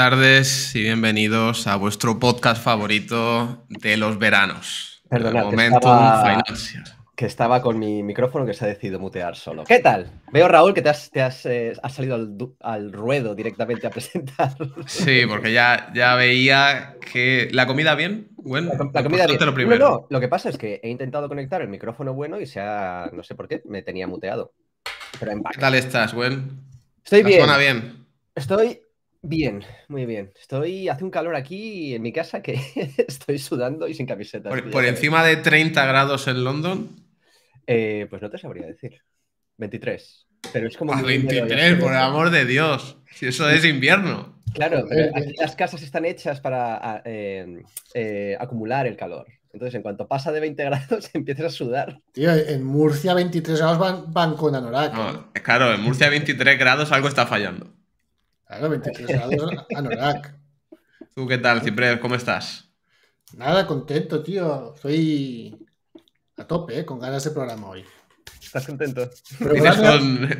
Buenas tardes y bienvenidos a vuestro podcast favorito de los veranos. Perdona, que estaba, Que estaba con mi micrófono que se ha decidido mutear solo. ¿Qué tal? Veo, Raúl, que te has, eh, salido al, ruedo directamente a presentar. Sí, porque ya, ya veía que la comida bien. Bueno, la, comida bien. Lo primero. lo que pasa es que he intentado conectar el micrófono bueno y se ha, no sé por qué, me tenía muteado. Pero ¿Qué tal estás, Gwen? Estoy bien. Suena bien. Estoy Bien, muy bien. Estoy, hace un calor aquí en mi casa que estoy sudando y sin camiseta. ¿Por, encima de 30 grados en London? Eh, pues no te sabría decir. 23. Pero es como... 23, ah, por el amor de Dios. Si eso es invierno. Claro, pero aquí las casas están hechas para ah, eh, eh, acumular el calor. Entonces, en cuanto pasa de 20 grados, empiezas a sudar. Tío, en Murcia 23 grados van, con anorak. claro, en Murcia 23 grados algo está fallando. Claro, 23 grados Anorak. ¿Tú qué tal, siempre ¿Eh? ¿Cómo estás? Nada, contento, tío. Estoy a tope, eh, con ganas de programa hoy. ¿Estás contento?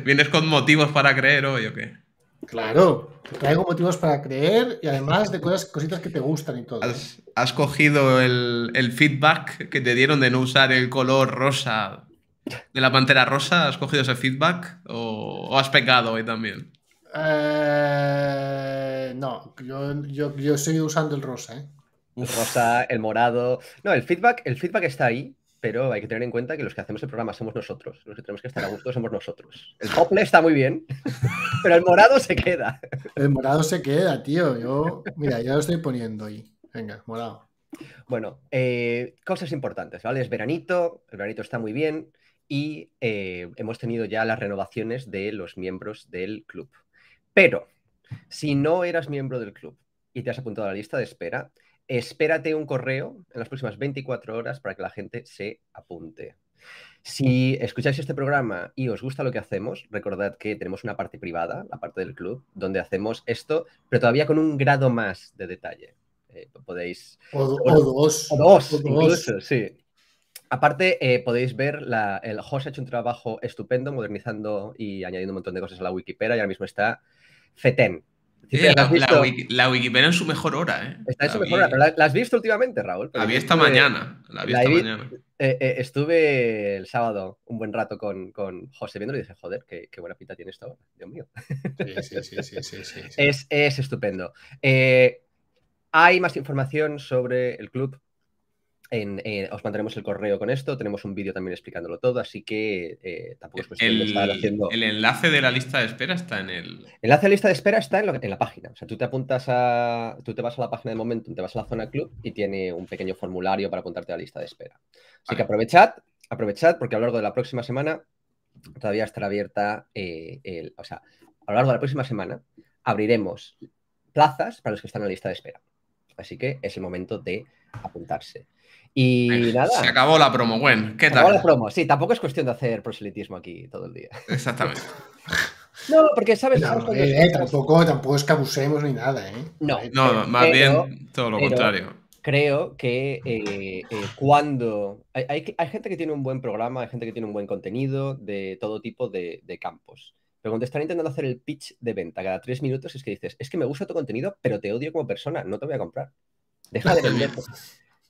¿Vienes con, motivos para creer hoy o qué? Claro, traigo motivos para creer y además de cosas, cositas que te gustan y todo. ¿Has, cogido el, feedback que te dieron de no usar el color rosa de la pantera rosa? ¿Has cogido ese feedback o, has pecado hoy también? Eh, no, yo, yo, yo usando el rosa, ¿eh? El rosa, el morado. No, el feedback, el feedback está ahí, pero hay que tener en cuenta que los que hacemos el programa somos nosotros. Los que tenemos que estar a gusto somos nosotros. El hople está muy bien, pero el morado se queda. El morado se queda, tío. Yo, mira, ya lo estoy poniendo ahí. Venga, morado. Bueno, eh, cosas importantes, ¿vale? Es veranito, el veranito está muy bien y eh, hemos tenido ya las renovaciones de los miembros del club. Pero si no eras miembro del club y te has apuntado a la lista de espera, espérate un correo en las próximas 24 horas para que la gente se apunte. Si escucháis este programa y os gusta lo que hacemos, recordad que tenemos una parte privada, la parte del club, donde hacemos esto, pero todavía con un grado más de detalle. Eh, podéis... O, dos. O dos, sí. Aparte, eh, podéis ver, la, el host ha hecho un trabajo estupendo modernizando y añadiendo un montón de cosas a la Wikipedia. y ahora mismo está Feten. Eh, la, Wikipedia en su mejor hora, eh. Está en su mejor hora, pero la, has visto últimamente, Raúl. La vi esta mañana. mañana. Eh, estuve el sábado un buen rato con, José viendo y dije, joder, qué, buena pinta tiene esto Dios mío. Sí, sí, sí, sí, sí es, estupendo. hay más información sobre el club eh, os mandaremos el correo con esto. Tenemos un vídeo también explicándolo todo, así que eh, tampoco el, enlace de la lista de espera está en el. El enlace de la lista de espera está en, lo, la página. O sea, tú te apuntas a. Tú te vas a la página de momento te vas a la zona club y tiene un pequeño formulario para apuntarte a la lista de espera. Así que aprovechad, aprovechad, porque a lo largo de la próxima semana todavía estará abierta. Eh, el, o sea, a lo largo de la próxima semana abriremos plazas para los que están en la lista de espera. Así que es el momento de apuntarse. Y nada. Se acabó la promo, Gwen. ¿Qué tal se Acabó la promo, sí, tampoco es cuestión de hacer proselitismo aquí todo el día. Exactamente. no, porque sabes. Eh, eh, tampoco, tampoco es ni nada, ¿eh? No, más bien todo lo contrario. Creo que eh, cuando. Hay, gente que tiene un buen programa, hay gente que tiene un buen contenido de todo tipo de, campos. Pero cuando están intentando hacer el pitch de venta cada tres minutos, es que dices, es que me gusta tu contenido, pero te odio como persona, no te voy a comprar. Deja de venderte.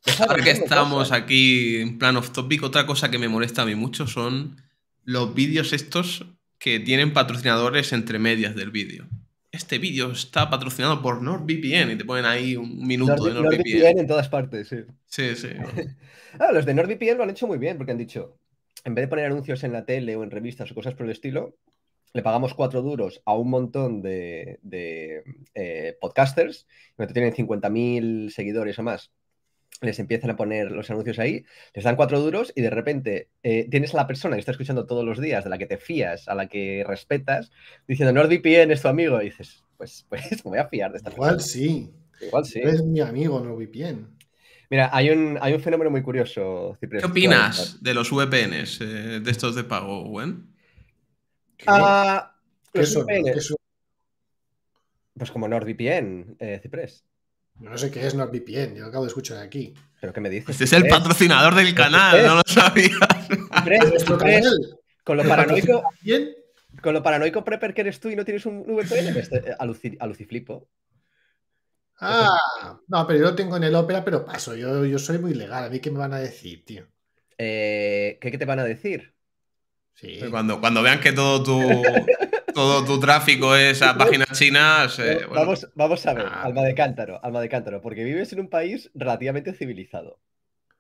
Pues porque estamos aquí en plan of topic, otra cosa que me molesta a mí mucho son los vídeos estos que tienen patrocinadores entre medias del vídeo. Este vídeo está patrocinado por NordVPN y te ponen ahí un minuto de NordVPN. NordVPN en todas partes, sí. Sí, sí. ah, los de NordVPN lo han hecho muy bien porque han dicho, en vez de poner anuncios en la tele o en revistas o cosas por el estilo, le pagamos cuatro duros a un montón de, eh, podcasters, que tienen 50.000 seguidores o más les empiezan a poner los anuncios ahí, les dan cuatro duros y de repente eh, tienes a la persona que está escuchando todos los días, de la que te fías, a la que respetas, diciendo NordVPN es tu amigo. Y dices, pues, pues, me voy a fiar de esta Igual sí. Igual sí. Es mi amigo NordVPN. Mira, hay un, hay un fenómeno muy curioso, Cipres. ¿Qué opinas de los VPNs, eh, de estos de pago, Gwen? Ah, ¿Qué, Pues como NordVPN, eh, Ciprés. No sé qué es NordVPN, yo acabo de escuchar aquí. ¿Pero qué me dices? Este es el ¿Eh? patrocinador del canal, no lo sabía. Con lo paranoico. Con lo paranoico prepper que eres tú y no tienes un VPN, eh, Luciflipo. Ah, no, pero yo lo tengo en el ópera, pero paso. Yo, yo soy muy legal. ¿A mí qué me van a decir, tío? Eh, ¿qué, ¿Qué te van a decir? Pues cuando, cuando vean que todo tu, todo tu tráfico es a páginas chinas. Eh, vamos, vamos a ver, ah. alma de cántaro, alma de cántaro, porque vives en un país relativamente civilizado,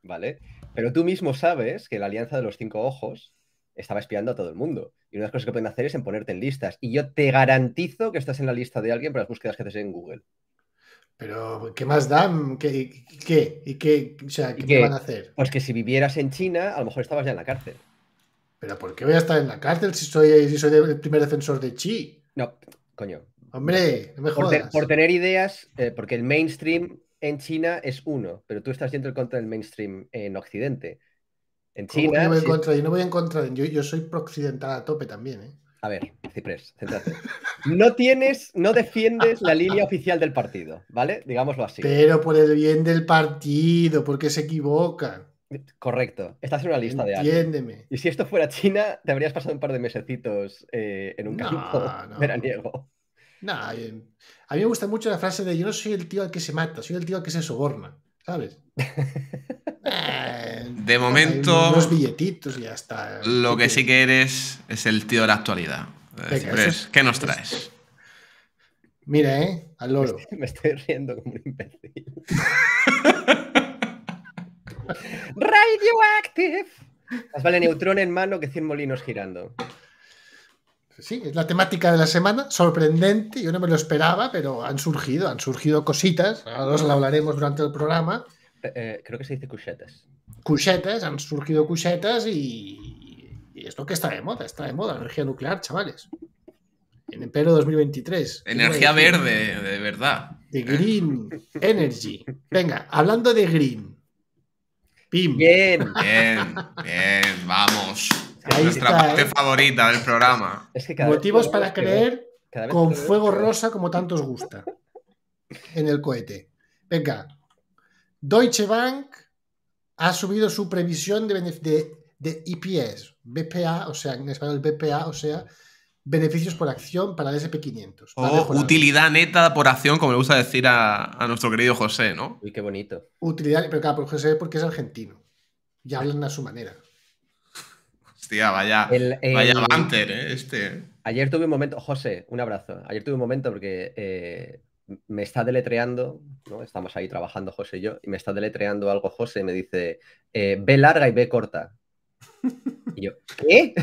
¿vale? Pero tú mismo sabes que la Alianza de los Cinco Ojos estaba espiando a todo el mundo. Y una de las cosas que pueden hacer es en ponerte en listas. Y yo te garantizo que estás en la lista de alguien para las búsquedas que haces en Google. Pero, ¿qué más dan? ¿Qué? ¿Y qué? qué O sea, qué? van a hacer? Pues que si vivieras en China, a lo mejor estabas ya en la cárcel. ¿Pero por qué voy a estar en la cárcel si soy, el primer defensor de Chi? No, coño. Hombre, no Por, tener ideas, eh, porque el mainstream en China es uno, pero tú estás dentro contra del mainstream en Occidente. En China. Yo no voy en contra, yo, soy pro-occidental a tope también, ¿eh? A ver, Ciprés, céntrate. No tienes, no defiendes la línea oficial del partido, ¿vale? Digámoslo así. Pero por el bien del partido, porque se equivocan. Correcto, estás en una lista de Entiéndeme. Y si esto fuera China, te habrías pasado un par de mesecitos eh, en un campo no. veraniego. No, eh, a mí me gusta mucho la frase de yo no soy el tío al que se mata, soy el tío al que se soborna, ¿sabes? Eh, de momento... Los billetitos y ya está. Lo que sí que eres es el tío de la actualidad. ¿Qué nos traes? Mira, ¿eh? Al loro. Me estoy, me estoy riendo como un imbécil. Radioactive. Más vale neutrón en mano que 100 molinos girando. Sí, es la temática de la semana, sorprendente, yo no me lo esperaba, pero han surgido, han surgido cositas, ahora os la hablaremos durante el programa. Eh, creo que se dice cuchetas. Cuchetas, han surgido cuchetas y, esto que está de moda, está de moda, energía nuclear, chavales. En Empero 2023. Energía verde, de verdad. De Green Energy. Venga, hablando de Green, Bien. Bien, bien, vamos. nuestra parte ¿eh? favorita del programa. Motivos para creer con fuego rosa como tanto os gusta en el cohete. Venga, Deutsche Bank ha subido su previsión de, de, de EPS, BPA, o sea, en español BPA, o sea, beneficios por acción para el SP500. O utilidad neta por acción, como le gusta decir a, nuestro querido José, ¿no? Uy, qué bonito. Utilidad, pero claro, por José porque es argentino. Y hablan a su manera. Hostia, vaya, vaya banter, ¿eh? Este. ¿eh? Ayer tuve un momento, José, un abrazo. Ayer tuve un momento porque eh, me está deletreando, ¿no? Estamos ahí trabajando José y yo, y me está deletreando algo José y me dice, eh, ve B larga y B corta. Y yo, ¿qué?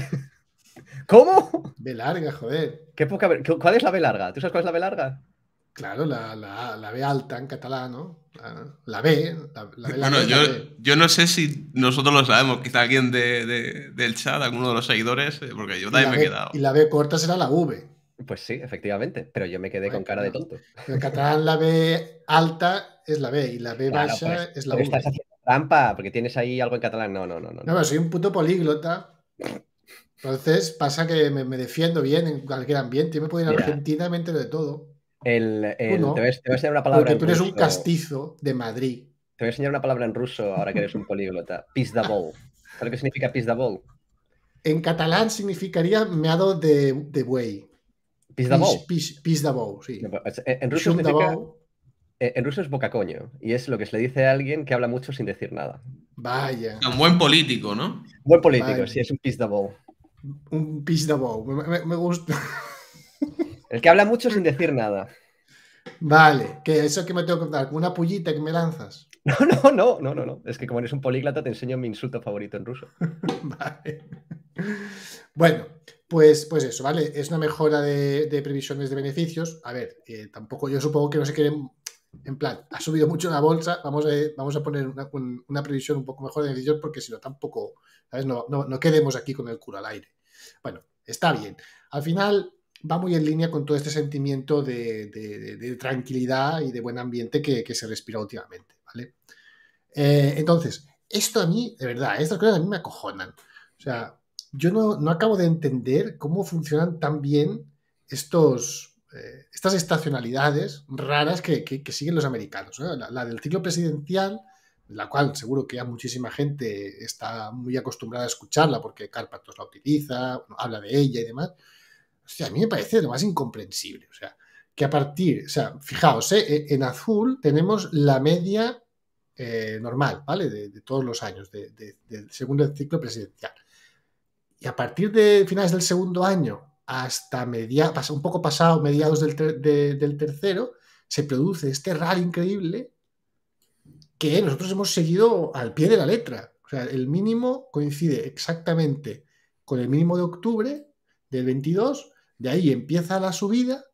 ¿Cómo? B larga, joder. ¿Qué ¿Cuál es la B larga? ¿Tú sabes cuál es la B larga? Claro, la, la, B alta en catalán, ¿no? La B, yo, no sé si nosotros lo sabemos, quizá alguien del chat, alguno de los seguidores, eh, porque yo también me he quedado. Y la B corta será la V. Pues sí, efectivamente, pero yo me quedé con cara de tonto. En catalán la B alta es la B y la B baja pues, es, la V. Estás haciendo trampa porque tienes ahí algo en catalán. No, no, no. No, no, no soy un puto políglota. Entonces pasa que me, defiendo bien en cualquier ambiente. Yo me puedo ir a Argentina, me de todo. te, voy, a enseñar una palabra. Porque tú eres un castizo de Madrid. Te voy a enseñar una palabra en ruso ahora que eres un políglota. ball. ¿Sabes lo que significa ball? En catalán significaría meado de, de buey. Pis, sí. Pues, eh, en, ruso es boca coño y es lo que se le dice a alguien que habla mucho sin decir nada. Vaya. Un buen político, ¿no? Buen político, sí, es un ball. Un pis de Me, gusta. El que habla mucho sin decir nada. Vale, que eso que me tengo que contar, una pullita que me lanzas. No, no, no, no, no, no. Es que como eres un políglota te enseño mi insulto favorito en ruso. vale. Bueno, pues, pues eso, ¿vale? Es una mejora de, previsiones de beneficios. A ver, eh, tampoco yo supongo que no se quieren en plan, ha subido mucho la bolsa, vamos a, vamos a poner una, previsión un poco mejor de ellos porque si no tampoco, ¿sabes? No, no, quedemos aquí con el culo al aire. Bueno, está bien. Al final va muy en línea con todo este sentimiento de, tranquilidad y de buen ambiente que, se respira últimamente, ¿vale? Eh, entonces, esto a mí, de verdad, estas cosas a mí me acojonan. O sea, yo no, no acabo de entender cómo funcionan tan bien estos, eh, estas estacionalidades raras que, siguen los americanos. La, del ciclo presidencial, la cual seguro que ya muchísima gente está muy acostumbrada a escucharla porque Carpatos la utiliza, habla de ella y demás. a mí me parece lo más incomprensible. O sea, que a partir, o sea, fijaos, ¿eh? e, en azul tenemos la media eh, normal, ¿vale? De, todos los años, del segundo ciclo presidencial. Y a partir de finales del segundo año hasta media, un poco pasado, mediados del, tercero, se produce este rally increíble que nosotros hemos seguido al pie de la letra. O sea, el mínimo coincide exactamente con el mínimo de octubre del 22, de ahí empieza la subida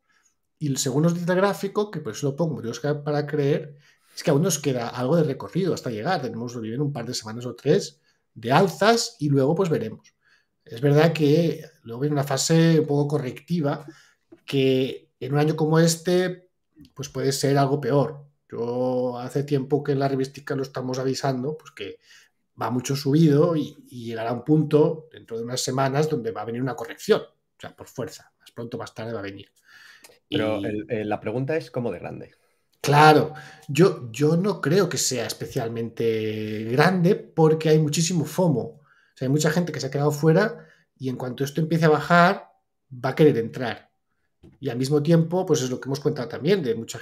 y según nos dice el gráfico, que pues lo pongo para creer, es que aún nos queda algo de recorrido hasta llegar. Tenemos que vivir un par de semanas o tres de alzas y luego pues veremos. Es verdad que Luego viene una fase un poco correctiva que en un año como este pues puede ser algo peor. Yo hace tiempo que en la revista lo estamos avisando, pues que va mucho subido y, llegará un punto dentro de unas semanas donde va a venir una corrección, o sea, por fuerza, más pronto, más tarde va a venir. Pero la pregunta es cómo de grande. Claro, yo, yo no creo que sea especialmente grande porque hay muchísimo FOMO. O sea, hay mucha gente que se ha quedado fuera y en cuanto esto empiece a bajar, va a querer entrar. Y al mismo tiempo, pues es lo que hemos contado también, de mucha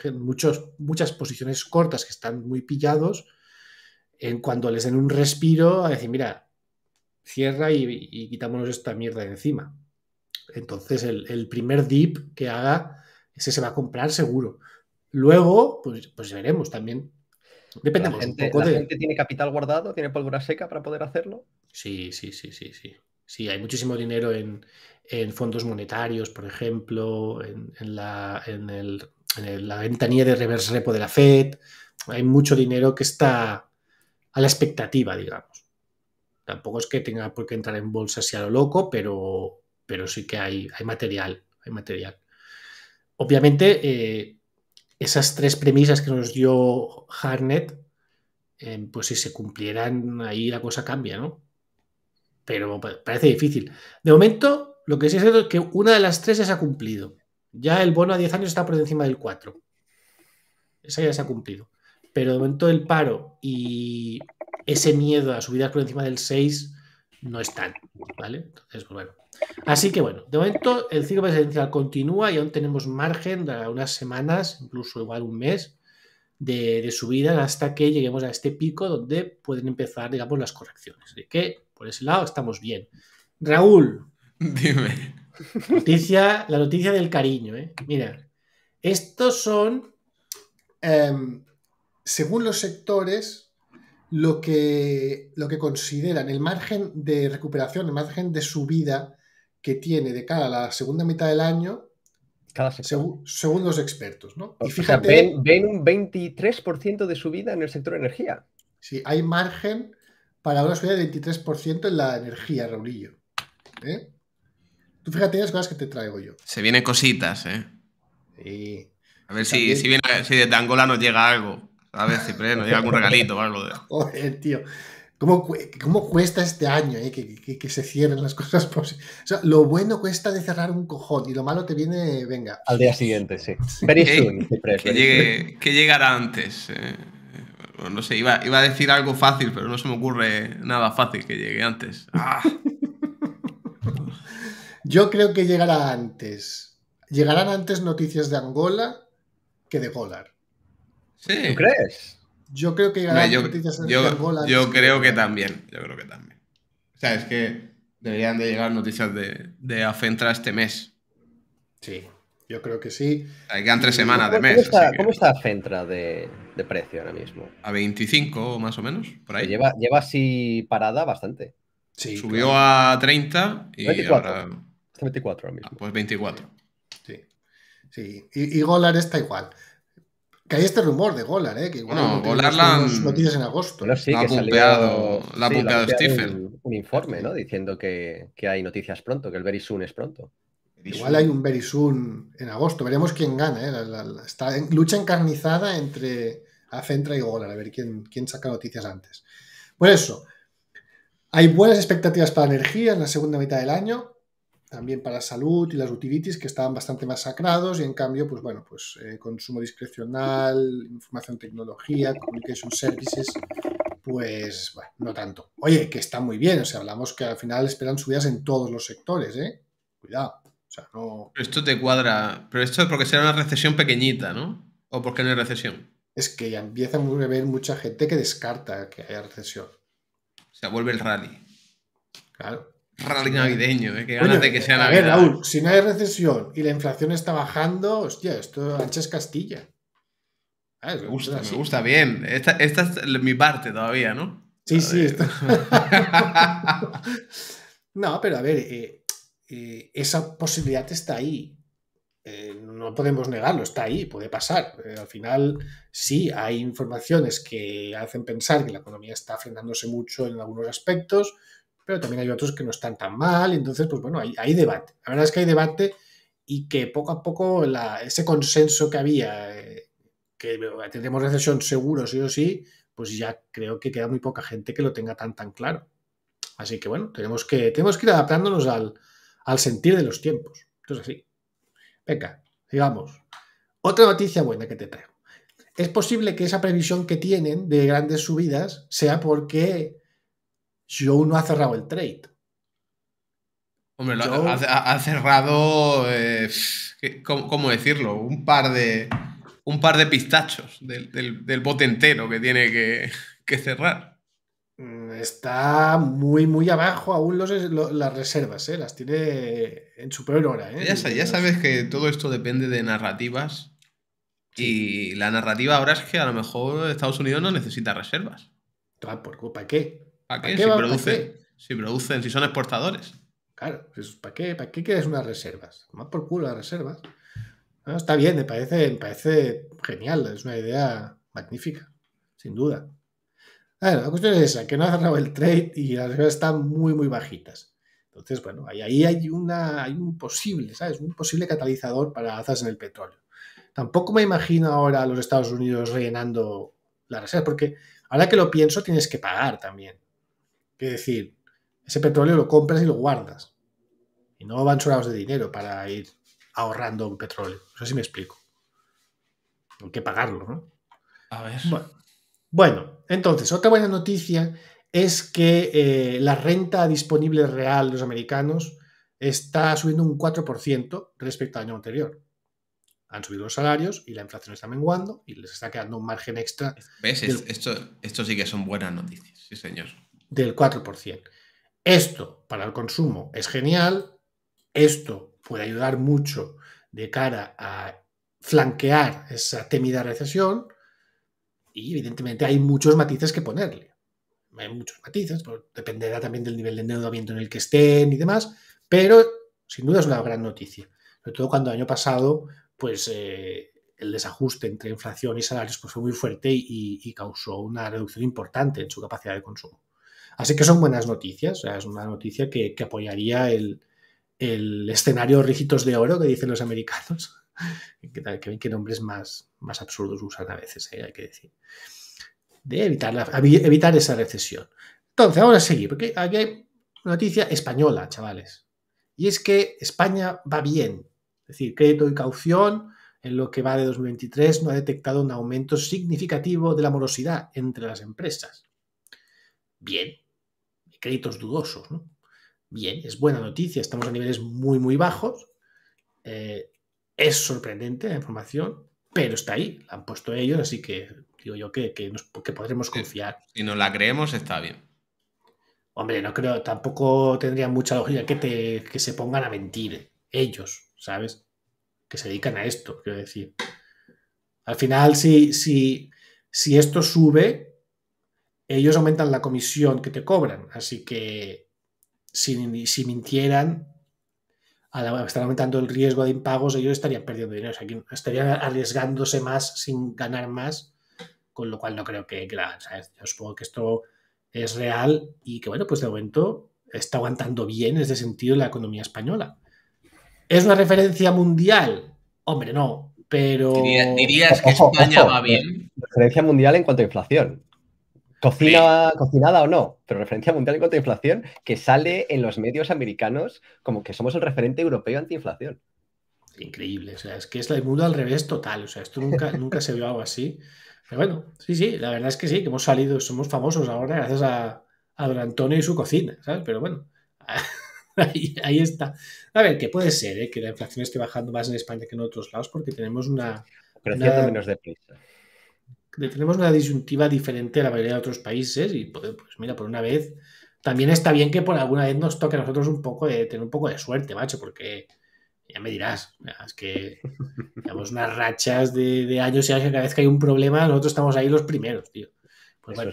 muchas posiciones cortas que están muy pillados, en cuando les den un respiro, a decir, mira, cierra y, quitámonos esta mierda de encima. Entonces, el, primer dip que haga, ese se va a comprar seguro. Luego, pues, pues veremos también. Depende la la gente tiene capital guardado, tiene pólvora seca para poder hacerlo. Sí, sí, sí, sí, sí. Sí, hay muchísimo dinero en, fondos monetarios, por ejemplo, en, la, en ventanilla de reverse repo de la Fed. Hay mucho dinero que está a la expectativa, digamos. Tampoco es que tenga por qué entrar en bolsa si a lo loco, pero, pero sí que hay, hay material, hay material. Obviamente, eh, esas tres premisas que nos dio Harnett, eh, pues si se cumplieran, ahí la cosa cambia, ¿no? pero parece difícil. De momento, lo que sí es cierto es que una de las tres ya se ha cumplido. Ya el bono a 10 años está por encima del 4. Esa ya se ha cumplido. Pero de momento el paro y ese miedo a subidas por encima del 6 no están, ¿vale? Entonces, pues bueno. Así que bueno, de momento el ciclo presidencial continúa y aún tenemos margen de unas semanas, incluso igual un mes, de, subidas hasta que lleguemos a este pico donde pueden empezar, digamos, las correcciones. ¿De que por ese lado estamos bien. Raúl. Dime. Noticia, la noticia del cariño, ¿eh? Mira, estos son, em, según los sectores, lo que, lo que consideran el margen de recuperación, el margen de subida que tiene de cara a la segunda mitad del año según, según, los expertos, ¿no? y fíjate, ven, ven, un 23% de subida en el sector energía. Sí, hay margen para una subida del 23% en la energía, Raulillo. ¿eh? Tú fíjate las cosas que te traigo yo. Se vienen cositas, ¿eh? A ver si, si, viene, desde Angola nos llega algo. A ver si nos llega algún regalito algo. De... Joder, tío. ¿Cómo, ¿Cómo, cuesta este año eh, que, que, se cierren las cosas? O sea, lo bueno cuesta de cerrar un cojón y lo malo te viene, venga. Al día siguiente, sí. Very soon, que, llegue, que llegara antes. Eh. Pues no, sé, iba, iba, a decir algo fácil, pero no se me ocurre nada fácil que llegue antes. Ah. Yo creo que llegará antes. Llegarán antes noticias de Angola que de Golar. Sí. ¿Tú crees? Yo creo que llegarán noticias de Angola. Yo creo que, también. Yo creo que también. O sea, es que deberían de llegar noticias de, de Afentra este mes. Sí, yo creo que sí. Hay que tres semanas de mes. ¿Cómo está Afentra de, de precio ahora mismo. A 25 más o menos, por ahí. Lleva, lleva así parada bastante. Subió a 30 y 24. ahora... 24 ahora mismo. Ah, pues 24. Sí. Sí, y, Golar está igual. Que hay este rumor de Golar, ¿eh? Que igual no, Golar noticias en agosto. sí, la ha la Stephen. Un, informe, ¿no? Diciendo que, que, hay noticias pronto, que el Very Soon es pronto. Igual hay un Verisun en agosto. Veremos quién gana. ¿eh? está en, lucha encarnizada entre Acentra y Golar. A ver quién, quién saca noticias antes. Por pues eso, hay buenas expectativas para energía en la segunda mitad del año. También para salud y las utilities que estaban bastante masacrados. Y en cambio, pues bueno, pues eh, consumo discrecional, información tecnología, communication services. Pues bueno, no tanto. Oye, que está muy bien. O sea, hablamos que al final esperan subidas en todos los sectores. ¿eh? Cuidado no... Esto te cuadra, pero esto es porque será una recesión pequeñita, ¿no? ¿O porque no hay recesión? Es que ya empieza a ver mucha gente que descarta que haya recesión. Se vuelve el rally. Claro. Rally navideño, ¿eh? que ganas de que sea navideño. A ver, Raúl, si no hay recesión y la inflación está bajando, hostia, esto es Castilla. Ah, me gusta, me gusta bien. Esta, es mi parte todavía, ¿no? Sí, sí. no, pero a ver, eh, eh, esa posibilidad está ahí. Eh, no podemos negarlo, está ahí, puede pasar. Eh, al final, sí, hay informaciones que hacen pensar que la economía está frenándose mucho en algunos aspectos, pero también hay otros que no están tan mal. Entonces, pues bueno, hay, hay debate. La verdad es que hay debate y que poco a poco ese consenso que había, que tendremos recesión seguro, sí o sí, pues ya creo que queda muy poca gente que lo tenga tan, tan claro. Así que bueno, tenemos que, tenemos que ir adaptándonos al, al sentir de los tiempos. Entonces, así. Venga, digamos Otra noticia buena que te traigo. Es posible que esa previsión que tienen de grandes subidas sea porque Joe no ha cerrado el trade. Hombre, ha, cerrado, eh, ¿cómo, decirlo? Un par de, un par de pistachos del, bote entero que tiene que, que cerrar. Mm, está muy, muy abajo aún las reservas, ¿eh? las tiene en su peor hora. ¿eh? Ya, sabes que todo esto depende de narrativas. Y la narrativa ahora es que a lo mejor Estados Unidos no necesita reservas. Ah, ¿Para qué? ¿Para qué? qué si, producen, si producen, si son exportadores. Claro, pues, ¿para qué? ¿Para qué quieres unas reservas? Más por culo las reservas. Ah, está bien, me parece, me parece genial, es una idea magnífica, sin duda. Ah, la cuestión es esa, que no ha cerrado el trade y las reservas están muy, muy bajitas. Entonces, bueno, ahí, hay, una, hay un posible, ¿sabes? Un posible catalizador para alzas en el petróleo. Tampoco me imagino ahora a los Estados Unidos rellenando las reservas, porque ahora que lo pienso tienes que pagar también. Es decir, ese petróleo lo compras y lo guardas. Y no van sobrados de dinero para ir ahorrando un petróleo. Eso sí me explico. Hay que pagarlo, ¿no? A ver. Bueno, bueno, entonces, otra buena noticia es que eh, la renta disponible real de los americanos está subiendo un 4% respecto al año anterior. Han subido los salarios y la inflación está menguando y les está quedando un margen extra. ¿Ves? esto, esto sí que son buenas noticias, sí señor. Del 4%. Esto para el consumo es genial, esto puede ayudar mucho de cara a flanquear esa temida recesión y evidentemente hay muchos matices que ponerle. Hay muchos matices, pues, dependerá también del nivel de endeudamiento en el que estén y demás, pero sin duda es una gran noticia. Sobre todo cuando el año pasado, pues eh, el desajuste entre inflación y salarios pues, fue muy fuerte y, causó una reducción importante en su capacidad de consumo. Así que son buenas noticias, es una noticia que, apoyaría el, el escenario rígidos de oro que dicen los americanos. que ven que nombres más, más absurdos usan a veces, ¿eh? hay que decir. De evitar, evitar esa recesión. Entonces, ahora seguir, porque aquí hay noticia española, chavales. Y es que España va bien. Es decir, crédito y caución en lo que va de 2023 no ha detectado un aumento significativo de la morosidad entre las empresas. Bien. Créditos dudosos, ¿no? Bien, es buena noticia. Estamos a niveles muy, muy bajos. Eh, es sorprendente la información, pero está ahí, la han puesto ellos, así que digo yo que, que, podremos confiar. si nos la creemos, está bien. Hombre, no creo, tampoco tendría mucha lógica que, se pongan a mentir ellos, ¿sabes? Que se dedican a esto, quiero decir. Al final, si, si, si esto sube, ellos aumentan la comisión que te cobran. Así que si, si mintieran, están aumentando el riesgo de impagos, ellos estarían perdiendo dinero, o estarían arriesgándose más sin ganar más, con lo cual no creo que, claro, Yo supongo que esto es real y que, bueno, pues de momento está aguantando bien en ese sentido la economía española. ¿Es una referencia mundial? Hombre, no, pero... Dirías, que España va bien. Referencia mundial en cuanto a inflación. Cocina, cocinada o no, pero referencia mundial contra inflación que sale en los medios americanos como que somos el referente europeo antiinflación. Increíble, o sea, es que es el mundo al revés total, o sea, esto nunca, nunca se vio algo así. Pero bueno, sí, sí, la verdad es que sí, que hemos salido, somos famosos ahora gracias a, a Don Antonio y su cocina, ¿sabes? Pero bueno, ahí, está. A ver, que puede ser, ¿eh? que la inflación esté bajando más en España que en otros lados porque tenemos una... Pero menos deprisa tenemos una disyuntiva diferente a la mayoría de otros países y pues, pues mira, por una vez, también está bien que por alguna vez nos toque a nosotros un poco de tener un poco de suerte, macho, porque ya me dirás, es que digamos unas rachas de, años y años que cada vez que hay un problema, nosotros estamos ahí los primeros, tío. Pues Eso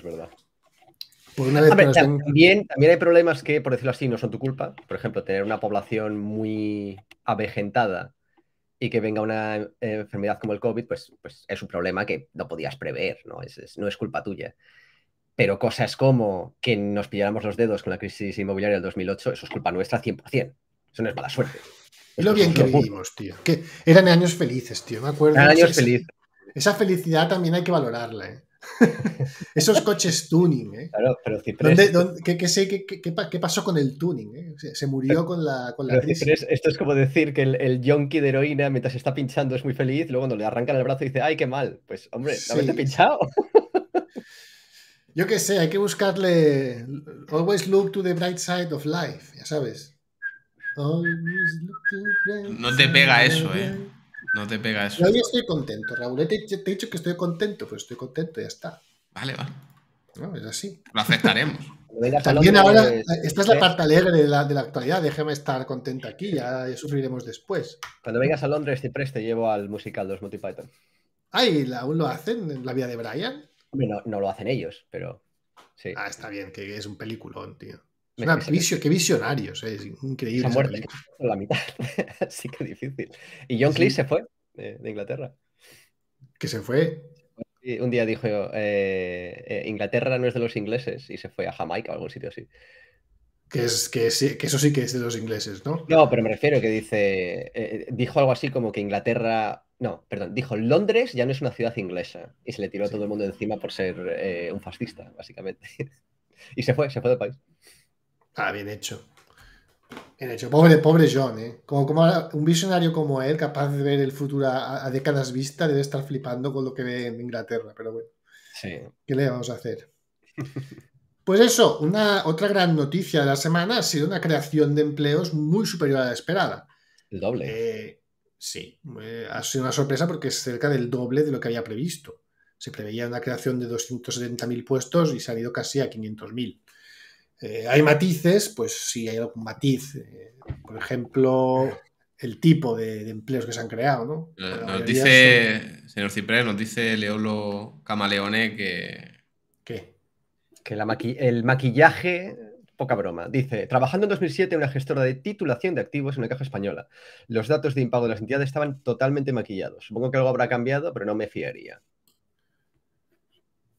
bueno, es verdad. también, también hay problemas que, por decirlo así, no son tu culpa. Por ejemplo, tener una población muy avejentada y que venga una eh, enfermedad como el COVID, pues, pues es un problema que no podías prever, ¿no? Es, no es culpa tuya. Pero cosas como que nos pilláramos los dedos con la crisis inmobiliaria del 2008, eso es culpa nuestra 100%. Eso no es mala suerte. Es lo bien que vivimos, tío. Que eran años felices, tío, me acuerdo. Eran años felices. Esa felicidad también hay que valorarla, ¿eh? Esos coches tuning, ¿eh? Claro, pero Ciprés. qué, pasó con el tuning? Eh? Se murió con la, con la crisis. esto es como decir que el, yonki de heroína, mientras está pinchando, es muy feliz. Luego, cuando le arrancan el brazo, dice: ¡Ay, qué mal! Pues, hombre, ¿la pinchado? Yo qué sé, hay que buscarle. Always look to the bright side of life, ya sabes. no te pega eso, ¿eh? no te pega eso. Yo estoy contento, Raúl. Te, he dicho que estoy contento, pues estoy contento y ya está. Vale, vale. No, es así. Lo aceptaremos. También ahora, esta es la ¿eh? parte alegre de la, de la, actualidad, déjame estar contento aquí, ya, sufriremos después. Cuando vengas a Londres, siempre te llevo al musical de los Monty Python. Ay, ¿aún lo hacen en la vida de Brian? No, no lo hacen ellos, pero sí. Ah, está bien, que es un peliculón, tío qué visionarios, es increíble. la mitad, así que difícil. Y John Cleese se fue de, Inglaterra. ¿Que se fue? un día dijo, eh, eh, Inglaterra no es de los ingleses y se fue a Jamaica o algún sitio así. Que, es, que, eso sí que es de los ingleses, ¿no? No, pero me refiero que dice, eh, dijo algo así como que Inglaterra, no, perdón, dijo Londres ya no es una ciudad inglesa y se le tiró a todo el mundo encima por ser un fascista, básicamente. y se fue, se fue del país. Está bien hecho. Bien hecho. Pobre, pobre John, ¿eh? Como, como un visionario como él, capaz de ver el futuro a, décadas vista, debe estar flipando con lo que ve en Inglaterra, pero bueno. ¿Qué le vamos a hacer? Pues eso, una, otra gran noticia de la semana ha sido una creación de empleos muy superior a la esperada. El doble. Eh, sí, eh, ha sido una sorpresa porque es cerca del doble de lo que había previsto. Se preveía una creación de 270.000 puestos y se han ido casi a 500.000. Eh, hay matices, pues sí, hay algún matiz. Eh, por ejemplo, el tipo de, empleos que se han creado, ¿no? Nos, dice, señor Ciprés, nos dice Leolo Camaleone que... ¿Qué? Que el maquillaje poca broma. Dice, trabajando en 2007 en una gestora de titulación de activos en una caja española, los datos de impago de las entidades estaban totalmente maquillados. Supongo que algo habrá cambiado, pero no me fiaría.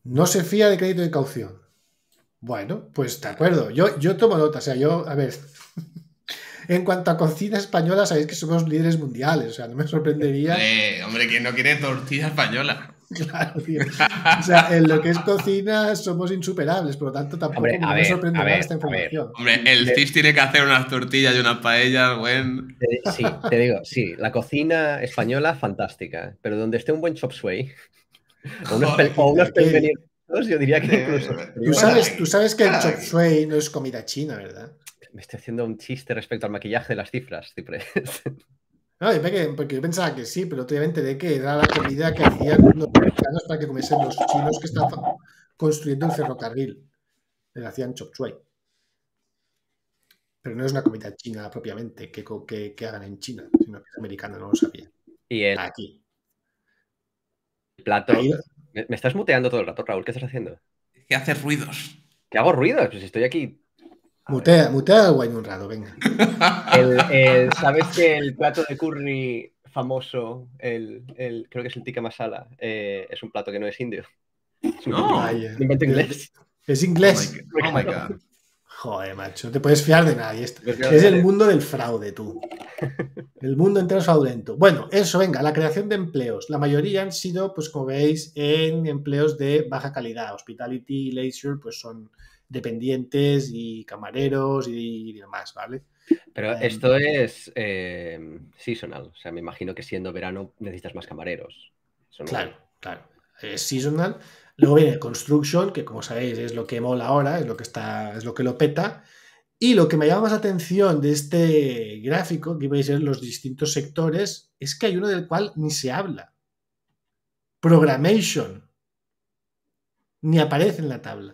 No se fía de crédito de caución. Bueno, pues de acuerdo. Yo, yo tomo nota. O sea, yo, a ver, en cuanto a cocina española, sabéis que somos líderes mundiales. O sea, no me sorprendería. Hombre, hombre ¿quién no quiere tortilla española? Claro, tío. O sea, en lo que es cocina somos insuperables, por lo tanto tampoco me, sorprendería esta información. Hombre, el CIS tiene que hacer unas tortillas y unas paellas, buen. Sí, te digo, sí, la cocina española fantástica, ¿eh? pero donde esté un buen chop suey o unos, yo diría que incluso. Tú sabes, que el chop suey no es comida china, ¿verdad? Me estoy haciendo un chiste respecto al maquillaje de las cifras, Cipres. No, porque yo pensaba que sí, pero obviamente de que era la comida que hacían los mexicanos para que comiesen los chinos que estaban construyendo el ferrocarril. Le hacían chop suey. Pero no es una comida china propiamente que, que, hagan en China, sino que es americano no lo sabía. Y el... Aquí. Plato. Me, estás muteando todo el rato, Raúl. ¿Qué estás haciendo? Que haces ruidos. ¿Que hago ruidos? Pues estoy aquí. mutea, mutea un rato, venga. ¿Sabes que el plato de curry famoso, el, creo que es el tikka masala, eh, es un plato que no es indio? Es no. es inglés. Es inglés. Oh my God. Oh Joder, macho, no te puedes fiar de nadie. Es el mundo del fraude, tú. El mundo entero es fraudulento. Bueno, eso, venga, la creación de empleos. La mayoría han sido, pues como veis, en empleos de baja calidad. Hospitality y leisure, pues son dependientes y camareros y demás, ¿vale? Pero em. esto es em, seasonal. O sea, me imagino que siendo verano necesitas más camareros. claro, claro. Es seasonal Luego viene Construction, que como sabéis es lo que mola ahora, es lo que, está, es lo, que lo peta. Y lo que me llama más atención de este gráfico, que vais a ver los distintos sectores, es que hay uno del cual ni se habla. Programation. Ni aparece en la tabla.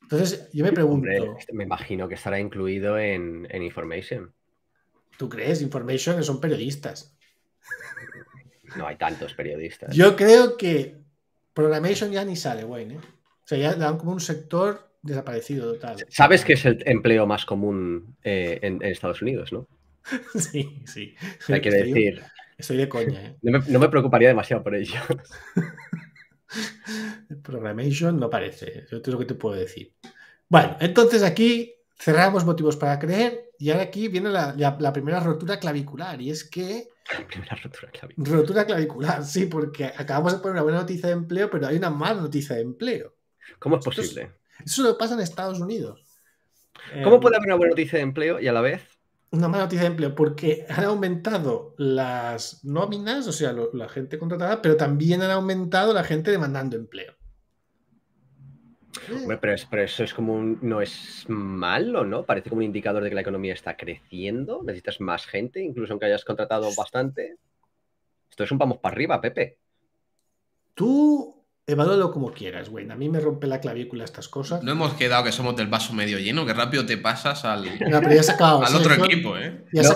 Entonces, yo me pregunto. Este me imagino que estará incluido en, en Information. ¿Tú crees? Information son periodistas. No hay tantos periodistas. Yo creo que Programation ya ni sale, güey, ¿eh? O sea, ya dan como un sector desaparecido total. Sabes que es el empleo más común eh, en, Estados Unidos, ¿no? sí, sí. Hay que decir. Estoy de coña, ¿eh? no, me, preocuparía demasiado por ello. Programation no parece. Eso es lo que te puedo decir. Bueno, entonces aquí cerramos motivos para creer y ahora aquí viene la, primera rotura clavicular, y es que... La primera rotura clavicular. Rotura clavicular, sí, porque acabamos de poner una buena noticia de empleo, pero hay una mala noticia de empleo. ¿Cómo es posible? eso lo pasa en Estados Unidos. ¿Cómo eh, puede haber una buena noticia de empleo y a la vez una mala noticia de empleo, porque han aumentado las nóminas, o sea, la gente contratada, pero también han aumentado la gente demandando empleo pero, eso es como no es malo, ¿no? Parece como un indicador de que la economía está creciendo, necesitas más gente, incluso aunque hayas contratado bastante. Esto es un vamos para arriba, Pepe. Tú evalúalo como quieras, güey. A mí me rompe la clavícula estas cosas. No hemos quedado que somos del vaso medio lleno, que rápido te pasas al, otro equipo, ¿eh? Ya se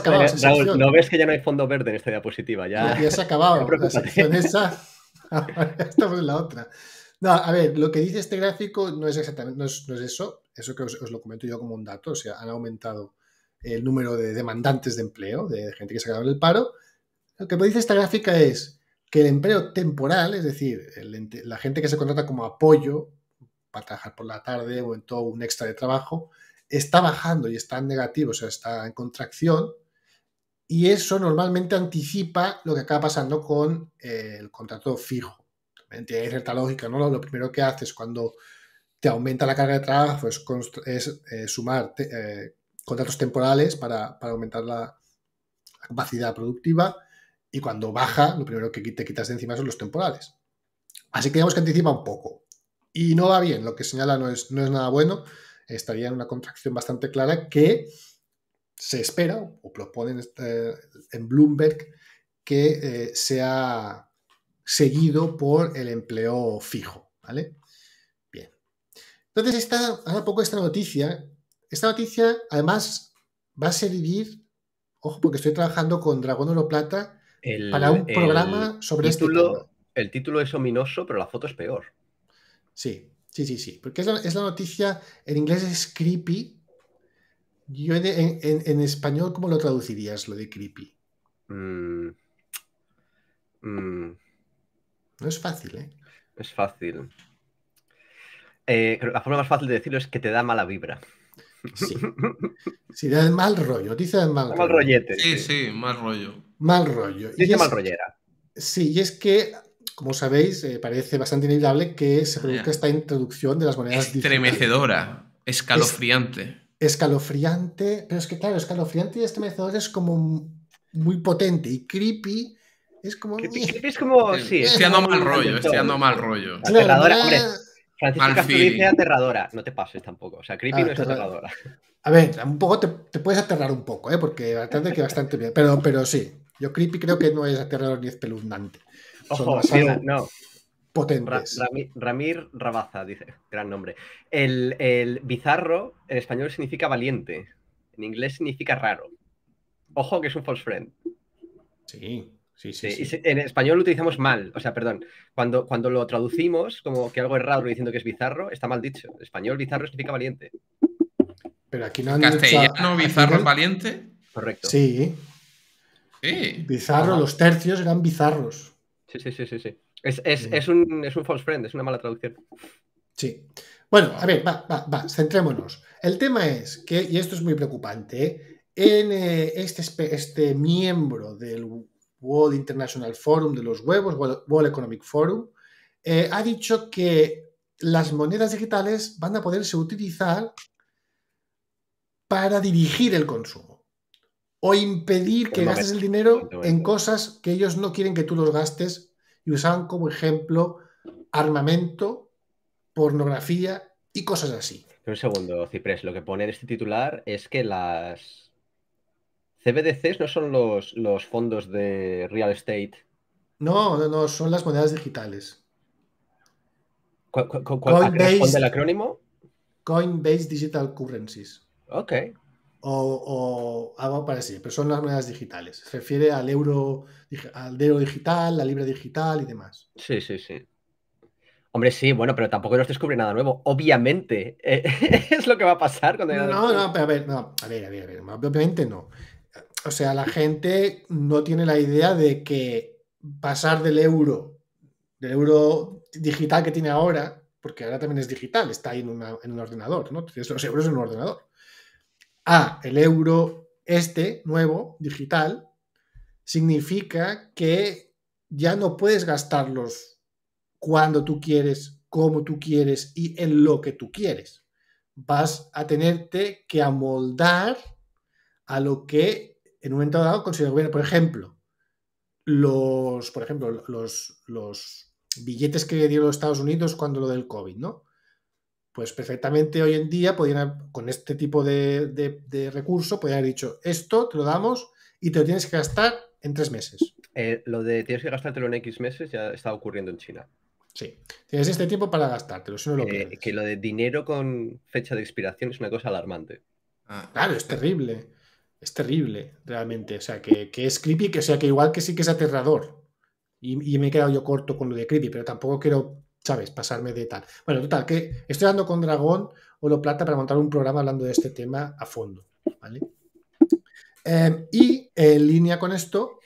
no ves que ya no hay fondo verde en esta diapositiva. Ya, se ha acabado. la sección esa. estamos en la otra. No, a ver, lo que dice este gráfico no es exactamente, no es, eso, eso que os, lo comento yo como un dato, o sea, han aumentado el número de demandantes de empleo, de gente que se ha quedado en el paro. Lo que dice esta gráfica es que el empleo temporal, es decir, la gente que se contrata como apoyo para trabajar por la tarde o en todo un extra de trabajo, está bajando y está en negativo, o sea, está en contracción, y eso normalmente anticipa lo que acaba pasando con eh, el contrato fijo tiene cierta lógica, ¿no? Lo primero que haces cuando te aumenta la carga de trabajo es, es eh, sumar eh, contratos temporales para, aumentar la, capacidad productiva y cuando baja, lo primero que te quitas de encima son los temporales. Así que digamos que anticipa un poco. Y no va bien, lo que señala no es, no es nada bueno, estaría en una contracción bastante clara que se espera o proponen eh, en Bloomberg que sea seguido por el empleo fijo, ¿vale? Bien. Entonces, esta, ahora poco esta noticia. Esta noticia, además, va a servir, ojo, porque estoy trabajando con Dragón Oro Plata para un programa sobre esto. El título es ominoso, pero la foto es peor. Sí, sí, sí, sí. Porque es la, noticia, en inglés es creepy. Yo en, español, ¿cómo lo traducirías lo de creepy? Mmm... No es fácil, ¿eh? Es fácil. Eh, la forma más fácil de decirlo es que te da mala vibra. Sí. Si da mal rollo, dice mal rollo. Mal rollete. Sí, sí, mal rollo. Mal rollo. y mal rollera. Sí, y es que, como sabéis, eh, parece bastante inevitable que se produzca esta introducción de las monedas Estremecedora, escalofriante. escalofriante, pero es que, claro, escalofriante y estremecedor es como muy potente y creepy es como. Es como. Sí, estoy mal rollo, estoy dando mal rollo. Aterradora, hombre. Francisco Castro dice aterradora. No te pases tampoco. O sea, creepy no es aterradora. A ver, un poco te, puedes aterrar un poco, ¿eh? porque bastante que bastante bien. Pero, pero sí, yo creepy creo que no es aterrador ni espeluznante. Ojo, no. Potentes. Ramir, Rabaza, dice, gran nombre. el, bizarro en español significa valiente, en inglés significa raro. Ojo que es un false friend. Sí. Sí, sí, eh, En español lo utilizamos mal, o sea, perdón. Cuando, cuando lo traducimos como que algo es raro diciendo que es bizarro, está mal dicho. En español bizarro significa valiente. Pero aquí no Castellano, bizarro, es valiente. Correcto. Sí. sí. Bizarro, los tercios eran bizarros. Sí, sí, sí, sí. sí. Es, mm. un, es false friend, es una mala traducción. Sí. Bueno, a ver, va, va, va, centrémonos. El tema es que, y esto es muy preocupante, ¿eh? en eh, este, este miembro del World International Forum de los huevos, World Economic Forum, eh, ha dicho que las monedas digitales van a poderse utilizar para dirigir el consumo o impedir que pues gastes el dinero en cosas que ellos no quieren que tú los gastes y usaban como ejemplo armamento, pornografía y cosas así. Un segundo, Ciprés, lo que pone este titular es que las CBDCs no son los, los fondos de real estate. No, no, no, son las monedas digitales. ¿Cuál, cuál, cuál el acrónimo? Coinbase Digital Currencies. Ok. O, o, algo parecido, pero son las monedas digitales. Se refiere al euro, al euro digital, la libra digital y demás. Sí, sí, sí. Hombre, sí, bueno, pero tampoco nos descubre nada nuevo. Obviamente, eh, es lo que va a pasar cuando... No, no, no, pero a ver, no, a ver, a ver, a ver, obviamente no o sea, la gente no tiene la idea de que pasar del euro, del euro digital que tiene ahora, porque ahora también es digital, está ahí en, un ordenador, ¿no? Tienes los euros en un ordenador, a ah, el euro este nuevo, digital, significa que ya no puedes gastarlos cuando tú quieres, como tú quieres y en lo que tú quieres. Vas a tenerte que amoldar a lo que en un momento dado considero por ejemplo, los, por ejemplo, los, billetes que dieron los Estados Unidos cuando lo del COVID, ¿no? Pues perfectamente hoy en día podían, con este tipo de, de, recurso, podrían haber dicho, esto te lo damos y te lo tienes que gastar en tres meses. Eh, lo de tienes que gastártelo en X meses ya está ocurriendo en China. Sí, tienes este tiempo para gastártelo, eh, Que lo de dinero con fecha de expiración es una cosa alarmante. Ah, claro, es eh, terrible es terrible, realmente. O sea, que, es creepy, que, o sea, que igual que sí que es aterrador. Y, me he quedado yo corto con lo de creepy, pero tampoco quiero, ¿sabes?, pasarme de tal. Bueno, total, que estoy dando con Dragón o lo Plata para montar un programa hablando de este tema a fondo, ¿vale? Eh, y en línea con esto,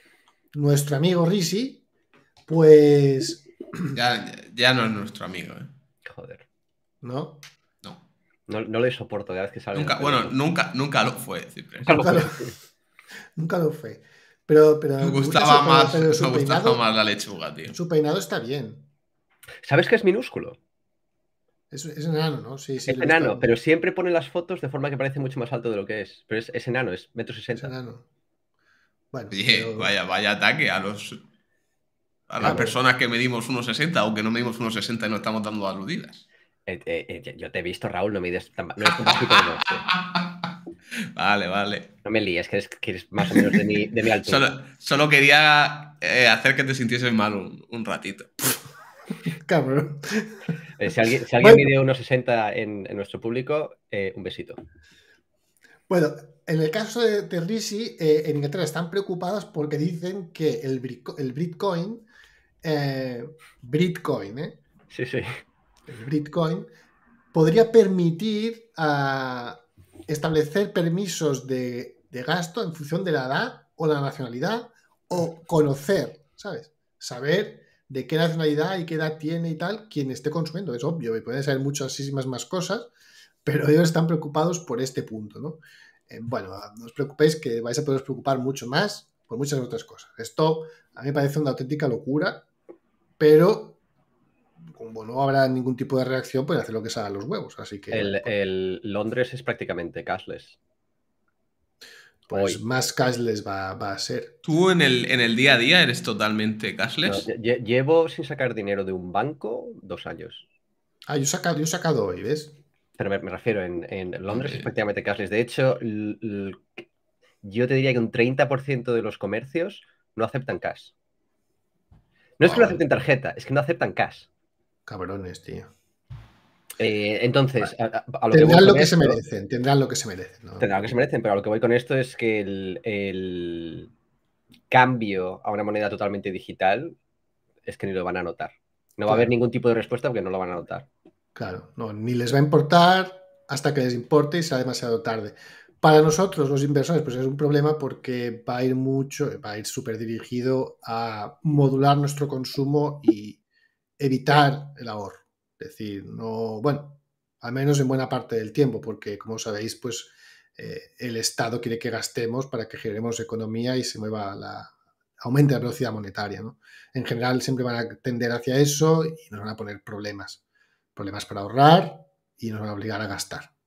nuestro amigo Risi, pues. Ya, ya no es nuestro amigo, ¿eh? Joder. ¿No? No, le soporto cada vez que sale. bueno, nunca, nunca lo fue, Nunca, lo fue. Pero, pero me gustaba, más, la lechuga, tío. Su peinado está bien. ¿Sabes que es minúsculo? Es, enano, ¿no? Sí, sí. Es enano, pero siempre pone las fotos de forma que parece mucho más alto de lo que es. Pero es, es enano, es metro sesenta. Es enano. vaya, vaya ataque a los. A las personas que medimos 1,60 o que no medimos 1,60 y no estamos dando aludidas. Eh, eh, eh, yo te he visto, Raúl, no me des tan... No Vale, vale. No me líes, que eres, que eres más o menos de mi, de mi altura. Solo, solo quería hacer que te sintieses mal un, ratito. Cabrón. si alguien, si alguien mide unos en, en nuestro público, un besito. Bueno, en el caso de, Risi, en Inglaterra están preocupados porque dicen que el, el Bitcoin, Bitcoin, ¿eh? Sí, sí el Bitcoin, podría permitir ah, establecer permisos de, gasto en función de la edad o la nacionalidad o conocer, ¿sabes? Saber de qué nacionalidad y qué edad tiene y tal quien esté consumiendo. Es obvio, y pueden saber muchísimas más cosas, pero ellos están preocupados por este punto, ¿no? Eh, bueno, no os preocupéis que vais a poderos preocupar mucho más por muchas otras cosas. Esto a mí me parece una auténtica locura, pero como no habrá ningún tipo de reacción, pues hacer lo que salgan los huevos. Así que. El, Londres es prácticamente cashless. Pues más cashless va, a ser. ¿Tú en el, en el día a día eres totalmente cashless? llevo sin sacar dinero de un banco dos años. Ah, yo he sacado, yo sacado hoy, ¿ves? Pero me, refiero, en, Londres es prácticamente cashless. De hecho, yo te diría que un 30% de los comercios no aceptan cash. No es que no acepten tarjeta, es que no aceptan cash. Cabrones, tío. Eh, entonces, a, lo tendrán que lo que se merecen, tendrán lo que se merecen. Tendrán que se merecen, pero a lo que voy con esto es que el, cambio a una moneda totalmente digital es que ni lo van a notar. No va a haber ningún tipo de respuesta porque no lo van a notar. Claro, no, ni les va a importar hasta que les importe y sea demasiado tarde. Para nosotros, los inversores, pues es un problema porque va a ir mucho, va a ir súper dirigido a modular nuestro consumo y, evitar el ahorro. Es decir, no, bueno, al menos en buena parte del tiempo, porque como sabéis, pues eh, el Estado quiere que gastemos para que generemos economía y se mueva la, aumente la velocidad monetaria. ¿no? En general siempre van a tender hacia eso y nos van a poner problemas. Problemas para ahorrar y nos van a obligar a gastar.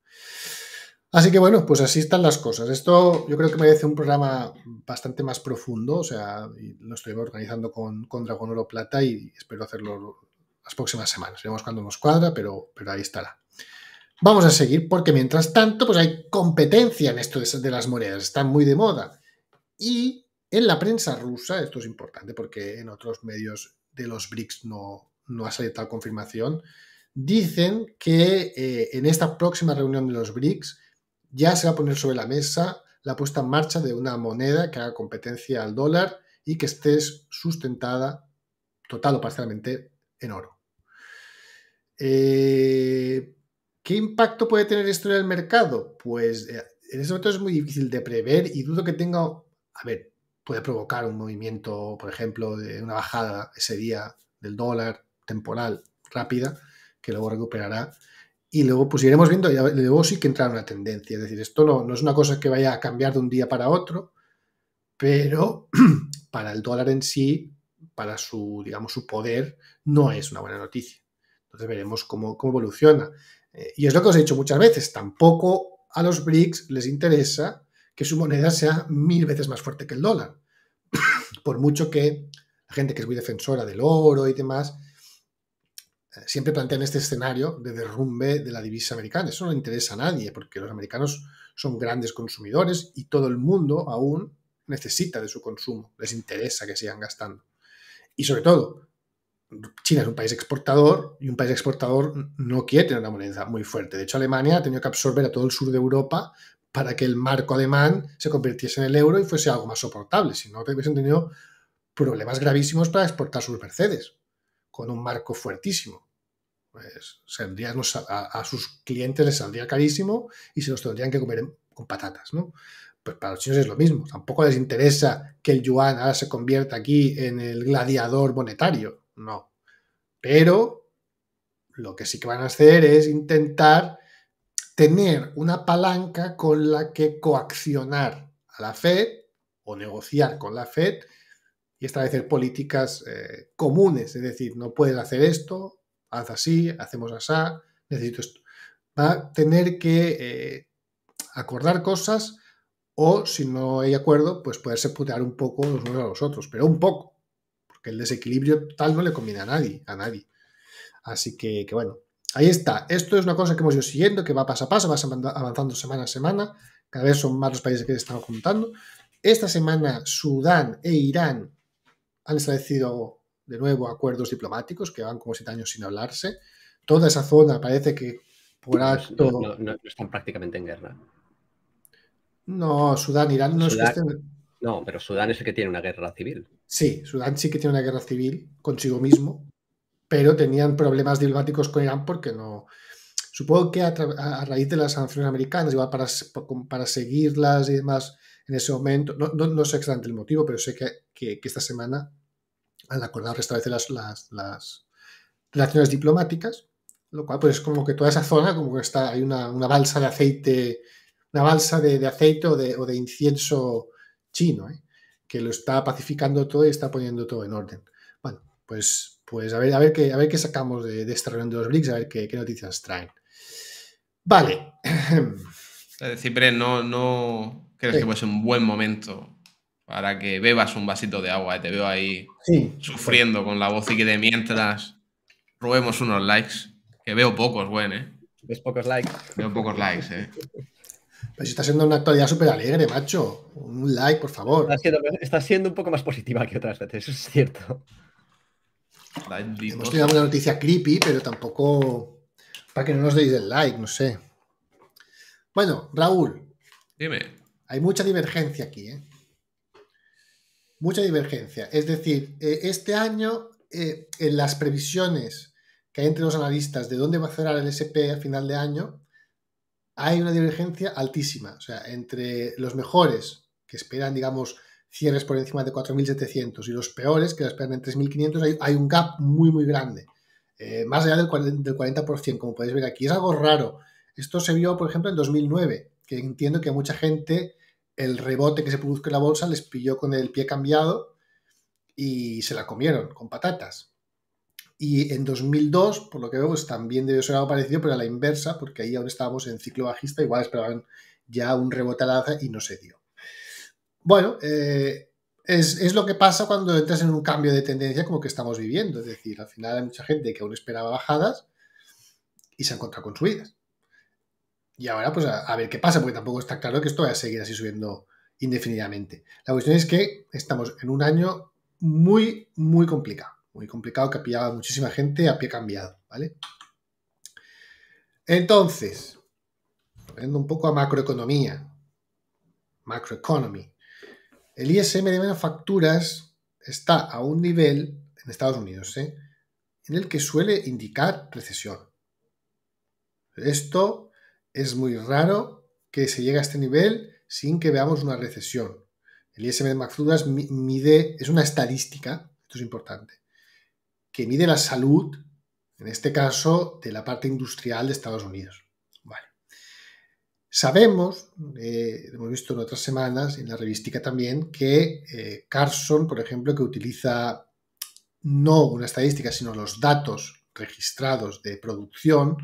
Así que bueno, pues así están las cosas. Esto yo creo que merece un programa bastante más profundo, o sea, lo estoy organizando con, con Dragón Oro Plata y espero hacerlo las próximas semanas. Veremos cuándo nos cuadra, pero, pero ahí estará. Vamos a seguir porque mientras tanto, pues hay competencia en esto de, las monedas, están muy de moda. Y en la prensa rusa, esto es importante porque en otros medios de los BRICS no, no ha salido tal confirmación, dicen que eh, en esta próxima reunión de los BRICS ya se va a poner sobre la mesa la puesta en marcha de una moneda que haga competencia al dólar y que esté sustentada total o parcialmente en oro. Eh, ¿Qué impacto puede tener esto en el mercado? Pues eh, en este momento es muy difícil de prever y dudo que tenga, a ver, puede provocar un movimiento, por ejemplo, de una bajada ese día del dólar temporal rápida, que luego recuperará y luego pues iremos viendo, y luego sí que entra una tendencia, es decir, esto no, no es una cosa que vaya a cambiar de un día para otro, pero para el dólar en sí, para su, digamos, su poder, no es una buena noticia. Entonces veremos cómo, evoluciona. Eh, y es lo que os he dicho muchas veces, tampoco a los BRICS les interesa que su moneda sea mil veces más fuerte que el dólar. Por mucho que la gente que es muy defensora del oro y demás, eh, siempre plantean este escenario de derrumbe de la divisa americana. Eso no le interesa a nadie, porque los americanos son grandes consumidores y todo el mundo aún necesita de su consumo, les interesa que sigan gastando. Y sobre todo, China es un país exportador y un país exportador no quiere tener una moneda muy fuerte. De hecho, Alemania ha tenido que absorber a todo el sur de Europa para que el marco alemán se convirtiese en el euro y fuese algo más soportable. Si no, hubiesen tenido problemas gravísimos para exportar sus Mercedes con un marco fuertísimo. Pues a, sus clientes les saldría carísimo y se los tendrían que comer con patatas, ¿no? Pues para los chinos es lo mismo. Tampoco les interesa que el yuan ahora se convierta aquí en el gladiador monetario, no. Pero lo que sí que van a hacer es intentar tener una palanca con la que coaccionar a la Fed o negociar con la Fed y establecer políticas eh, comunes, es decir, no puedes hacer esto, haz así, hacemos así, necesito esto. Va a tener que eh, acordar cosas o si no hay acuerdo, pues poderse putear un poco los unos a los otros, pero un poco, porque el desequilibrio tal no le conviene a nadie, a nadie. Así que, que bueno, ahí está. Esto es una cosa que hemos ido siguiendo, que va paso a paso, vas avanzando semana a semana, cada vez son más los países que se están juntando. Esta semana Sudán e Irán han establecido de nuevo acuerdos diplomáticos que van como siete años sin hablarse. Toda esa zona parece que por acto. están prácticamente en guerra. No, Sudán, Irán no es No, pero Sudán es el que tiene una guerra civil. Sí, Sudán sí que tiene una guerra civil consigo mismo, pero tenían problemas diplomáticos con Irán porque no. Supongo que a, raíz de las sanciones americanas, igual para, para seguirlas y demás, en ese momento, no, sé exactamente el motivo, pero sé que, esta semana han acordado restablecer las, relaciones diplomáticas, lo cual pues es como que toda esa zona, como que está, hay una, balsa de aceite, una balsa de, aceite o de, incienso chino, ¿eh? que lo está pacificando todo y está poniendo todo en orden. Bueno, pues, pues a, ver, a, ver qué, a ver qué sacamos de, de esta reunión de los BRICS, a ver qué, noticias traen. Vale. Es no, no, ¿Crees que puede ser un buen momento para que bebas un vasito de agua y eh, te veo ahí sufriendo con la voz y que de mientras probemos unos likes? Que veo pocos, buen, ¿eh? Ves pocos likes. Veo pocos likes, ¿eh? Pero está siendo una actualidad súper alegre, macho. Un like, por favor. Está siendo, un poco más positiva que otras veces, eso es cierto. Hemos tenido una noticia creepy, pero tampoco para que no nos deis el like, no sé. Bueno, Raúl. Dime. Hay mucha divergencia aquí, ¿eh? Mucha divergencia. Es decir, eh, este año, eh, en las previsiones que hay entre los analistas de dónde va a cerrar el SP a final de año, hay una divergencia altísima. O sea, entre los mejores, que esperan, digamos, cierres por encima de 4.700 y los peores, que esperan en 3.500, hay, un gap muy, muy grande. más allá del 40%, del 40%, como podéis ver aquí. Es algo raro. Esto se vio, por ejemplo, en 2009, que entiendo que mucha gente el rebote que se produzca en la bolsa les pilló con el pie cambiado y se la comieron con patatas. Y en 2002, por lo que vemos, pues también debió ser algo parecido, pero a la inversa, porque ahí aún estábamos en ciclo bajista, igual esperaban ya un rebote al alza y no se dio. Bueno, eh, es, lo que pasa cuando entras en un cambio de tendencia como que estamos viviendo. Es decir, al final hay mucha gente que aún esperaba bajadas y se encuentra con subidas. Y ahora, pues a, ver qué pasa, porque tampoco está claro que esto vaya a seguir así subiendo indefinidamente. La cuestión es que estamos en un año muy, muy complicado. Muy complicado que ha pillado a muchísima gente a pie cambiado, ¿vale? Entonces, volviendo un poco a macroeconomía, macroeconomy, el ISM de manufacturas está a un nivel, en Estados Unidos, ¿eh? en el que suele indicar recesión. Esto es muy raro que se llegue a este nivel sin que veamos una recesión. El ISM de Macfrudas mide, es una estadística, esto es importante, que mide la salud, en este caso, de la parte industrial de Estados Unidos. Sabemos, eh, hemos visto en otras semanas, en la revista también, que eh, Carson, por ejemplo, que utiliza no una estadística, sino los datos registrados de producción,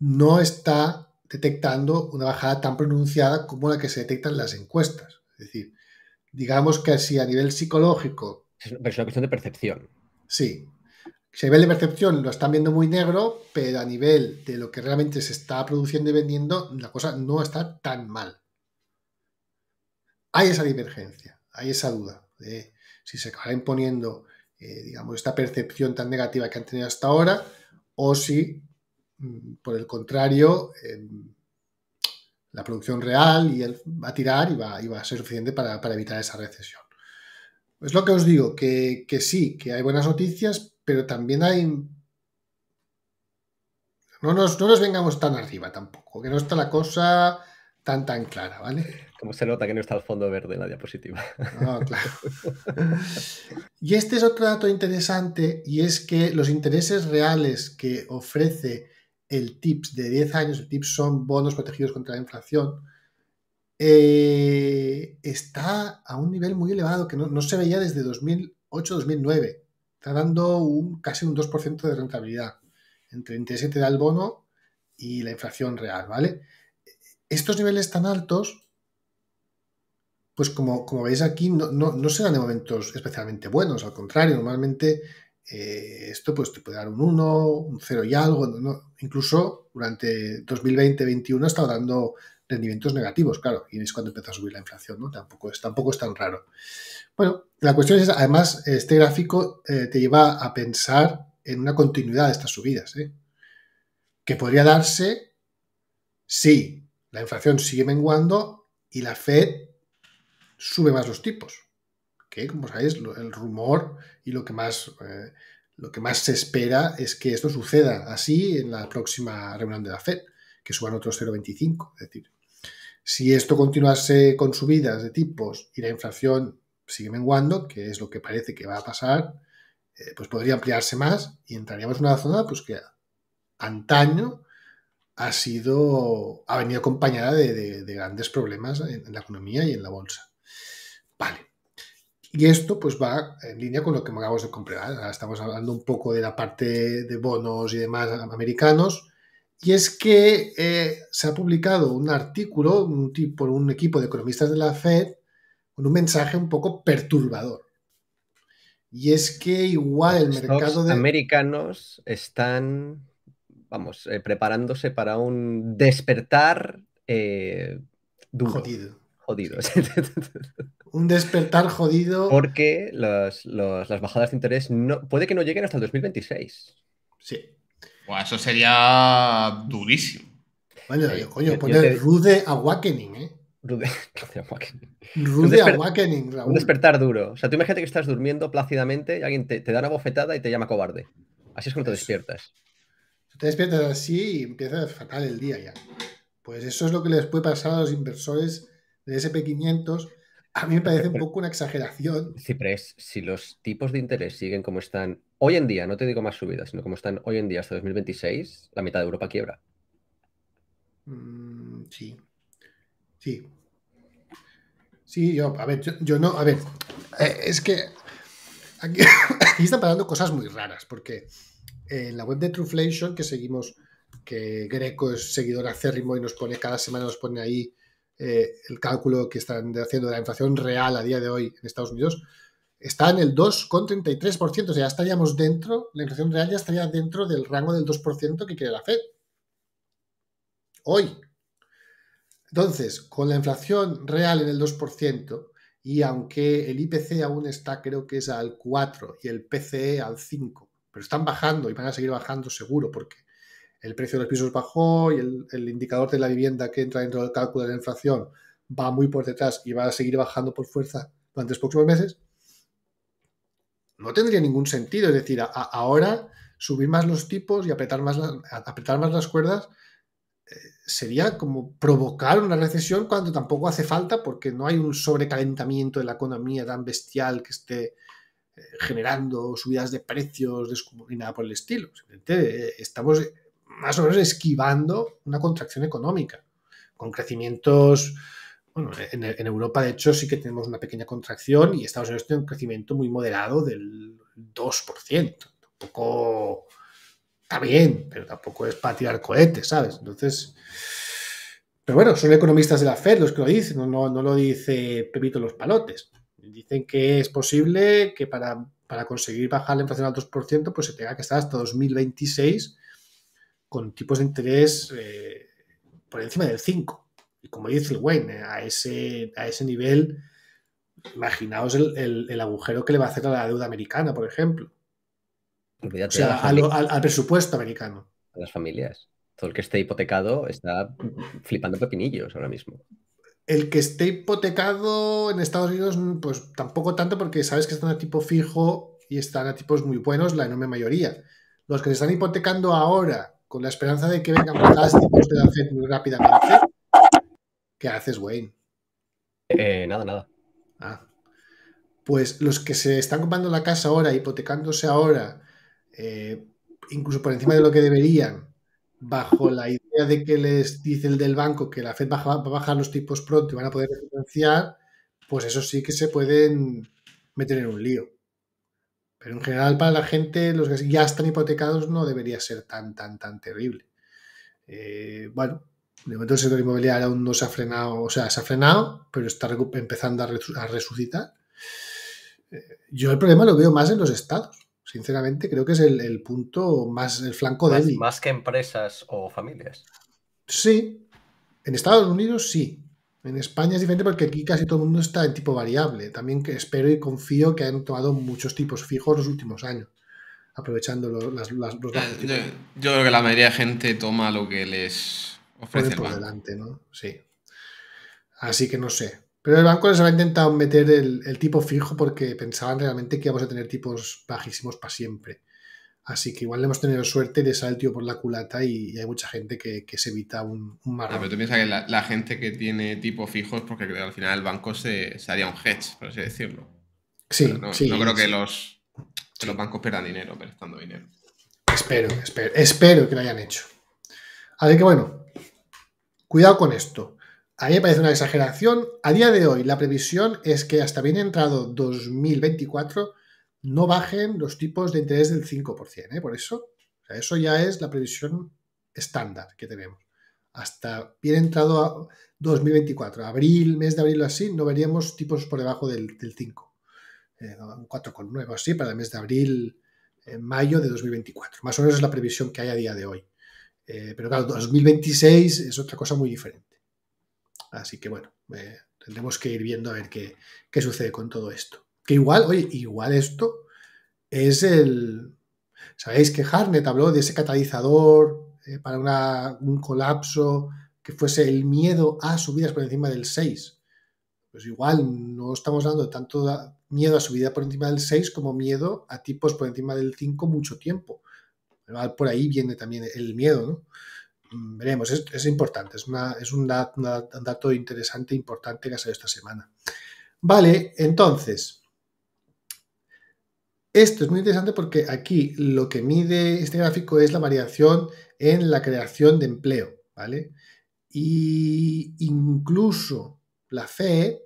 no está detectando una bajada tan pronunciada como la que se detecta en las encuestas. Es decir, digamos que si a nivel psicológico... Es una cuestión de percepción. Sí. Si a nivel de percepción lo están viendo muy negro, pero a nivel de lo que realmente se está produciendo y vendiendo, la cosa no está tan mal. Hay esa divergencia, hay esa duda de si se acabará imponiendo, eh, digamos, esta percepción tan negativa que han tenido hasta ahora, o si Mm, por el contrario, la producción real y va a tirar y va, a ser suficiente para, evitar esa recesión. Es lo que os digo, que, sí, que hay buenas noticias, pero también hay... No nos, no nos vengamos tan arriba tampoco, que no está la cosa tan tan clara, ¿vale? Como se nota que no está el fondo verde en la diapositiva. No, claro. Y este es otro dato interesante y es que los intereses reales que ofrece el TIPS de 10 años, el TIPS son bonos protegidos contra la inflación, eh, está a un nivel muy elevado que no, se veía desde 2008-2009. Está dando un, casi un 2% de rentabilidad. Entre el interés que te da el bono y la inflación real, ¿vale? Estos niveles tan altos, pues como, como veis aquí, no, no, no se dan en momentos especialmente buenos. Al contrario, normalmente eh, esto pues te puede dar un 1, un 0 y algo, incluso durante 2020-2021 ha estado dando rendimientos negativos, claro, y es cuando empieza a subir la inflación, ¿no? Tampoco es, tampoco es tan raro. Bueno, la cuestión es, además, este gráfico eh, te lleva a pensar en una continuidad de estas subidas, ¿eh? que podría darse si la inflación sigue menguando y la Fed sube más los tipos que, como sabéis, el rumor y lo que más... Eh, lo que más se espera es que esto suceda así en la próxima reunión de la FED, que suban otros 0,25. Es decir, si esto continuase con subidas de tipos y la inflación sigue menguando, que es lo que parece que va a pasar, eh, pues podría ampliarse más y entraríamos en una zona pues, que antaño ha sido, ha venido acompañada de, grandes problemas en la economía y en la bolsa. Vale. Y esto pues va en línea con lo que acabamos de comprar. estamos hablando un poco de la parte de bonos y demás americanos. Y es que eh, se ha publicado un artículo un tipo, por un equipo de economistas de la Fed con un mensaje un poco perturbador. Y es que igual el mercado de... americanos están, vamos, eh, preparándose para un despertar eh, duro. Jodido. Un despertar jodido. Porque las bajadas de interés no, puede que no lleguen hasta el 2026. Sí. eso sería durísimo. coño, poner Rude Awakening, ¿eh? Rude, Awakening. Rude un Awakening, Un despertar duro. O sea, tú imagínate que estás durmiendo plácidamente y alguien te, te da una bofetada y te llama cobarde. Así es como te despiertas. Te despiertas así y empieza fatal el día ya. Pues eso es lo que les puede pasar a los inversores SP500, a mí me parece un poco una exageración. Ciprés, si los tipos de interés siguen como están hoy en día, no te digo más subidas, sino como están hoy en día hasta 2026, la mitad de Europa quiebra. Mm, sí. Sí. Sí, yo, a ver, yo, no, a ver, eh, es que aquí, están pasando cosas muy raras, porque en la web de Truflation, que seguimos, que Greco es seguidor acérrimo y nos pone cada semana, nos pone ahí eh, el cálculo que están haciendo de la inflación real a día de hoy en Estados Unidos, está en el 2,33%. O sea, ya estaríamos dentro, la inflación real ya estaría dentro del rango del 2% que quiere la Fed. Hoy. Entonces, con la inflación real en el 2%, y aunque el IPC aún está, creo que es al 4 y el PCE al 5, pero están bajando y van a seguir bajando seguro porque el precio de los pisos bajó y el, indicador de la vivienda que entra dentro del cálculo de la inflación va muy por detrás y va a seguir bajando por fuerza durante los próximos meses, no tendría ningún sentido. Es decir, ahora subir más los tipos y apretar más las, apretar más las cuerdas eh, sería como provocar una recesión cuando tampoco hace falta porque no hay un sobrecalentamiento de la economía tan bestial que esté eh, generando subidas de precios ni nada por el estilo. Simplemente eh, estamos más o menos esquivando una contracción económica, con crecimientos, bueno, en, Europa de hecho sí que tenemos una pequeña contracción y Estados Unidos tiene un crecimiento muy moderado del 2%, tampoco está bien, pero tampoco es para tirar cohetes, ¿sabes? Entonces... Pero bueno, son economistas de la Fed los que lo dicen, no, no, lo dice Pepito los Palotes. Dicen que es posible que para, para conseguir bajar la inflación al 2%, pues se tenga que estar hasta 2026 con tipos de interés eh, por encima del 5. Y como dice el Wayne, eh, a ese, a ese nivel, imaginaos el, agujero que le va a hacer a la deuda americana, por ejemplo. o sea, al, al, presupuesto americano. A las familias. Todo el que esté hipotecado está flipando pepinillos ahora mismo. El que esté hipotecado en Estados Unidos, pues tampoco tanto porque sabes que están a tipo fijo y están a tipos muy buenos la enorme mayoría. Los que se están hipotecando ahora con la esperanza de que vengan más tipos de Fed muy rápidamente. ¿Qué haces, Wayne? Eh, nada, nada. Ah. Pues los que se están comprando la casa ahora, hipotecándose ahora, eh, incluso por encima de lo que deberían, bajo la idea de que les dice el del banco que la Fed va a bajar los tipos pronto y van a poder financiar, pues eso sí que se pueden meter en un lío. Pero en general para la gente, los que ya están hipotecados no debería ser tan, tan, tan terrible. Eh, bueno, de momento el sector inmobiliario aún no se ha frenado, o sea, se ha frenado, pero está empezando a, resucitar. Eh, yo el problema lo veo más en los estados. Sinceramente, creo que es el, punto más, el flanco de débil. Más que empresas o familias. Sí. En Estados Unidos sí, en España es diferente porque aquí casi todo el mundo está en tipo variable. También espero y confío que han tomado muchos tipos fijos los últimos años, aprovechando los, las, eh, yo, creo que la mayoría de gente toma lo que les ofrece. por delante, ¿no? Sí. Así que no sé. Pero el banco les ha intentado meter el, el tipo fijo porque pensaban realmente que íbamos a tener tipos bajísimos para siempre. Así que igual le hemos tenido suerte, de salir tío por la culata y, hay mucha gente que, se evita un, un marrón. Ah, pero tú piensas que la, gente que tiene tipo fijos, porque al final el banco se, haría un hedge, por así decirlo. Sí, sí. No creo que los, los bancos pierdan dinero prestando dinero. Espero, espero, espero que lo hayan hecho. Así que bueno, cuidado con esto. A mí me parece una exageración. A día de hoy, la previsión es que hasta bien entrado 2024 no bajen los tipos de interés del 5%. ¿eh? Por eso, eso ya es la previsión estándar que tenemos. Hasta bien entrado a 2024, abril, mes de abril o así, no veríamos tipos por debajo del, 5. 4,9 eh, o así para el mes de abril, eh, mayo de 2024. Más o menos es la previsión que hay a día de hoy. pero claro, 2026 es otra cosa muy diferente. Así que bueno, tendremos que ir viendo a ver qué, qué sucede con todo esto igual, oye, igual esto es el... Sabéis que Harnett habló de ese catalizador eh, para un colapso que fuese el miedo a subidas por encima del 6. Pues igual no estamos dando tanto miedo a subida por encima del 6 como miedo a tipos por encima del 5 mucho tiempo. Por ahí viene también el miedo, ¿no? Mm, veremos, es, importante, es, es un, un dato interesante, e importante que ha salido esta semana. Vale, entonces, esto es muy interesante porque aquí lo que mide este gráfico es la variación en la creación de empleo, ¿vale? Y incluso la FE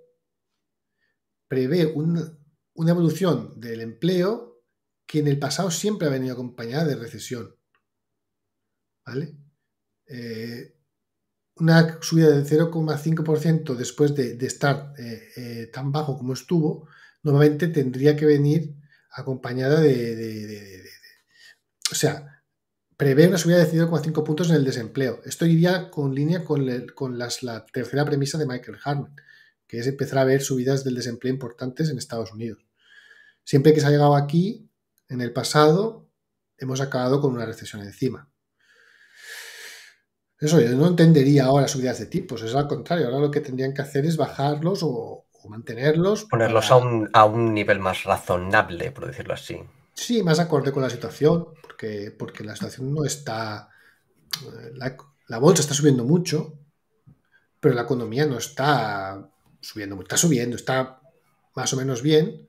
prevé una evolución del empleo que en el pasado siempre ha venido acompañada de recesión, ¿vale? Eh, una subida del 0,5% después de, estar eh, eh, tan bajo como estuvo, normalmente tendría que venir acompañada de, o sea, prevé una subida de cinco puntos en el desempleo. Esto iría con línea con, la tercera premisa de Michael Harman, que es empezar a ver subidas del desempleo importantes en Estados Unidos. Siempre que se ha llegado aquí, en el pasado, hemos acabado con una recesión encima. Eso yo no entendería ahora subidas de tipos, es al contrario, ahora lo que tendrían que hacer es bajarlos o, mantenerlos. Ponerlos a, un, a un nivel más razonable, por decirlo así. Sí, más acorde con la situación, porque, porque la situación no está... Eh, la, bolsa está subiendo mucho, pero la economía no está subiendo, está subiendo, está más o menos bien,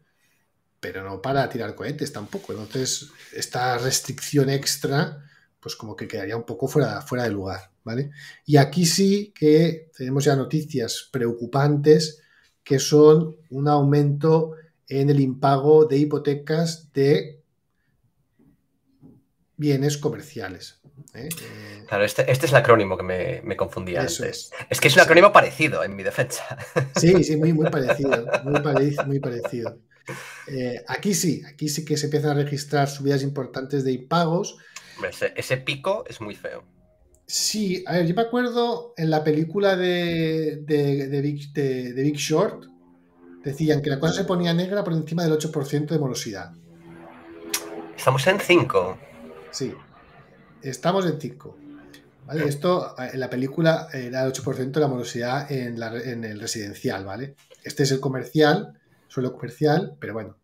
pero no para tirar cohetes tampoco. Entonces, esta restricción extra, pues como que quedaría un poco fuera, fuera de lugar, ¿vale? Y aquí sí que tenemos ya noticias preocupantes que son un aumento en el impago de hipotecas de bienes comerciales. ¿eh? Eh, claro, este, este, es el acrónimo que me, confundía Es. que es un acrónimo parecido en mi defensa. Sí, sí, muy, muy parecido, muy, eh, aquí sí, aquí sí que se empiezan a registrar subidas importantes de impagos. ese pico es muy feo. Sí, a ver, yo me acuerdo en la película de, de, Big, Short, decían que la cosa se ponía negra por encima del 8% de morosidad. Estamos en 5. Sí, estamos en 5. ¿Vale? Esto eh, en la película era el 8% de la morosidad en, el residencial, ¿vale? Este es el comercial, suelo comercial, pero bueno,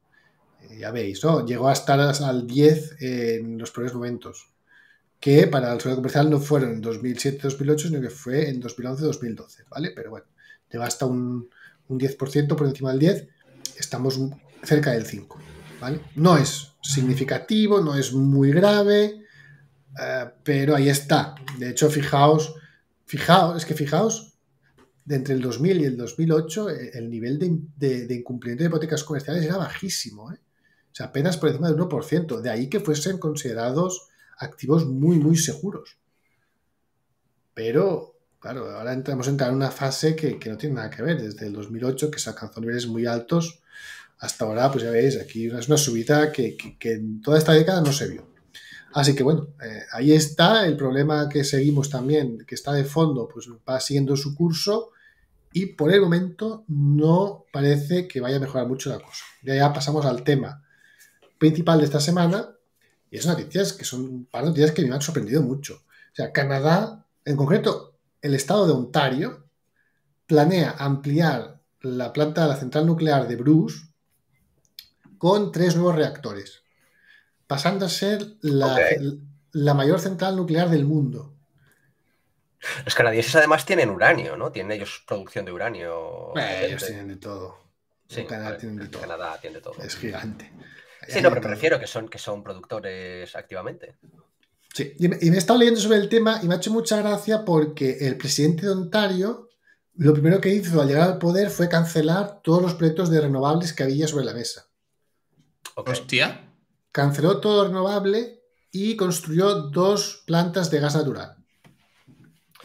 eh, ya veis, ¿no? Llegó hasta estar al 10 en los primeros momentos que para el suelo comercial no fueron en 2007-2008, sino que fue en 2011-2012, ¿vale? Pero bueno, te basta un, 10% por encima del 10%, estamos cerca del 5%, ¿vale? No es significativo, no es muy grave, eh, pero ahí está. De hecho, fijaos, fijaos, es que fijaos, de entre el 2000 y el 2008, eh, el nivel de, de incumplimiento de hipotecas comerciales era bajísimo, ¿eh? O sea, apenas por encima del 1%, de ahí que fuesen considerados activos muy, muy seguros. Pero, claro, ahora entramos a en una fase que, no tiene nada que ver. Desde el 2008, que se alcanzó niveles muy altos, hasta ahora, pues ya veis, aquí es una subida que, en toda esta década no se vio. Así que bueno, eh, ahí está el problema que seguimos también, que está de fondo, pues va siguiendo su curso y por el momento no parece que vaya a mejorar mucho la cosa. ya pasamos al tema principal de esta semana, y es noticias que son un noticias que me han sorprendido mucho. O sea, Canadá, en concreto el estado de Ontario, planea ampliar la planta de la central nuclear de Bruce con tres nuevos reactores, pasando a ser la, mayor central nuclear del mundo. Los canadienses además tienen uranio, ¿no? Tienen ellos producción de uranio. ellos tienen de todo. tienen de todo. Canadá tiene de todo. Es gigante. Sí, no, pero me que son, que son productores activamente. Sí, y me, he estado leyendo sobre el tema y me ha hecho mucha gracia porque el presidente de Ontario lo primero que hizo al llegar al poder fue cancelar todos los proyectos de renovables que había sobre la mesa. Hostia. Canceló todo renovable y construyó dos plantas de gas natural.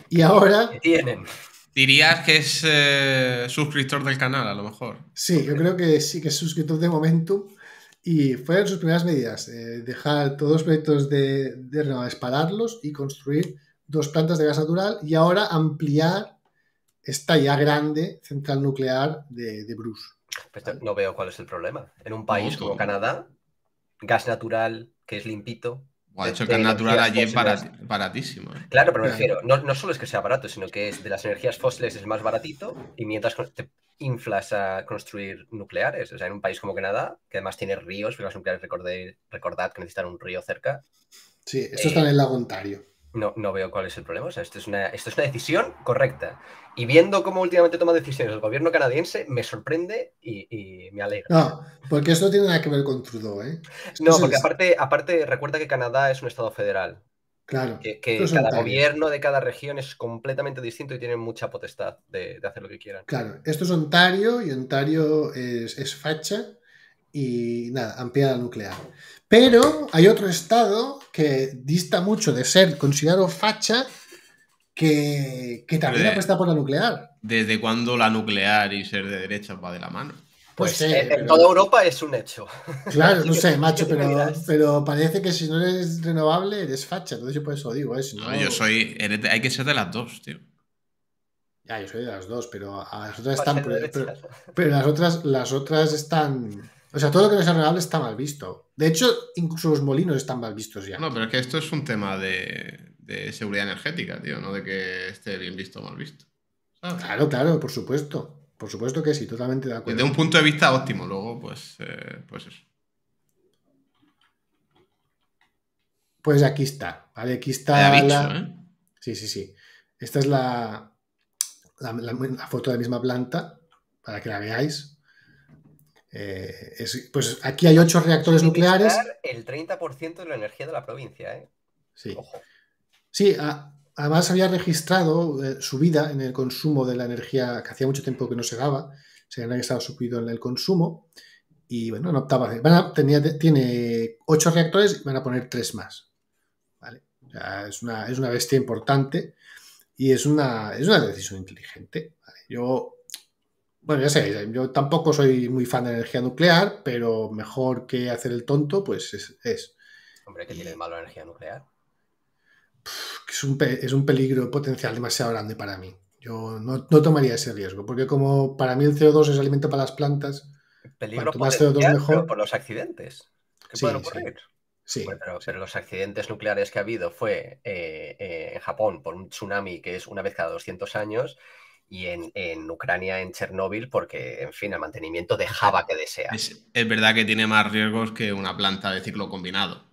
Y ahora. tienen? Dirías que es eh, suscriptor del canal, a lo mejor. Sí, yo creo que sí, que es suscriptor de momento. Y fueron sus primeras medidas, eh, dejar todos los proyectos de, de renovables, pararlos y construir dos plantas de gas natural y ahora ampliar esta ya grande central nuclear de, Bruce. no veo cuál es el problema. En un país como Canadá, gas natural que es limpito. hecho gas natural allí es baratísimo. Eh. Claro, pero me refiero, no, solo es que sea barato, sino que es de las energías fósiles es más baratito y mientras inflas a construir nucleares. O sea, en un país como Canadá, que además tiene ríos, porque las nucleares recordad que necesitan un río cerca. Sí, esto está en eh, el lago Ontario. No, no veo cuál es el problema. O sea, esto es, una, es una decisión correcta. Y viendo cómo últimamente toma decisiones el gobierno canadiense, me sorprende y, me alegra. No, porque esto no tiene nada que ver con Trudeau, ¿eh? no, porque aparte, aparte recuerda que Canadá es un estado federal. Claro. Que, cada gobierno de cada región es completamente distinto y tienen mucha potestad de, hacer lo que quieran. Claro, esto es Ontario y Ontario es, facha y nada, ampliada nuclear. Pero hay otro estado que dista mucho de ser considerado facha que, también apuesta por la nuclear. ¿Desde cuándo la nuclear y ser de derecha va de la mano? Pues, pues en, toda Europa es un hecho. Claro, no sé, macho, pero, parece que si no eres renovable, eres facha. Entonces yo por eso digo, ¿eh? no... yo soy. Hay que ser de las dos, tío. Ya, yo soy de las dos, pero las otras están. Pero, las otras, las otras están. O sea, todo lo que no es renovable está mal visto. De hecho, incluso los molinos están mal vistos ya. No, pero es que esto es un tema de, seguridad energética, tío, no de que esté bien visto o mal visto. Claro, claro, por supuesto. Por supuesto que sí, totalmente de acuerdo. Desde un punto de vista óptimo, luego, pues, eh, pues eso. Pues aquí está, ¿vale? Aquí está. ¿eh? Sí, sí, sí. Esta es la, foto de la misma planta, para que la veáis. Eh, pues aquí hay ocho reactores nucleares. El 30% de la energía de la provincia, ¿eh? Sí. Ojo. Sí, ah, además había registrado eh, su subida en el consumo de la energía que hacía mucho tiempo que no se daba, se había estado subido en el consumo y bueno, no optaba. tenía, tiene ocho reactores y van a poner tres más. ¿vale? es, una, es, una, bestia importante y es una, es una decisión inteligente. Yo, bueno, ya sé, yo tampoco soy muy fan de energía nuclear, pero mejor que hacer el tonto, pues es. Hombre, que tiene malo la energía nuclear? es un, es un peligro potencial demasiado grande para mí. Yo no, tomaría ese riesgo, porque como para mí el CO2 es alimento para las plantas, peligro más Por los accidentes sí, ocurrir. pero, los accidentes nucleares que ha habido fue eh, eh, en Japón por un tsunami que es una vez cada 200 años y en, Ucrania, en Chernóbil, porque, en fin, el mantenimiento dejaba que desear. Es, verdad que tiene más riesgos que una planta de ciclo combinado.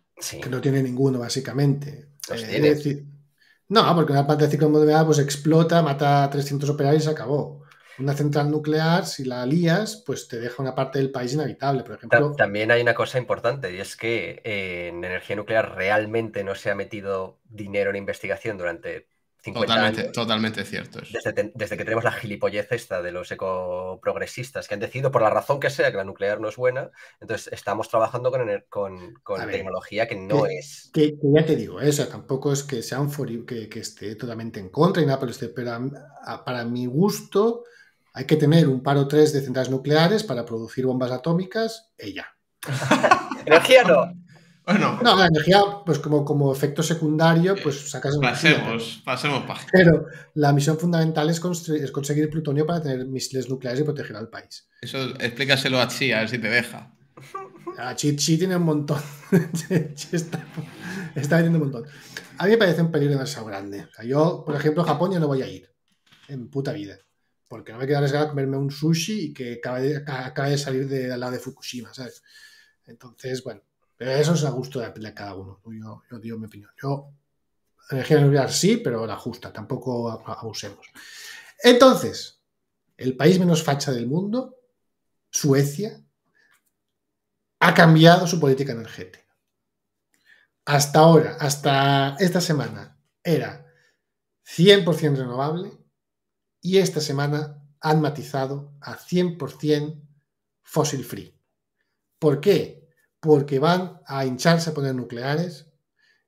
Que no tiene ninguno, básicamente. Eh, no, porque una parte de ciclomodular pues explota, mata a 300 operarios y se acabó. Una central nuclear, si la lías, pues te deja una parte del país inhabitable, por ejemplo. También hay una cosa importante y es que eh, en energía nuclear realmente no se ha metido dinero en investigación durante totalmente, cierto. Desde, que tenemos la gilipollez esta de los ecoprogresistas que han decidido, por la razón que sea, que la nuclear no es buena, entonces estamos trabajando con, con, tecnología que no es. Que, ya te digo, eso tampoco es que sea un que, esté totalmente en contra y nada, pero, para mi gusto hay que tener un par o tres de centrales nucleares para producir bombas atómicas y ya. Energía no. Bueno. No, la energía, pues como, como efecto secundario, eh, pues sacas energía. Pasemos, pasemos Pero la misión fundamental es, conseguir plutonio para tener misiles nucleares y proteger al país. Eso explícaselo a Chi, a ver si te deja. A Chi, Chi tiene un montón. está, está vendiendo un montón. A mí me parece un peligro demasiado grande. O yo, por ejemplo, a Japón ya no voy a ir. En puta vida. Porque no me queda arriesgado a comerme un sushi y que acabe de, salir de, la de Fukushima, ¿sabes? Entonces, bueno. Eso es a gusto de, cada uno. Yo, digo mi opinión. Yo, energía nuclear sí, pero la justa, tampoco abusemos. Entonces, el país menos facha del mundo, Suecia, ha cambiado su política energética. Hasta ahora, hasta esta semana, era 100% renovable y esta semana han matizado a 100% fossil free. ¿Por qué? porque van a hincharse a poner nucleares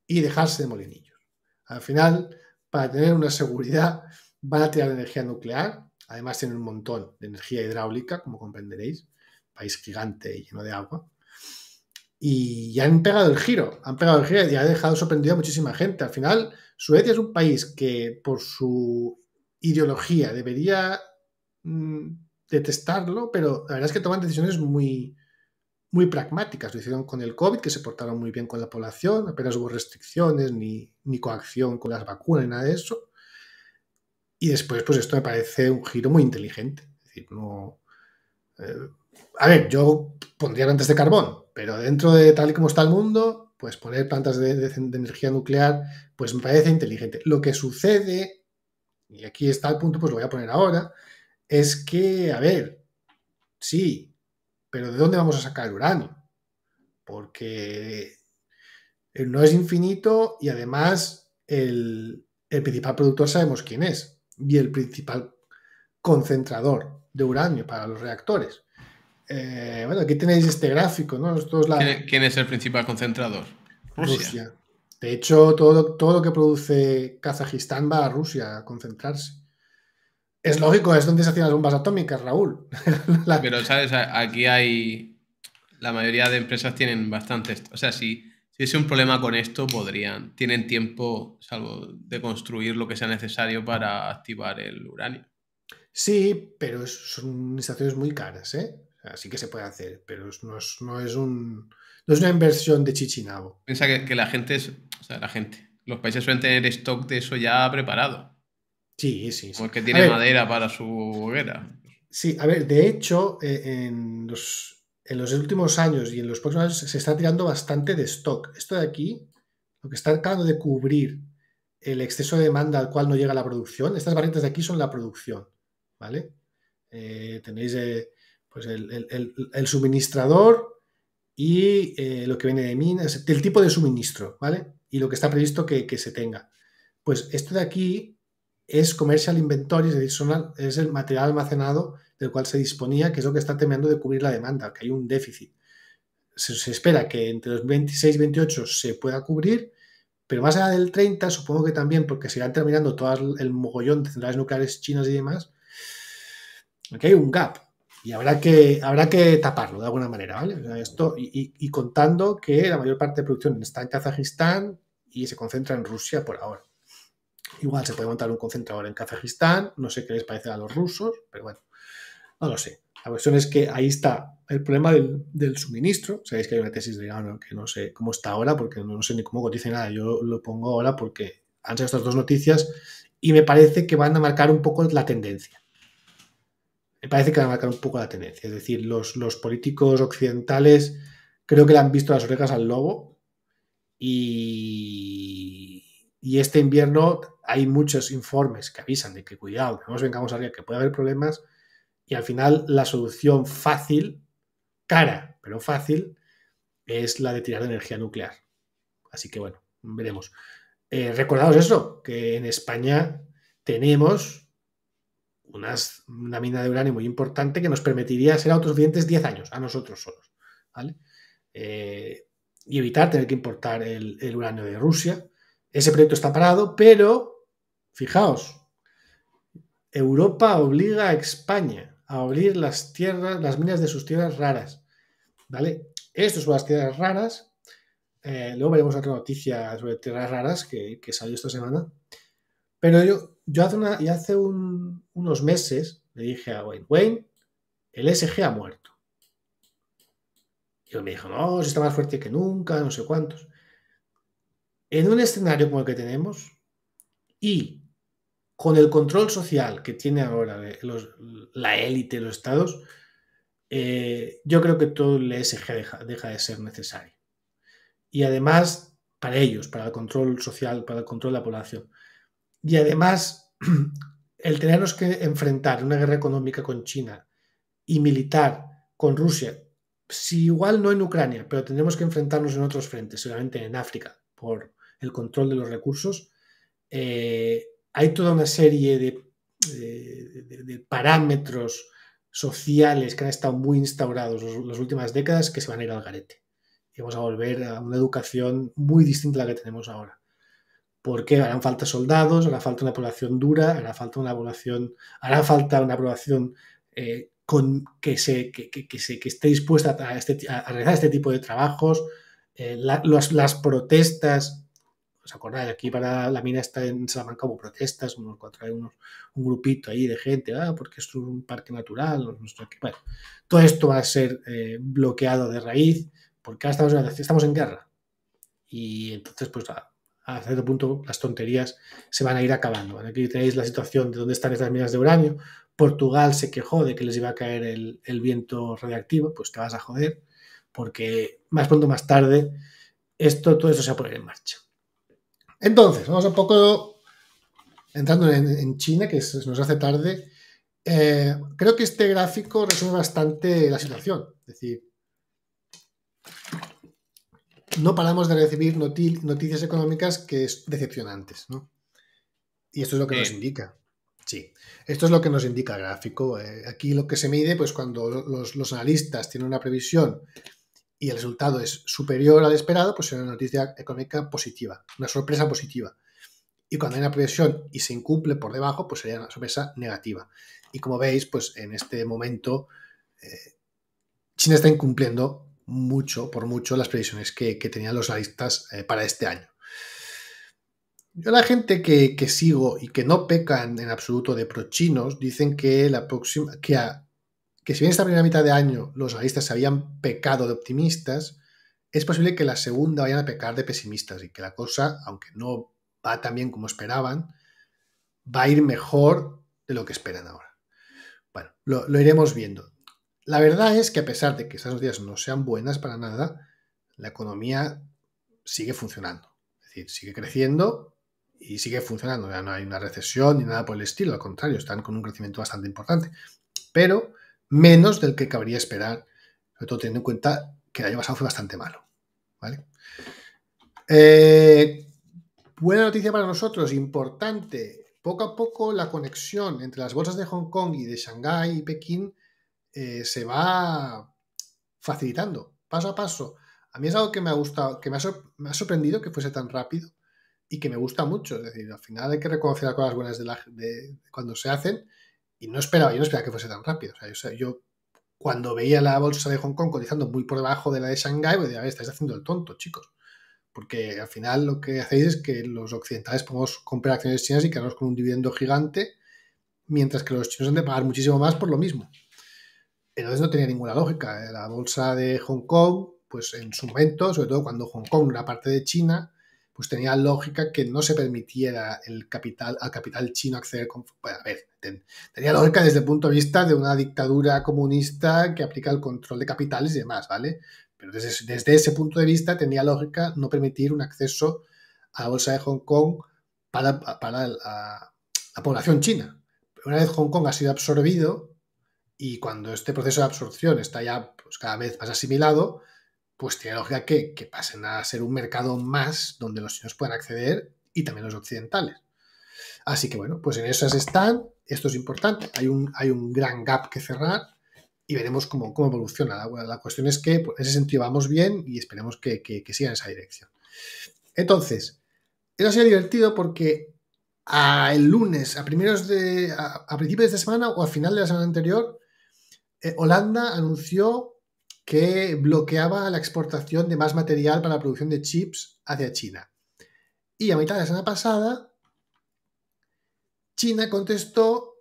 y dejarse de molinillos. Al final, para tener una seguridad, van a tirar energía nuclear. Además, tienen un montón de energía hidráulica, como comprenderéis, país gigante y lleno de agua. Y ya han pegado el giro, han pegado el giro y ha dejado sorprendida a muchísima gente. Al final, Suecia es un país que por su ideología debería mm, detestarlo, pero la verdad es que toman decisiones muy, muy pragmáticas. Lo hicieron con el COVID, que se portaron muy bien con la población, apenas hubo restricciones ni, coacción con las vacunas, nada de eso. Y después, pues esto me parece un giro muy inteligente. Es decir, no. Eh, a ver, yo pondría antes de carbón, pero dentro de tal y como está el mundo, pues poner plantas de, de energía nuclear, pues me parece inteligente. Lo que sucede, y aquí está el punto, pues lo voy a poner ahora, es que, a ver, sí, pero ¿de dónde vamos a sacar uranio? Porque eh, no es infinito y además el, principal productor sabemos quién es y el principal concentrador de uranio para los reactores. Eh, bueno, aquí tenéis este gráfico, ¿no? ¿Quién es el principal concentrador? Rusia. De hecho, todo, todo lo que produce Kazajistán va a Rusia a concentrarse. Es lógico, es donde se hacían las bombas atómicas, Raúl. Pero, ¿sabes? Aquí hay. La mayoría de empresas tienen bastantes. O sea, si, si es un problema con esto, podrían. Tienen tiempo, salvo de construir lo que sea necesario para activar el uranio. Sí, pero son instalaciones muy caras, ¿eh? Así que se puede hacer, pero no es, un, una inversión de chichinabo. Piensa que, que la gente es. O sea, la gente. Los países suelen tener stock de eso ya preparado. Sí, sí, sí. Porque tiene madera para su hoguera. Sí, a ver, de hecho, eh, en, los, últimos años y en los próximos años se está tirando bastante de stock. Esto de aquí, lo que está tratando de cubrir el exceso de demanda al cual no llega la producción, estas variantes de aquí son la producción, ¿vale? Eh, tenéis eh, pues el, suministrador y lo que viene de minas, el tipo de suministro, ¿vale? Y lo que está previsto que, que se tenga. Pues esto de aquí es comercial inventory, es el material almacenado del cual se disponía, que es lo que está temiendo de cubrir la demanda, que hay un déficit. Se, espera que entre los 26 y 28 se pueda cubrir, pero más allá del 30, supongo que también, porque se irán terminando todo el mogollón de centrales nucleares chinas y demás, que hay un gap y habrá que, habrá que taparlo de alguna manera, ¿vale? esto, y, contando que la mayor parte de producción está en Kazajistán y se concentra en Rusia por ahora. Igual se puede montar un concentrador en Kazajistán, no sé qué les parece a los rusos, pero bueno, no lo sé. La cuestión es que ahí está el problema del, suministro. Sabéis que hay una tesis de que no sé cómo está ahora, porque no sé ni cómo cotiza nada. Yo lo pongo ahora porque han sido estas dos noticias y me parece que van a marcar un poco la tendencia. Me parece que van a marcar un poco la tendencia. Es decir, los, los políticos occidentales creo que le han visto las orejas al lobo y y este invierno hay muchos informes que avisan de que cuidado, que no nos vengamos arriba, que puede haber problemas. Y al final la solución fácil, cara, pero fácil, es la de tirar de energía nuclear. Así que bueno, veremos. Eh, eso, que en España tenemos una mina de uranio muy importante que nos permitiría ser autosuficientes 10 años a nosotros solos. ¿vale? Eh, y evitar tener que importar el, el uranio de Rusia ese proyecto está parado, pero fijaos, Europa obliga a España a abrir las tierras, las minas de sus tierras raras. ¿Vale? Estos son las tierras raras. Eh, luego veremos otra noticia sobre tierras raras que, salió esta semana. Pero yo, yo hace, unos meses le dije a Wayne, Wayne, el SG ha muerto. Y él me dijo, no, si está más fuerte que nunca, no sé cuántos en un escenario como el que tenemos y con el control social que tiene ahora la élite, los estados, eh, yo creo que todo el ESG deja, de ser necesario. Y además, para ellos, para el control social, para el control de la población. Y además, el tenernos que enfrentar una guerra económica con China y militar con Rusia, si igual no en Ucrania, pero tenemos que enfrentarnos en otros frentes, seguramente en África, por el control de los recursos, eh, hay toda una serie de, parámetros sociales que han estado muy instaurados en las últimas décadas que se van a ir al garete. Y vamos a volver a una educación muy distinta a la que tenemos ahora. Porque harán falta soldados, hará falta una población dura, hará falta una población, hará falta una población eh, con, que, se, que, esté dispuesta a, este, realizar este tipo de trabajos. Eh, las protestas ¿Os acordáis? Aquí para la mina está en Salamanca hubo protestas, unos cuatro un grupito ahí de gente, ah, porque es un parque natural. todo esto va a ser eh, bloqueado de raíz porque ahora estamos, en guerra. Y entonces, pues a, a, cierto punto, las tonterías se van a ir acabando. Aquí tenéis la situación de dónde están estas minas de uranio. Portugal se quejó de que les iba a caer el, viento radiactivo, pues te vas a joder, porque más pronto más tarde, esto, todo eso se va a poner en marcha. Entonces, vamos un poco entrando en, China, que se nos hace tarde. Eh, creo que este gráfico resume bastante la situación. Es decir, no paramos de recibir noticias económicas que es decepcionantes, ¿no? Y esto es lo que nos indica. Sí, esto es lo que nos indica el gráfico. Eh, aquí lo que se mide, pues cuando los analistas tienen una previsión y el resultado es superior al esperado, pues es una noticia económica positiva, una sorpresa positiva. Y cuando hay una previsión y se incumple por debajo, pues sería una sorpresa negativa. Y como veis, pues en este momento eh, China está incumpliendo mucho, por mucho, las previsiones que, tenían los analistas eh, para este año. Yo la gente que, sigo y que no pecan en absoluto de prochinos dicen que la próxima, que que si bien esta primera mitad de año los analistas se habían pecado de optimistas, es posible que la segunda vayan a pecar de pesimistas y que la cosa, aunque no va tan bien como esperaban, va a ir mejor de lo que esperan ahora. Bueno, lo, iremos viendo. La verdad es que a pesar de que estas días no sean buenas para nada, la economía sigue funcionando. Es decir, sigue creciendo y sigue funcionando. Ya no hay una recesión ni nada por el estilo, al contrario, están con un crecimiento bastante importante. Pero menos del que cabría esperar, sobre todo teniendo en cuenta que el año pasado fue bastante malo. ¿vale? Eh, buena noticia para nosotros, importante. Poco a poco la conexión entre las bolsas de Hong Kong y de Shanghái y Pekín eh, se va facilitando, paso a paso. A mí es algo que me ha gustado, que me ha, sorprendido que fuese tan rápido y que me gusta mucho. Es decir, al final hay que reconocer las cosas buenas cuando se hacen y no esperaba, yo no esperaba que fuese tan rápido. O sea, yo, cuando veía la bolsa de Hong Kong cotizando muy por debajo de la de Shanghái, me pues decía, a estáis haciendo el tonto, chicos. Porque al final lo que hacéis es que los occidentales podemos comprar acciones chinas y quedarnos con un dividendo gigante, mientras que los chinos han de pagar muchísimo más por lo mismo. Entonces no tenía ninguna lógica. ¿eh? La bolsa de Hong Kong, pues en su momento, sobre todo cuando Hong Kong era parte de China, pues tenía lógica que no se permitiera el capital, al capital chino acceder a ver, tenía lógica desde el punto de vista de una dictadura comunista que aplica el control de capitales y demás, ¿vale? Pero desde, ese punto de vista tenía lógica no permitir un acceso a la bolsa de Hong Kong para, para la, población china. una vez Hong Kong ha sido absorbido y cuando este proceso de absorción está ya pues, cada vez más asimilado, pues tiene lógica que, que, pasen a ser un mercado más donde los chinos puedan acceder y también los occidentales. Así que bueno, pues en esas están, esto es importante, hay un, hay un gran gap que cerrar y veremos cómo, cómo evoluciona. La, cuestión es que pues, en ese sentido vamos bien y esperemos que, siga en esa dirección. Entonces, eso ha sido divertido porque el lunes, a primeros de. A, principios de semana o a final de la semana anterior, eh, Holanda anunció que bloqueaba la exportación de más material para la producción de chips hacia China. Y a mitad de la semana pasada, China contestó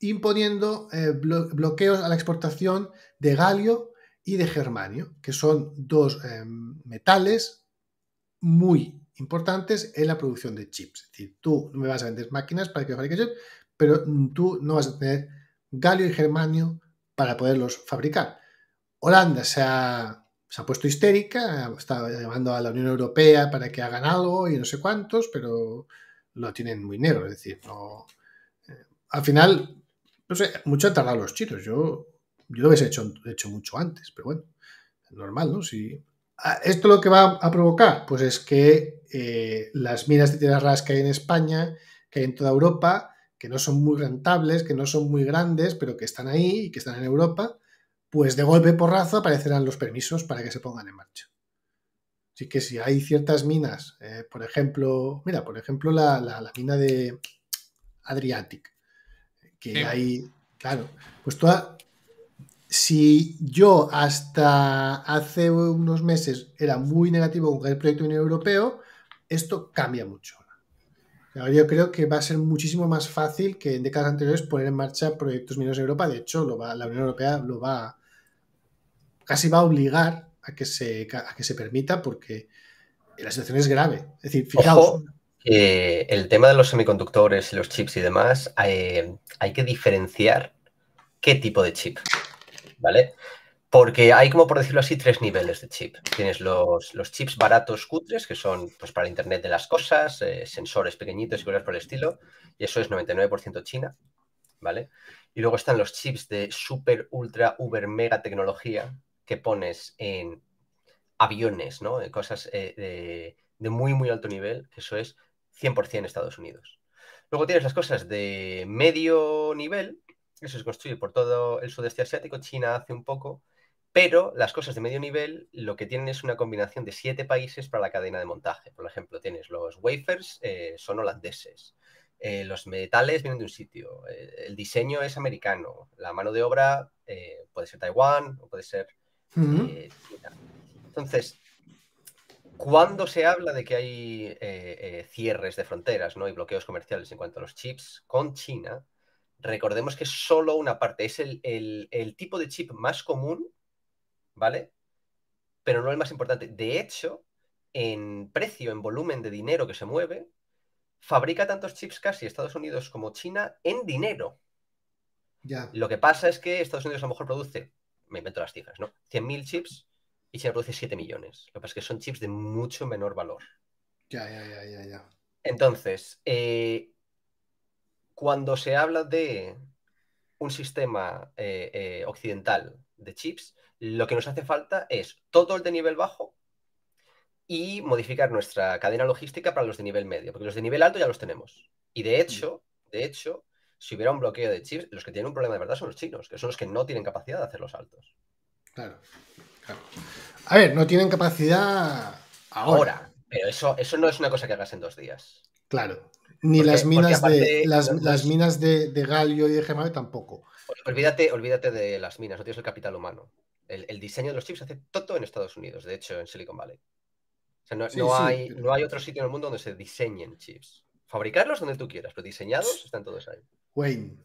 imponiendo eh, bloqueos a la exportación de galio y de germanio, que son dos eh, metales muy importantes en la producción de chips. Es decir, tú me vas a vender máquinas para que fabrique pero tú no vas a tener galio y germanio para poderlos fabricar. Holanda se ha, puesto histérica, está llamando a la Unión Europea para que hagan algo y no sé cuántos, pero lo tienen muy negro. Es decir, no, eh, al final, no sé, mucho han tardado los chinos. Yo, yo lo hubiese hecho, hecho mucho antes, pero bueno, normal, ¿no? Si, ah, ¿Esto lo que va a provocar? Pues es que eh, las minas de tierras raras que hay en España, que hay en toda Europa, que no son muy rentables, que no son muy grandes, pero que están ahí y que están en Europa, pues de golpe porrazo aparecerán los permisos para que se pongan en marcha. Así que si hay ciertas minas, eh, por ejemplo, mira, por ejemplo la, mina de Adriatic, que hay, claro, pues toda, si yo hasta hace unos meses era muy negativo con el proyecto Unión Europeo, esto cambia mucho. Ahora yo creo que va a ser muchísimo más fácil que en décadas anteriores poner en marcha proyectos mineros en Europa. De hecho, lo va, la Unión Europea lo va a casi va a obligar a que se, que se permita porque la situación es grave. Es decir, fijaos. el tema de los semiconductores y los chips y demás, eh, hay que diferenciar qué tipo de chip, ¿vale? Porque hay como, por decirlo así, tres niveles de chip. Tienes los, chips baratos cutres, que son pues, para Internet de las cosas, eh, sensores pequeñitos y cosas por el estilo, y eso es 99% China, ¿vale? Y luego están los chips de super, ultra, uber, mega tecnología, que pones en aviones, ¿no? Cosas eh, de, muy, muy alto nivel, eso es 100% Estados Unidos. Luego tienes las cosas de medio nivel, eso se construye por todo el sudeste asiático, China hace un poco, pero las cosas de medio nivel lo que tienen es una combinación de siete países para la cadena de montaje. Por ejemplo, tienes los wafers, eh, son holandeses. Eh, los metales vienen de un sitio, el diseño es americano, la mano de obra puede ser Taiwán o puede ser eh, entonces, cuando se habla de que hay eh, eh, cierres de fronteras ¿no? y bloqueos comerciales en cuanto a los chips con China, recordemos que solo una parte es el, tipo de chip más común, ¿vale? Pero no el más importante. De hecho, en precio, en volumen de dinero que se mueve, fabrica tantos chips casi Estados Unidos como China en dinero. Lo que pasa es que Estados Unidos a lo mejor produce me invento las cifras, ¿no? 100.000 chips y se produce 7 millones. Lo que pasa es que son chips de mucho menor valor. Ya, ya, ya, ya, ya. Entonces, eh, cuando se habla de un sistema eh, eh, occidental de chips, lo que nos hace falta es todo el de nivel bajo y modificar nuestra cadena logística para los de nivel medio, porque los de nivel alto ya los tenemos. Y de hecho, de hecho, si hubiera un bloqueo de chips, los que tienen un problema de verdad son los chinos, que son los que no tienen capacidad de hacer los saltos. Claro, A ver, no tienen capacidad ahora. pero eso, eso no es una cosa que hagas en dos días. Claro. Ni las minas de las, minas de, de, galio y de tampoco. Pues olvídate, olvídate de las minas, no tienes el capital humano. El, diseño de los chips se hace todo en Estados Unidos, de hecho, en Silicon Valley. hay, no hay otro sitio en el mundo donde se diseñen chips. Fabricarlos donde tú quieras, pero diseñados están todos ahí. Wayne,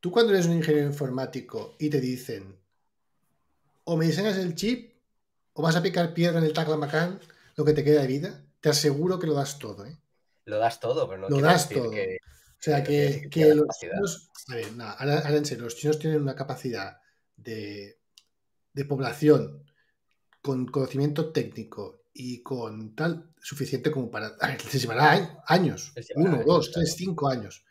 tú cuando eres un ingeniero informático y te dicen, o me diseñas el chip, o vas a picar piedra en el Taclamacán, lo que te queda de vida, te aseguro que lo das todo. ¿eh? Lo das todo, pero no lo das todo. Que, o sea, que, los chinos, a ver, no, ahora, los chinos tienen una capacidad de, población con conocimiento técnico y con tal suficiente como para. A ver, años. Uno, dos, tres, cinco años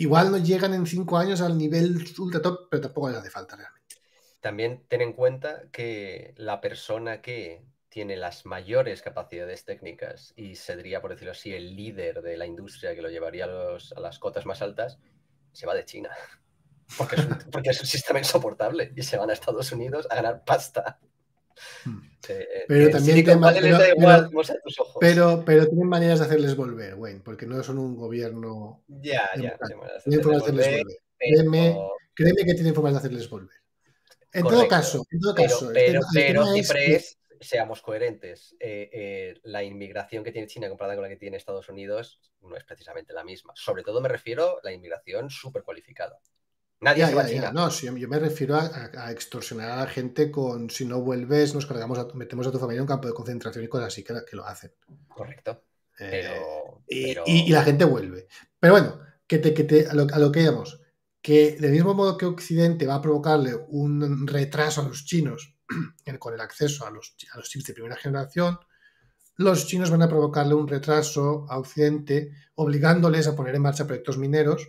igual no llegan en cinco años al nivel ultra top, pero tampoco les hace falta realmente. También ten en cuenta que la persona que tiene las mayores capacidades técnicas y sería, por decirlo así, el líder de la industria que lo llevaría a, los, a las cotas más altas, se va de China. Porque porque es un sistema insoportable y se van a Estados Unidos a ganar pasta. Pero también pero, tienen maneras de hacerles volver, Wayne, porque no son un gobierno. Ya, ya. Tienen formas de hacerles volver. Créeme, que tienen formas de hacerles volver. En todo caso, Pero, pero, siempre seamos coherentes. Eh, eh, la inmigración que tiene China comparada con la que tiene Estados Unidos no es precisamente la misma. Sobre todo me refiero a la inmigración súper cualificada. Nadie No, yo, me refiero a, extorsionar a la gente con si no vuelves, nos cargamos, metemos a tu familia en un campo de concentración y cosas así que, lo hacen. Correcto. Eh, y, la gente vuelve. Pero bueno, que te, que a, lo, que íbamos, que del mismo modo que Occidente va a provocarle un retraso a los chinos con el acceso a los chips de primera generación, los chinos van a provocarle un retraso a Occidente obligándoles a poner en marcha proyectos mineros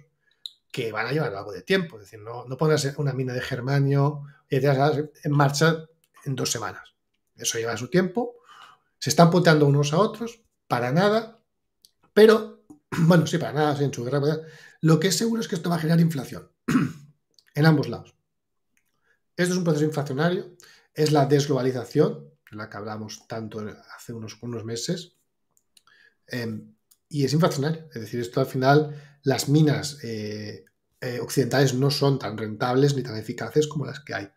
que van a llevar algo de tiempo. Es decir, no, no una mina de germanio en marcha en dos semanas. Eso lleva su tiempo. Se están puteando unos a otros, para nada, pero, bueno, sí, para nada, en su guerra. Lo que es seguro es que esto va a generar inflación en ambos lados. Esto es un proceso inflacionario, es la desglobalización, de la que hablamos tanto hace unos, meses. Em, y es inflacionario. Es decir, esto al final, las minas eh, eh, occidentales no son tan rentables ni tan eficaces como las que hay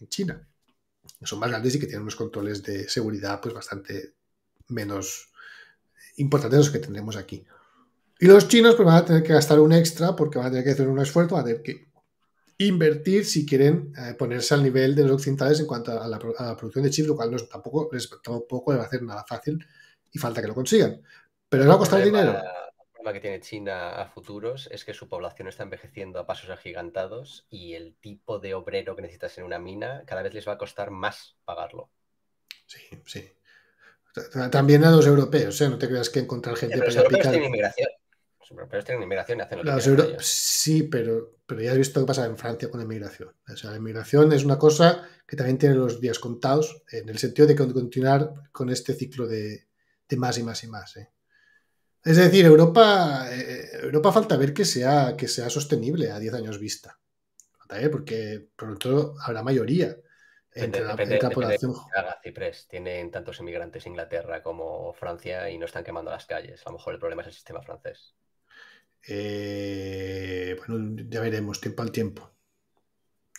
en China. Son más grandes y que tienen unos controles de seguridad pues bastante menos importantes de los que tenemos aquí. Y los chinos pues, van a tener que gastar un extra porque van a tener que hacer un esfuerzo, van a tener que invertir si quieren eh, ponerse al nivel de los occidentales en cuanto a la, producción de chips, lo cual tampoco les va a hacer nada fácil y falta que lo consigan. Pero no va a costar dinero. El problema que tiene China a futuros es que su población está envejeciendo a pasos agigantados y el tipo de obrero que necesitas en una mina cada vez les va a costar más pagarlo. Sí, sí. También a los europeos, ¿eh? no te creas que encontrar gente pero los europeos tienen inmigración. tienen inmigración y hacen lo que Sí, pero, ya has visto qué pasa en Francia con la inmigración. O sea, la inmigración es una cosa que también tiene los días contados en el sentido de continuar con este ciclo de, de más y más y más. ¿eh? Es decir, Europa, eh, Europa falta ver que sea, que sea sostenible a 10 años vista. Porque pronto habrá mayoría entre la, depende, de la población. Ciprés. Tienen tantos inmigrantes Inglaterra como Francia y no están quemando las calles. A lo mejor el problema es el sistema francés. Eh, bueno, ya veremos, tiempo al tiempo.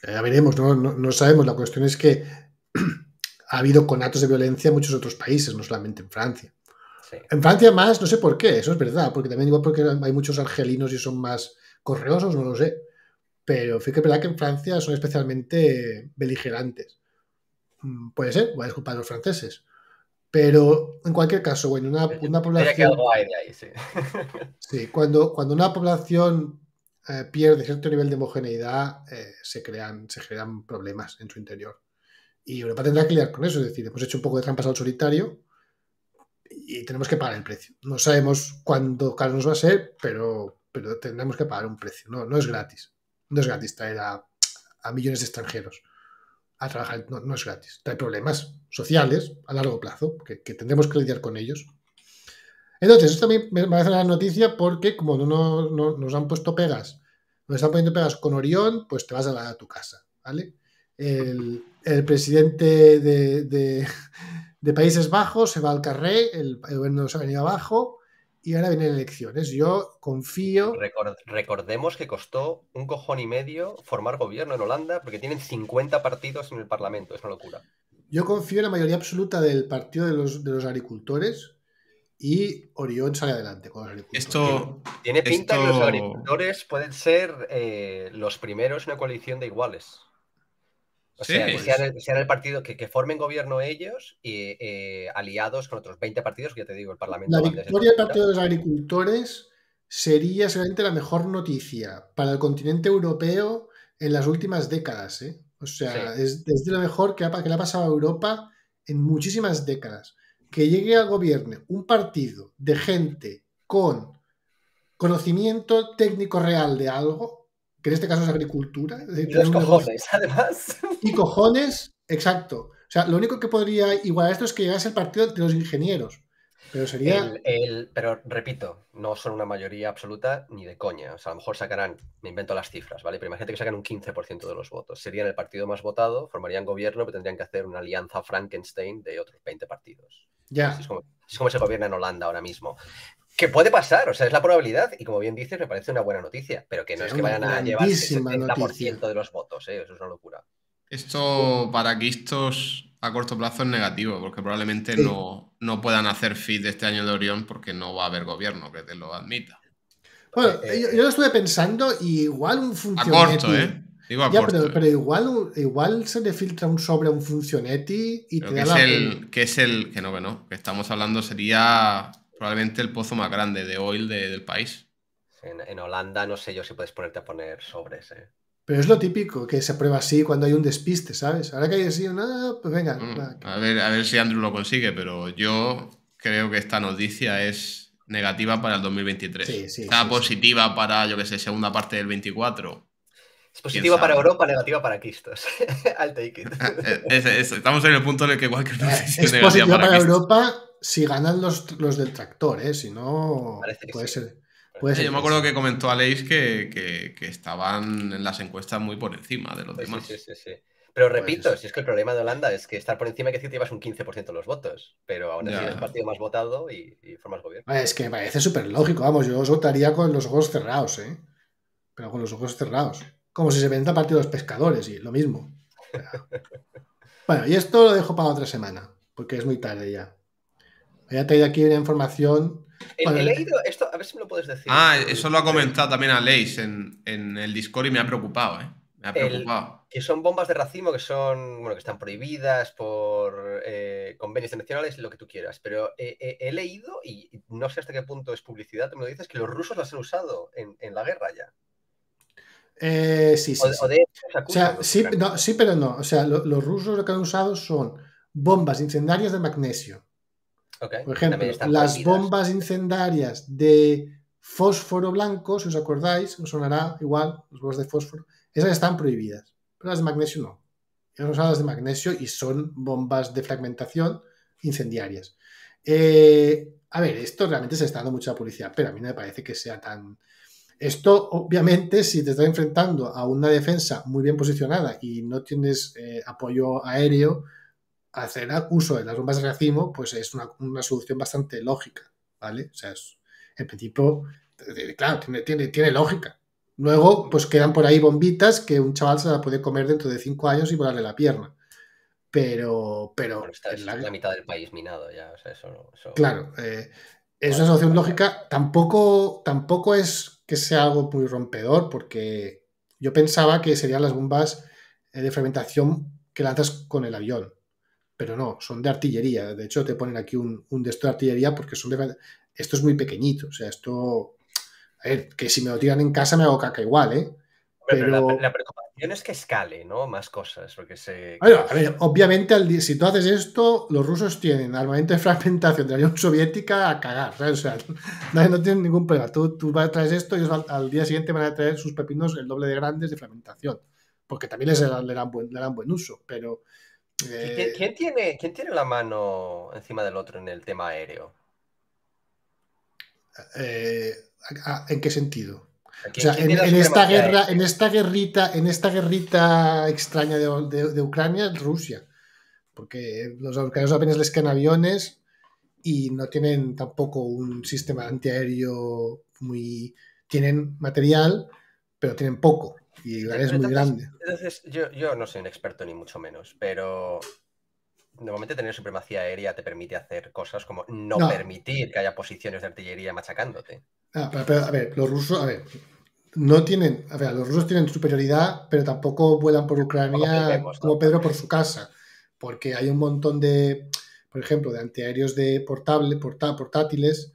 Ya veremos, no, no sabemos. La cuestión es que ha habido conatos de violencia en muchos otros países, no solamente en Francia. En Francia más, no sé por qué, eso es verdad, porque también digo porque hay muchos argelinos y son más correosos, no lo sé. Pero fíjate que es verdad que en Francia son especialmente beligerantes. Mm, puede ser, voy a disculpar a los franceses. Pero en cualquier caso, bueno, una, una población. Ahí, sí. cuando, cuando una población eh, pierde cierto nivel de homogeneidad, eh, se, crean, se crean problemas en su interior. Y Europa tendrá que lidiar con eso, es decir, hemos hecho un poco de trampas al solitario y tenemos que pagar el precio. No sabemos cuándo caro nos va a ser, pero, pero tendremos que pagar un precio. No, no es gratis. No es gratis traer a, millones de extranjeros a trabajar. No, es gratis. Trae problemas sociales a largo plazo que, que tendremos que lidiar con ellos. Entonces, esto también me hacer una noticia porque como no, nos han puesto pegas, nos están poniendo pegas con Orión, pues te vas a, la, a tu casa, ¿vale? El, presidente de de Países Bajos, se va al carré, el, gobierno se ha venido abajo y ahora vienen elecciones. Yo confío. recordemos que costó un cojón y medio formar gobierno en Holanda porque tienen 50 partidos en el Parlamento, es una locura. Yo confío en la mayoría absoluta del partido de los, agricultores, y Orión sale adelante con los agricultores. Esto, Tiene pinta que los agricultores pueden ser eh, los primeros en una coalición de iguales. O sea, que el, partido, que, formen gobierno ellos y eh, aliados con otros 20 partidos, que ya te digo, el Parlamento. La victoria del Partido de los Agricultores sería seguramente la mejor noticia para el continente europeo en las últimas décadas. ¿eh? O sea, es, lo mejor que, que le ha pasado a Europa en muchísimas décadas. Que llegue al gobierno un partido de gente con conocimiento técnico real de algo, en este caso es agricultura. De y los cojones, además. Y cojones, exacto. O sea, lo único que podría igualar esto es que llegase el partido de los ingenieros. Pero sería. El, pero repito, no son una mayoría absoluta ni de coña. O sea, a lo mejor sacarán, me invento las cifras, ¿vale? Pero imagínate que sacan un 15% de los votos. Serían el partido más votado, formarían gobierno, pero tendrían que hacer una alianza Frankenstein de otros 20 partidos. Ya. es, como, es como, se gobierna en Holanda ahora mismo. Que puede pasar, o sea, es la probabilidad, y como bien dices, me parece una buena noticia, pero que no es, que vayan a llevar el 70% de los votos, ¿eh? eso es una locura. Esto para Quistos a corto plazo es negativo, porque probablemente no, no puedan hacer feed este año de Orión porque no va a haber gobierno que te lo admita. Bueno, eh, eh, yo, lo estuve pensando y igual un funcionario. A corto, ¿eh? Digo pero, igual, igual se le filtra un sobre a un funcionetti y te da el, que es el que no, que no, que estamos hablando sería probablemente el pozo más grande de oil del país. En, Holanda no sé yo si puedes ponerte a poner sobres. ¿eh? Pero es lo típico, que se aprueba así cuando hay un despiste, ¿sabes? Ahora que hay así, nada, ah, pues venga. Mm, a, ver, a ver si Andrew lo consigue, pero yo creo que esta noticia es negativa para el 2023. Está positiva para, yo qué sé, segunda parte del 24. Es positiva para Europa, negativa para Cristos. I'll take it. estamos en el punto en el que cualquier eh, noticia es, es positiva para Europa, si ganan los, los del tractor, ¿eh? si no, puede ser. Puede ser yo me acuerdo que comentó Aleix que, que, estaban en las encuestas muy por encima de los demás. Sí, sí, sí. Pero repito, si es que el problema de Holanda es que estar por encima que decir que llevas un 15% de los votos, pero aún así es el partido más votado y, formas gobierno. Es que me parece súper lógico, vamos, yo os votaría con los ojos cerrados, ¿eh? pero con los ojos cerrados. Como si se venda partido de los pescadores y lo mismo. Bueno, y esto lo dejo para otra semana, porque es muy tarde ya he ido aquí una información. he leído esto, a ver si me lo puedes decir. Ah, eso lo ha comentado también a en, en el Discord y me ha preocupado, ¿eh? que son bombas de racimo que son, bueno, que están prohibidas por eh, convenios internacionales, y lo que tú quieras. Pero he leído, y no sé hasta qué punto es publicidad, tú me lo dices, que los rusos las han usado en, la guerra ya. sí, sí. sí. sí, pero no. O sea, los rusos lo que han usado son bombas incendiarias de magnesio por ejemplo, las bombas incendiarias de fósforo blanco, si os acordáis, os sonará igual las bombas de fósforo, esas están prohibidas, pero las de magnesio no. Ellas son las de magnesio y son bombas de fragmentación incendiarias. Eh, a ver, esto realmente se está dando mucha publicidad, pero a mí no me parece que sea tan... Esto, obviamente, si te estás enfrentando a una defensa muy bien posicionada y no tienes eh, apoyo aéreo, hacer uso de las bombas de racimo, pues es una, solución bastante lógica, ¿vale? O sea, es, en principio, claro, tiene, tiene, tiene lógica. Luego, pues quedan por ahí bombitas que un chaval se la puede comer dentro de cinco años y volarle la pierna. Pero, pero. en la... mitad del país minado ya, eso. Claro, eh, es una solución lógica. Tampoco, tampoco es que sea algo muy rompedor, porque yo pensaba que serían las bombas eh, de fermentación que lanzas con el avión pero no, son de artillería. De hecho, te ponen aquí un, un de de artillería porque son de... Esto es muy pequeñito, o sea, esto... A ver, que si me lo tiran en casa me hago caca igual, ¿eh? Pero, la, preocupación es que escale, ¿no? Más cosas, porque se... a ver, obviamente, al, si tú haces esto, los rusos tienen armamento de fragmentación de la Unión Soviética a cagar, O sea, no, no tienen ningún problema. Tú, tú vas a esto y al, día siguiente van a traer sus pepinos el doble de grandes de fragmentación, porque también les, le, dan dan buen uso, pero eh, ¿Quién, tiene, tiene la mano encima del otro en el tema aéreo? Eh, ¿En qué sentido? O sea, en, esta guerra, en, esta guerrita, en esta guerrita extraña de, Ucrania, Rusia. Porque los ucranianos apenas les quedan aviones y no tienen tampoco un sistema antiaéreo muy. Tienen material, pero tienen poco. Y es muy grande. Entonces, yo, no soy un experto ni mucho menos, pero normalmente tener supremacía aérea te permite hacer cosas como no, permitir que haya posiciones de artillería machacándote. Ah, a ver, los rusos, no tienen, los rusos tienen superioridad, pero tampoco vuelan por Ucrania como, Pedro por su casa, porque hay un montón de, por ejemplo, de antiaéreos de portable, portátiles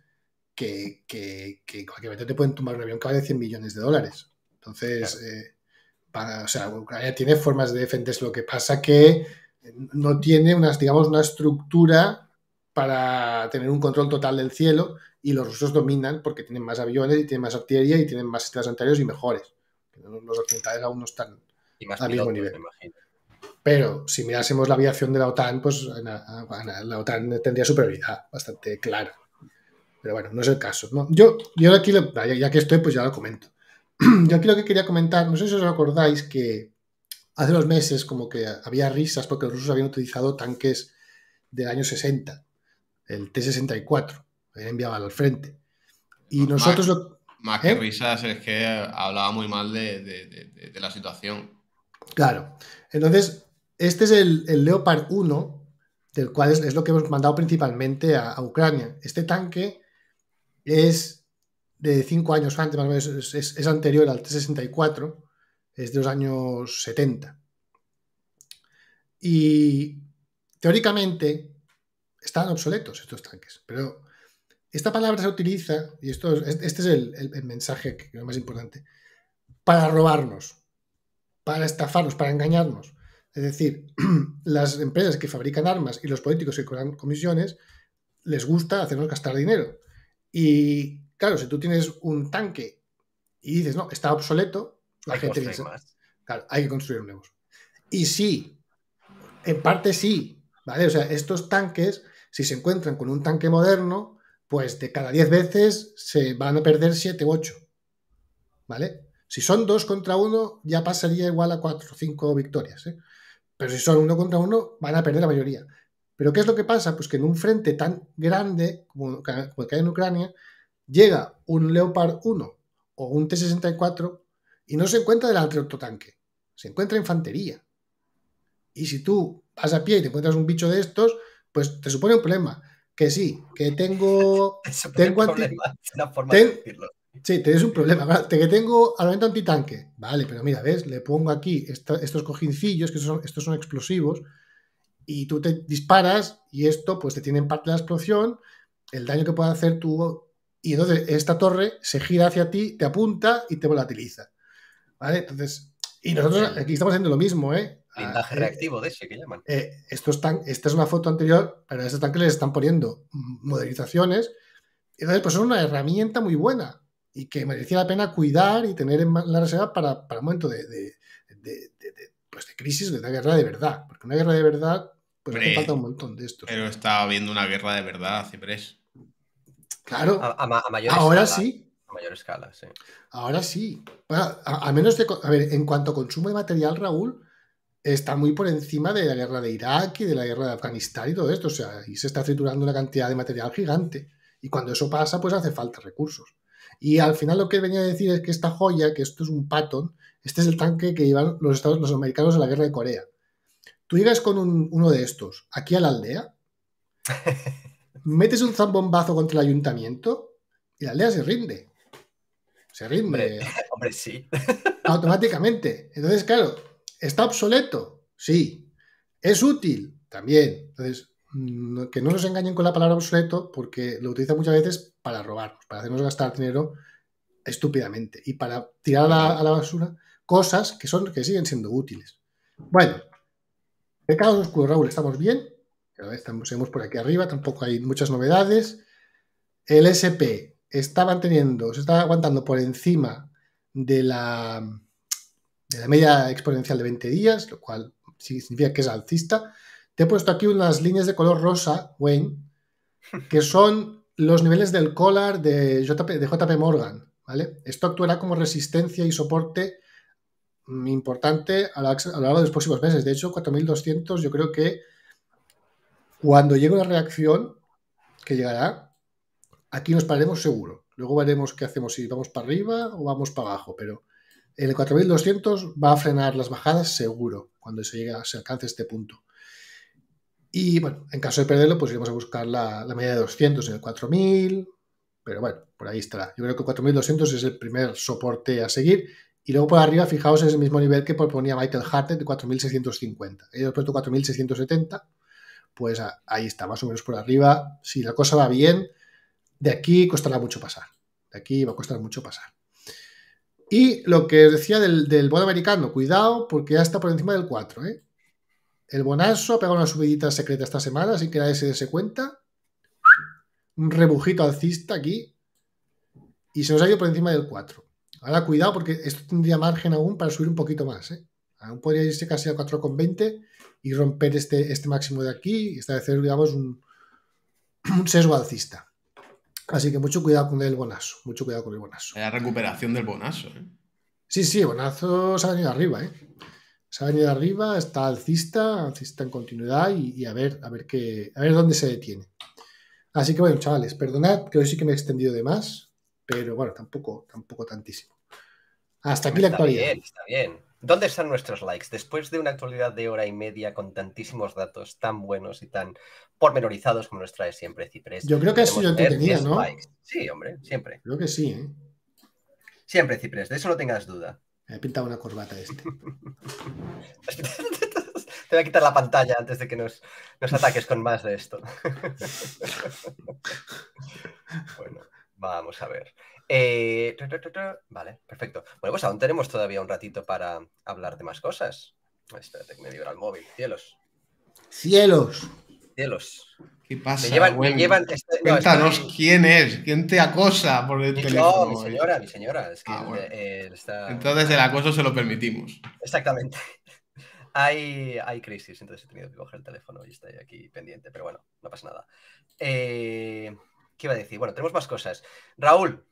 que, que cualquier momento te pueden tumbar un avión que vale 100 millones de dólares. Entonces, eh, o sea, Ucrania tiene formas de defenderse. Lo que pasa que eh, no tiene unas, digamos, una estructura para tener un control total del cielo y los rusos dominan porque tienen más aviones y tienen más artillería y tienen más sistemas anteriores y mejores. Los occidentales aún no están al mismo nivel. Pero si mirásemos la aviación de la OTAN, pues la OTAN tendría superioridad bastante clara. Pero bueno, no es el caso. Yo, yo aquí, ya que estoy, pues ya lo comento. yo aquí lo que quería comentar, no sé si os acordáis que hace unos meses como que había risas porque los rusos habían utilizado tanques del año 60, el T-64, habían enviado al frente. Y nosotros más, lo... Más que ¿Eh? risas es que hablaba muy mal de, la situación. Claro. Entonces, este es el, Leopard 1, del cual es, lo que hemos mandado principalmente a Ucrania. Este tanque es de cinco años antes, más o menos, es, anterior al T64, es de los años 70. Y teóricamente están obsoletos estos tanques, pero esta palabra se utiliza, y esto este es el, mensaje que es más importante, para robarnos, para estafarnos, para engañarnos. Es decir, las empresas que fabrican armas y los políticos que cobran comisiones les gusta hacernos gastar dinero. Y Claro, si tú tienes un tanque y dices, no, está obsoleto, la gente dice, claro, hay que construir nuevo. Y sí, en parte sí, ¿vale? O sea, estos tanques, si se encuentran con un tanque moderno, pues de cada 10 veces se van a perder 7 u 8, ¿vale? Si son 2 contra 1, ya pasaría igual a cuatro o 5 victorias, ¿eh? Pero si son uno contra uno van a perder la mayoría. Pero ¿qué es lo que pasa? Pues que en un frente tan grande como el que hay en Ucrania, llega un Leopard 1 o un T-64 y no se encuentra delante del se encuentra infantería. Y si tú vas a pie y te encuentras un bicho de estos, pues te supone un problema. Que sí, que tengo. tengo forma de Sí, tienes un problema. Que tengo armamento antitanque. Vale, pero mira, ¿ves? Le pongo aquí estos cojincillos, que son, estos son explosivos, y tú te disparas y esto, pues te tiene en parte la explosión, el daño que puede hacer tu, y entonces esta torre se gira hacia ti, te apunta y te volatiliza. ¿Vale? Entonces, y nosotros aquí estamos haciendo lo mismo, ¿eh? Ah, Blindaje eh, reactivo de ese que llaman. Eh, esta es una foto anterior, pero a estos tanques les están poniendo modernizaciones. Entonces, pues es una herramienta muy buena y que merecía la pena cuidar y tener en la reserva para, para momento de, pues de crisis, de una guerra de verdad. Porque una guerra de verdad, pues me falta un montón de esto. Pero está viendo una guerra de verdad, Ciprés. Claro. A, mayor Ahora escala, sí. A mayor escala, sí. Ahora sí. A, menos de. A ver, en cuanto a consumo de material, Raúl, está muy por encima de la guerra de Irak y de la guerra de Afganistán y todo esto. O sea, y se está triturando una cantidad de material gigante. Y cuando eso pasa, pues hace falta recursos. Y al final lo que venía a decir es que esta joya, que esto es un patón, este es el tanque que llevan los, Estados, los americanos en la guerra de Corea. Tú llegas con uno de estos aquí a la aldea metes un zambombazo contra el ayuntamiento y la aldea se rinde. Se rinde. Hombre, sí. Automáticamente. Entonces, claro, ¿está obsoleto? Sí. ¿Es útil? También. Entonces, que no nos engañen con la palabra obsoleto porque lo utiliza muchas veces para robarnos, para hacernos gastar dinero estúpidamente y para tirar a la, basura cosas que, son, que siguen siendo útiles. Bueno, pecados oscuros, Raúl, ¿estamos bien? estamos, seguimos por aquí arriba, tampoco hay muchas novedades. El SP está manteniendo, se está aguantando por encima de la, media exponencial de 20 días, lo cual significa que es alcista. Te he puesto aquí unas líneas de color rosa, Wayne, que son los niveles del collar de JP, Morgan. ¿vale? Esto actuará como resistencia y soporte importante a lo largo de los próximos meses. De hecho, 4.200 yo creo que cuando llegue una reacción, que llegará, aquí nos paremos seguro. Luego veremos qué hacemos, si vamos para arriba o vamos para abajo, pero el 4200 va a frenar las bajadas seguro cuando se, se alcance este punto. Y bueno, en caso de perderlo, pues iremos a buscar la, media de 200 en el 4000, pero bueno, por ahí estará. Yo creo que 4200 es el primer soporte a seguir. Y luego por arriba, fijaos, es el mismo nivel que proponía Michael Hartnett de 4650. Ellos he puesto 4670 pues ahí está, más o menos por arriba. Si la cosa va bien, de aquí costará mucho pasar. De aquí va a costar mucho pasar. Y lo que decía del, del bono americano, cuidado porque ya está por encima del 4. ¿eh? El bonazo ha pegado una subidita secreta esta semana, así que nadie se cuenta. Un rebujito alcista aquí. Y se nos ha ido por encima del 4. Ahora cuidado porque esto tendría margen aún para subir un poquito más. ¿eh? Aún podría irse casi a 4,20 y romper este, este máximo de aquí y establecer, digamos, un, un sesgo alcista. Así que mucho cuidado con el bonazo, mucho cuidado con el bonazo. La recuperación del bonazo, ¿eh? Sí, sí, bonazo se ha venido arriba, ¿eh? Se ha venido arriba, está alcista, alcista en continuidad y, a ver, a ver qué, a ver dónde se detiene. Así que bueno, chavales, perdonad que hoy sí que me he extendido de más, pero bueno, tampoco, tampoco tantísimo. Hasta aquí la actualidad. bien, está bien. ¿Dónde están nuestros likes? Después de una actualidad de hora y media con tantísimos datos tan buenos y tan pormenorizados como nos trae siempre Ciprés. Yo creo que eso yo entendía, ¿no? Sí, hombre, siempre. Creo que sí, ¿eh? Siempre, Ciprés, de eso no tengas duda. Me he pintado una corbata este. Te voy a quitar la pantalla antes de que nos, nos ataques con más de esto. bueno, vamos a ver. Eh, vale, perfecto. Bueno, pues aún tenemos todavía un ratito para hablar de más cosas. Espérate que me libra el móvil. Cielos. Cielos. Cielos. ¿Qué pasa? Este- Cuéntanos quién es, quién te acosa por el teléfono. mi señora, mi señora. Ah, entonces el acoso se lo permitimos. Exactamente. Hay, hay, crisis, entonces he tenido que coger el teléfono y estoy aquí pendiente, pero bueno, no pasa nada. Eh, ¿Qué iba a decir? Bueno, tenemos más cosas. Raúl,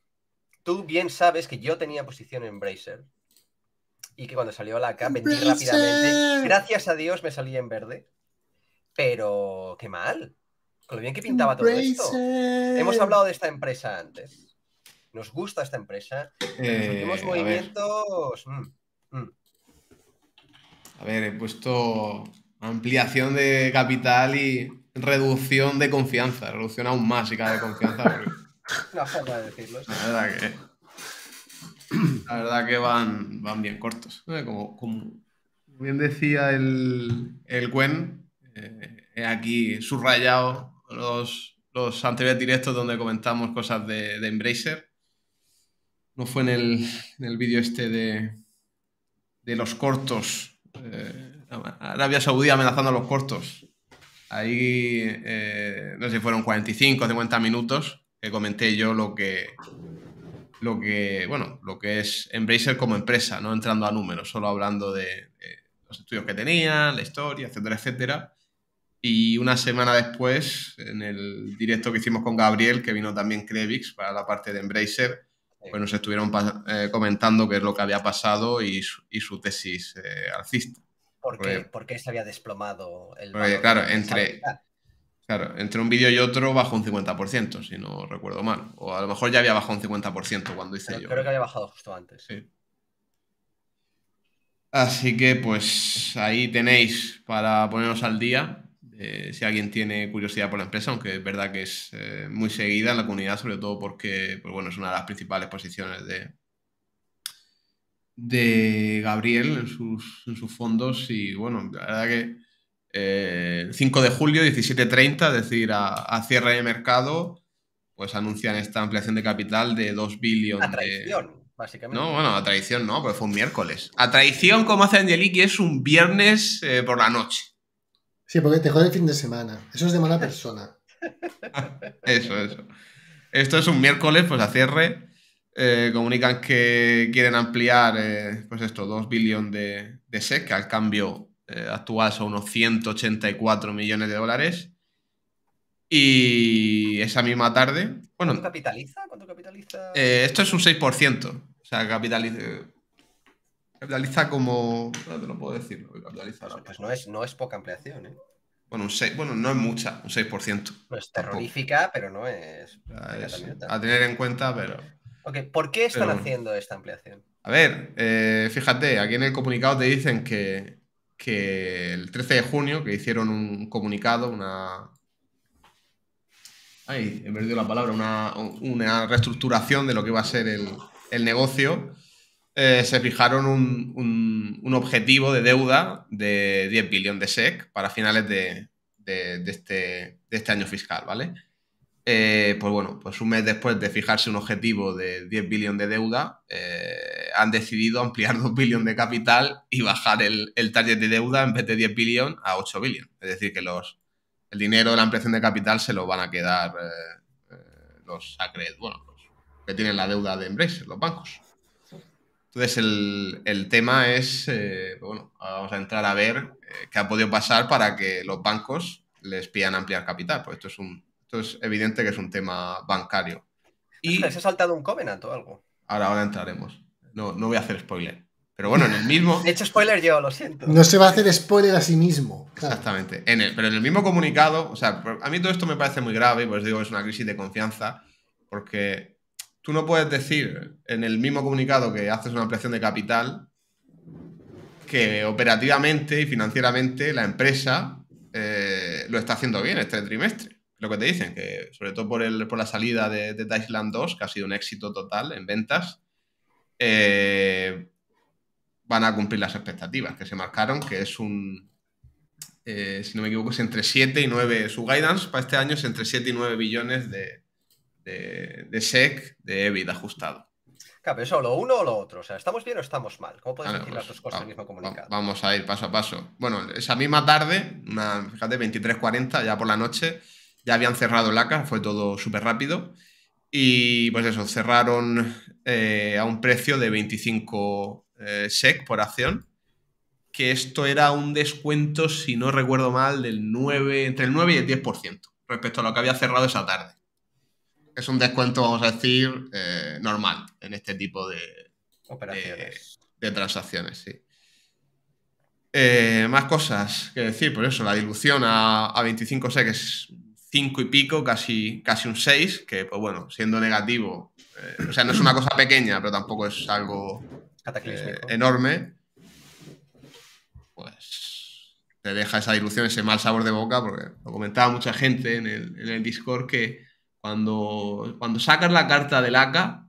tú bien sabes que yo tenía posición en Bracer. Y que cuando salió la K vendí rápidamente. Gracias a Dios me salí en verde. Pero qué mal. Con lo bien que pintaba todo esto. Hemos hablado de esta empresa antes. Nos gusta esta empresa. Eh, movimientos. Mm, mm. A ver. he puesto ampliación de capital y reducción de confianza. Reducción aún más y de confianza de decirlo. La verdad que, van, van bien cortos. Como, bien decía el, el Gwen, eh, he aquí subrayado los, anteriores directos donde comentamos cosas de, Embracer. No fue en el, vídeo este de, de los cortos. Eh, Arabia Saudí amenazando a los cortos. Ahí, eh, no sé si fueron 45 o 50 minutos que comenté yo lo que, lo que, bueno, lo que es Embracer como empresa, no entrando a números, solo hablando de, los estudios que tenía, la historia, etcétera, etcétera. Y una semana después, en el directo que hicimos con Gabriel, que vino también Crevix para la parte de Embracer, pues nos estuvieron eh, comentando qué es lo que había pasado y su, tesis eh, alcista. ¿Por qué, porque, se había desplomado el... claro, entre, Claro, entre un vídeo y otro bajó un 50%, si no recuerdo mal. O a lo mejor ya había bajado un 50% cuando hice yo. Creo que había bajado justo antes. Sí. Así que pues ahí tenéis para poneros al día. si alguien tiene curiosidad por la empresa, aunque es verdad que es eh, muy seguida en la comunidad, sobre todo porque pues, bueno, es una de las principales posiciones de, de Gabriel en sus, en sus fondos. Y bueno, la verdad que eh, 5 de julio, 17.30, es decir, a, cierre de mercado, pues anuncian esta ampliación de capital de 2 billones. A traición, de... básicamente. No, bueno, a traición no, porque fue un miércoles. A traición, como hace que es un viernes eh, por la noche. Sí, porque te jode el fin de semana. Eso es de mala persona. eso, eso. Esto es un miércoles, pues a cierre. Eh, comunican que quieren ampliar, eh, pues esto, 2 billones de, de SEC, al cambio eh, actual son unos 184 millones de dólares. Y esa misma tarde. Bueno, ¿Cuánto capitaliza? Eh, esto es un 6%. O sea, capitaliza. Eh, capitaliza como. No te lo puedo decir. pues, no, es, no es poca ampliación, ¿eh? Bueno, un 6, bueno, no es mucha, un 6%. No es terrorífica, pero no es, A tener en cuenta, pero. ¿por qué están haciendo esta ampliación? A ver, fíjate, aquí en el comunicado te dicen que que el 13 de junio, que hicieron un comunicado, una... perdido la palabra, una, reestructuración de lo que iba a ser el, el negocio, eh, se fijaron un, un, objetivo de deuda de 10 billones de SEC para finales de, de, de, este, de este año fiscal, ¿vale? Eh, pues bueno, pues un mes después de fijarse un objetivo de 10 billones de deuda, eh, han decidido ampliar 2 billones de capital y bajar el, target de deuda en vez de 10 billones a 8 billones. Es decir, que los, el dinero de la ampliación de capital se lo van a quedar eh, los acreedores, bueno, los que tienen la deuda de Embrace, los bancos. Entonces el, el tema es, pues bueno, vamos a entrar a ver qué ha podido pasar para que los bancos les pidan ampliar capital, pues esto es un, esto es evidente que es un tema bancario. Y... ¿Se ha saltado un covenant o algo? Ahora, ahora entraremos. No, no voy a hacer spoiler. Pero bueno, en el mismo. He hecho spoiler yo, lo siento. No se va a hacer spoiler a sí mismo. Exactamente. En pero en el mismo comunicado, o sea, a mí todo esto me parece muy grave, pues digo, es una crisis de confianza, porque tú no puedes decir en el mismo comunicado que haces una ampliación de capital que operativamente y financieramente la empresa eh, lo está haciendo bien este trimestre lo que te dicen, que sobre todo por, el, por la salida de, de 2, que ha sido un éxito total en ventas, eh, van a cumplir las expectativas que se marcaron, que es un, eh, si no me equivoco, es entre 7 y 9, su guidance para este año es entre 7 y 9 billones de, SEC de EBIT ajustado. Claro, pero eso, lo uno o lo otro. O sea, ¿estamos bien o estamos mal? ¿Cómo puedes decir las pues, dos cosas vamos, mismo comunicado? Vamos a ir paso a paso. Bueno, esa misma tarde, fíjate, 23.40, ya por la noche, ya habían cerrado la ACA, fue todo súper rápido. Y pues eso, cerraron eh, a un precio de 25 eh, SEC por acción, que esto era un descuento, si no recuerdo mal, del 9, entre el 9 y el 10% respecto a lo que había cerrado esa tarde. Es un descuento, vamos a decir, eh, normal en este tipo de operaciones. De, transacciones, sí. más cosas que decir, por pues eso, la dilución a, a 25 SEC es 5 y pico, casi, casi un 6, que pues bueno, siendo negativo, eh, o sea, no es una cosa pequeña, pero tampoco es algo eh, enorme, pues te deja esa ilusión, ese mal sabor de boca, porque lo comentaba mucha gente en el, en el Discord que cuando, cuando sacas la carta del AK,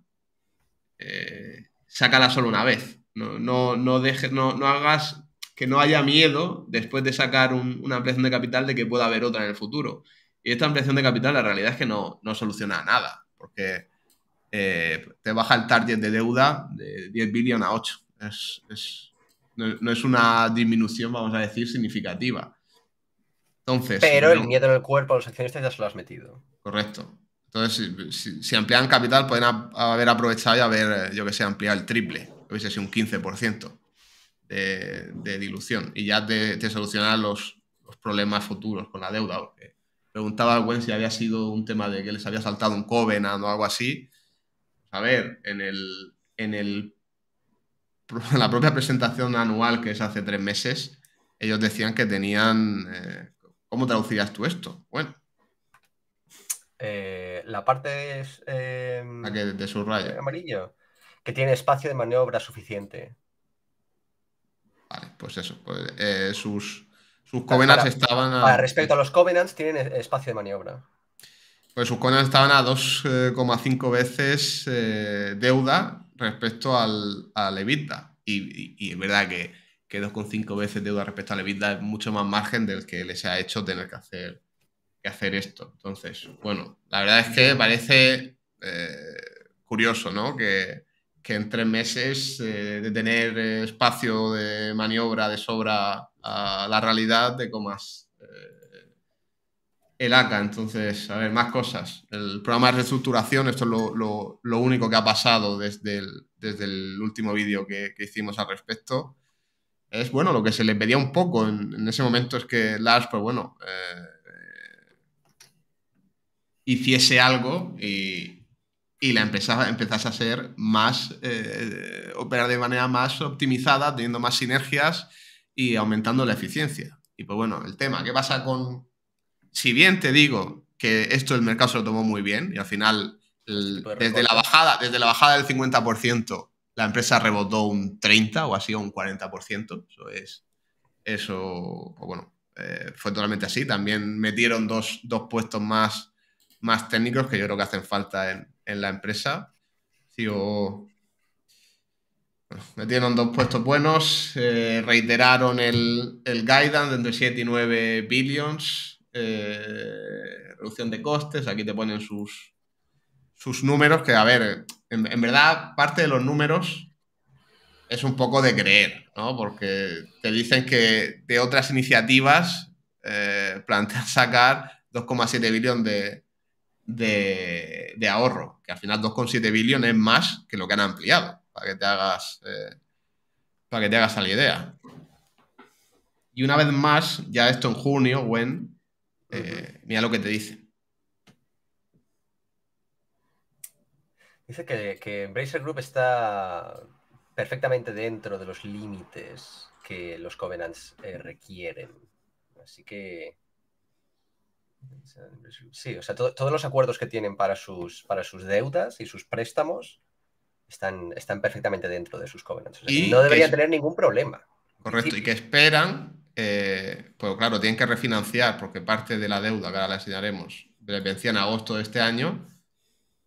eh, sácala solo una vez. No, no, no, hagas que no haya miedo después de sacar una ampliación de capital de que pueda haber otra en el futuro. Y esta ampliación de capital la realidad es que no, soluciona nada, porque eh, te baja el target de deuda de 10 billion a 8. no, es una disminución, vamos a decir, significativa. Entonces, Pero el miedo en el cuerpo a los accionistas ya se lo has metido. Correcto. Entonces, si, si, capital, pueden haber aprovechado y haber, eh, yo que sé, ampliado el triple. Hubiese sido un 15% de, de, dilución. Y ya te, te los, los problemas futuros con la deuda. Porque preguntaba al Gwen si había sido un tema de que les había saltado un Covenant o algo así. A ver, en el, en el la propia presentación anual que es hace tres meses, ellos decían que tenían. Eh, ¿Cómo traducirías tú esto? Bueno. Eh, la parte es, de su rayo. Amarillo. Que tiene espacio de maniobra suficiente. Vale, pues eso. Pues, eh, sus sus covenants estaban a... respecto a los covenants, tienen espacio de maniobra. Pues sus covenants estaban a 2,5 eh, veces eh, deuda respecto al, al Y, es verdad que, que 2,5 veces deuda respecto al levita es mucho más margen del que les ha hecho tener que hacer, que hacer esto. Entonces, bueno, la verdad es que parece eh, curioso, ¿no? Que, que en tres meses eh, de tener eh, espacio de maniobra de sobra a la realidad de comas eh, el ACA. Entonces, a ver, más cosas. El programa de reestructuración, esto es lo, único que ha pasado desde el, desde el último vídeo que, hicimos al respecto. Es bueno, lo que se le pedía un poco en, ese momento es que Lars, pues bueno, hiciese algo y, y la empresa empezase a ser más, eh, operar de manera más optimizada, teniendo más sinergias y aumentando la eficiencia. Y pues bueno, el tema, ¿qué pasa con... Si bien te digo que esto el mercado se lo tomó muy bien y al final este desde, la bajada, desde la bajada del 50% la empresa rebotó un 30 o así o un 40%, eso es, eso, pues, bueno, eh, fue totalmente así. También metieron dos, dos puestos más, más técnicos que yo creo que hacen falta en, en la empresa. Mm. ...me dieron metieron dos puestos buenos, eh, reiteraron el, el guidance entre 7 y 9 billions, eh, reducción de costes, aquí te ponen sus, números, que a ver, en, verdad parte de los números es un poco de creer, ¿no? Porque te dicen que de otras iniciativas eh, plantean sacar 2,7 billones de, de, ahorro, que al final 2,7 billones es más que lo que han ampliado, para que te hagas, eh, para que te hagas la idea. Y una vez más, ya esto en junio, Gwen, eh, mira lo que te dice. Dice que, que Embracer Group está perfectamente dentro de los límites que los Covenants eh, requieren. Así que Sí, o sea, todos los acuerdos que tienen para sus, para sus deudas y sus préstamos están, están perfectamente dentro de sus covenants. y no deberían tener ningún problema. Correcto, y que esperan, eh, pues claro, tienen que refinanciar porque parte de la deuda, que ahora la enseñaremos, les vencía en agosto de este año.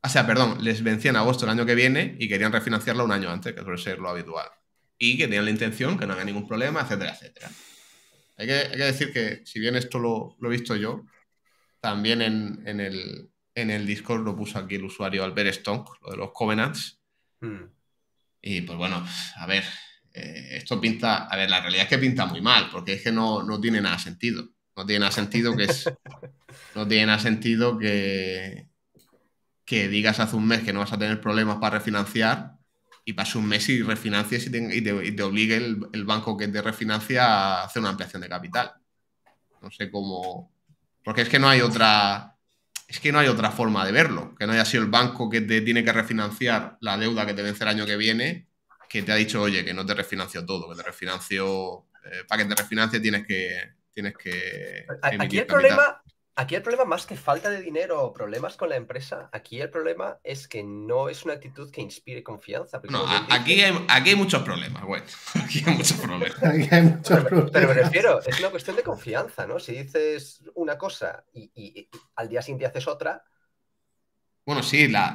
O sea, perdón, les vencía en agosto el año que viene y querían refinanciarla un año antes, que suele ser lo habitual. Y que tenían la intención, que no había ningún problema, etcétera, etcétera. Hay que, decir que, si bien esto lo, lo he visto yo, también en, el, en Discord lo puso aquí el usuario Albert Stonk, lo de los Covenants. Hmm. Y pues bueno, a ver, eh, esto pinta, a ver, la realidad es que pinta muy mal, porque es que no, tiene nada sentido. No tiene nada sentido que es, no tiene sentido que, que digas hace un mes que no vas a tener problemas para refinanciar y pase un mes y refinancias y te, obligue el, el, banco que te refinancia a hacer una ampliación de capital. No sé cómo, porque es que no hay otra. Es que no hay otra forma de verlo. Que no haya sido el banco que te tiene que refinanciar la deuda que te vence el año que viene, que te ha dicho, oye, que no te refinancio todo, que te refinancio. Eh, para que te refinancie tienes que. Tienes que Aquí el problema, Aquí el problema más que falta de dinero o problemas con la empresa, aquí el problema es que no es una actitud que inspire confianza. No, aquí, hay, hay muchos problemas, güey. Aquí hay muchos problemas. pero, me refiero, es una cuestión de confianza, ¿no? Si dices una cosa y, al día siguiente haces otra. Bueno, sí, la,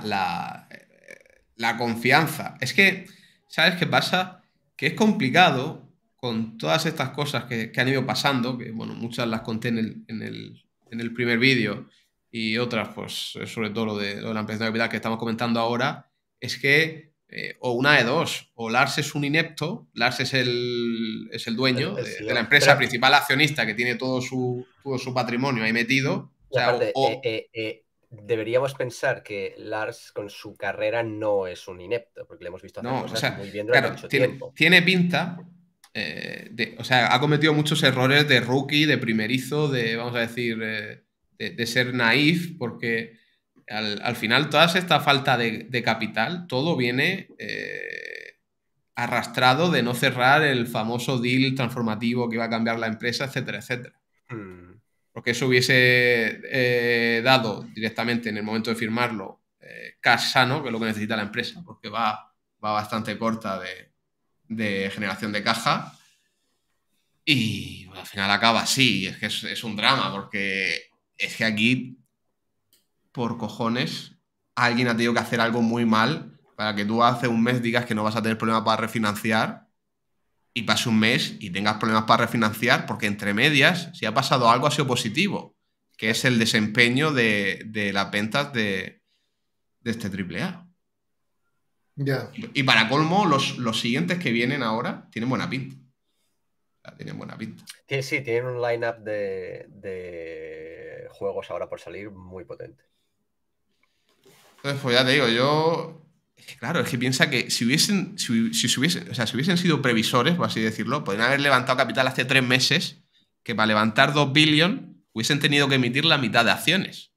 la, confianza. Es que, ¿sabes qué pasa? Que es complicado con todas estas cosas que, han ido pasando, que bueno, muchas las conté en el en el primer vídeo y otras, pues eh, sobre todo lo de, la empresa de capital que estamos comentando ahora, es que eh, o una de dos, o Lars es un inepto, Lars es el, es el dueño de, la empresa, principal accionista que tiene todo su, todo su patrimonio ahí metido. O eh, deberíamos pensar que Lars con su carrera no es un inepto, porque le hemos visto hacer cosas muy bien durante mucho tiempo. Tiene pinta, eh, de, o sea, ha cometido muchos errores de rookie, de primerizo, de, vamos a decir, eh, de, ser naif, porque al, final toda esta falta de, capital, todo viene eh, arrastrado de no cerrar el famoso deal transformativo que iba a cambiar la empresa, etcétera, etcétera. Hmm. Porque eso hubiese dado directamente en el momento de firmarlo cash sano, que es lo que necesita la empresa, porque va, va bastante corta de, de generación de caja. Y al final acaba así, es que es, un drama, porque es que aquí, por cojones, alguien ha tenido que hacer algo muy mal para que tú hace un mes digas que no vas a tener problemas para refinanciar y pase un mes y tengas problemas para refinanciar, porque entre medias, si ha pasado algo, ha sido positivo, que es el desempeño de, de las ventas de, de este AAA. Y para colmo, los, siguientes que vienen ahora tienen buena pinta. tienen buena pinta. Sí, tienen un lineup de, juegos ahora por salir muy potente. Entonces, pues ya te digo, yo. Claro, es que piensa que si hubiesen, si, si hubiesen, o sea, si hubiesen sido previsores, por así decirlo, podrían haber levantado capital hace tres meses, que para levantar 2 billion hubiesen tenido que emitir la mitad de acciones.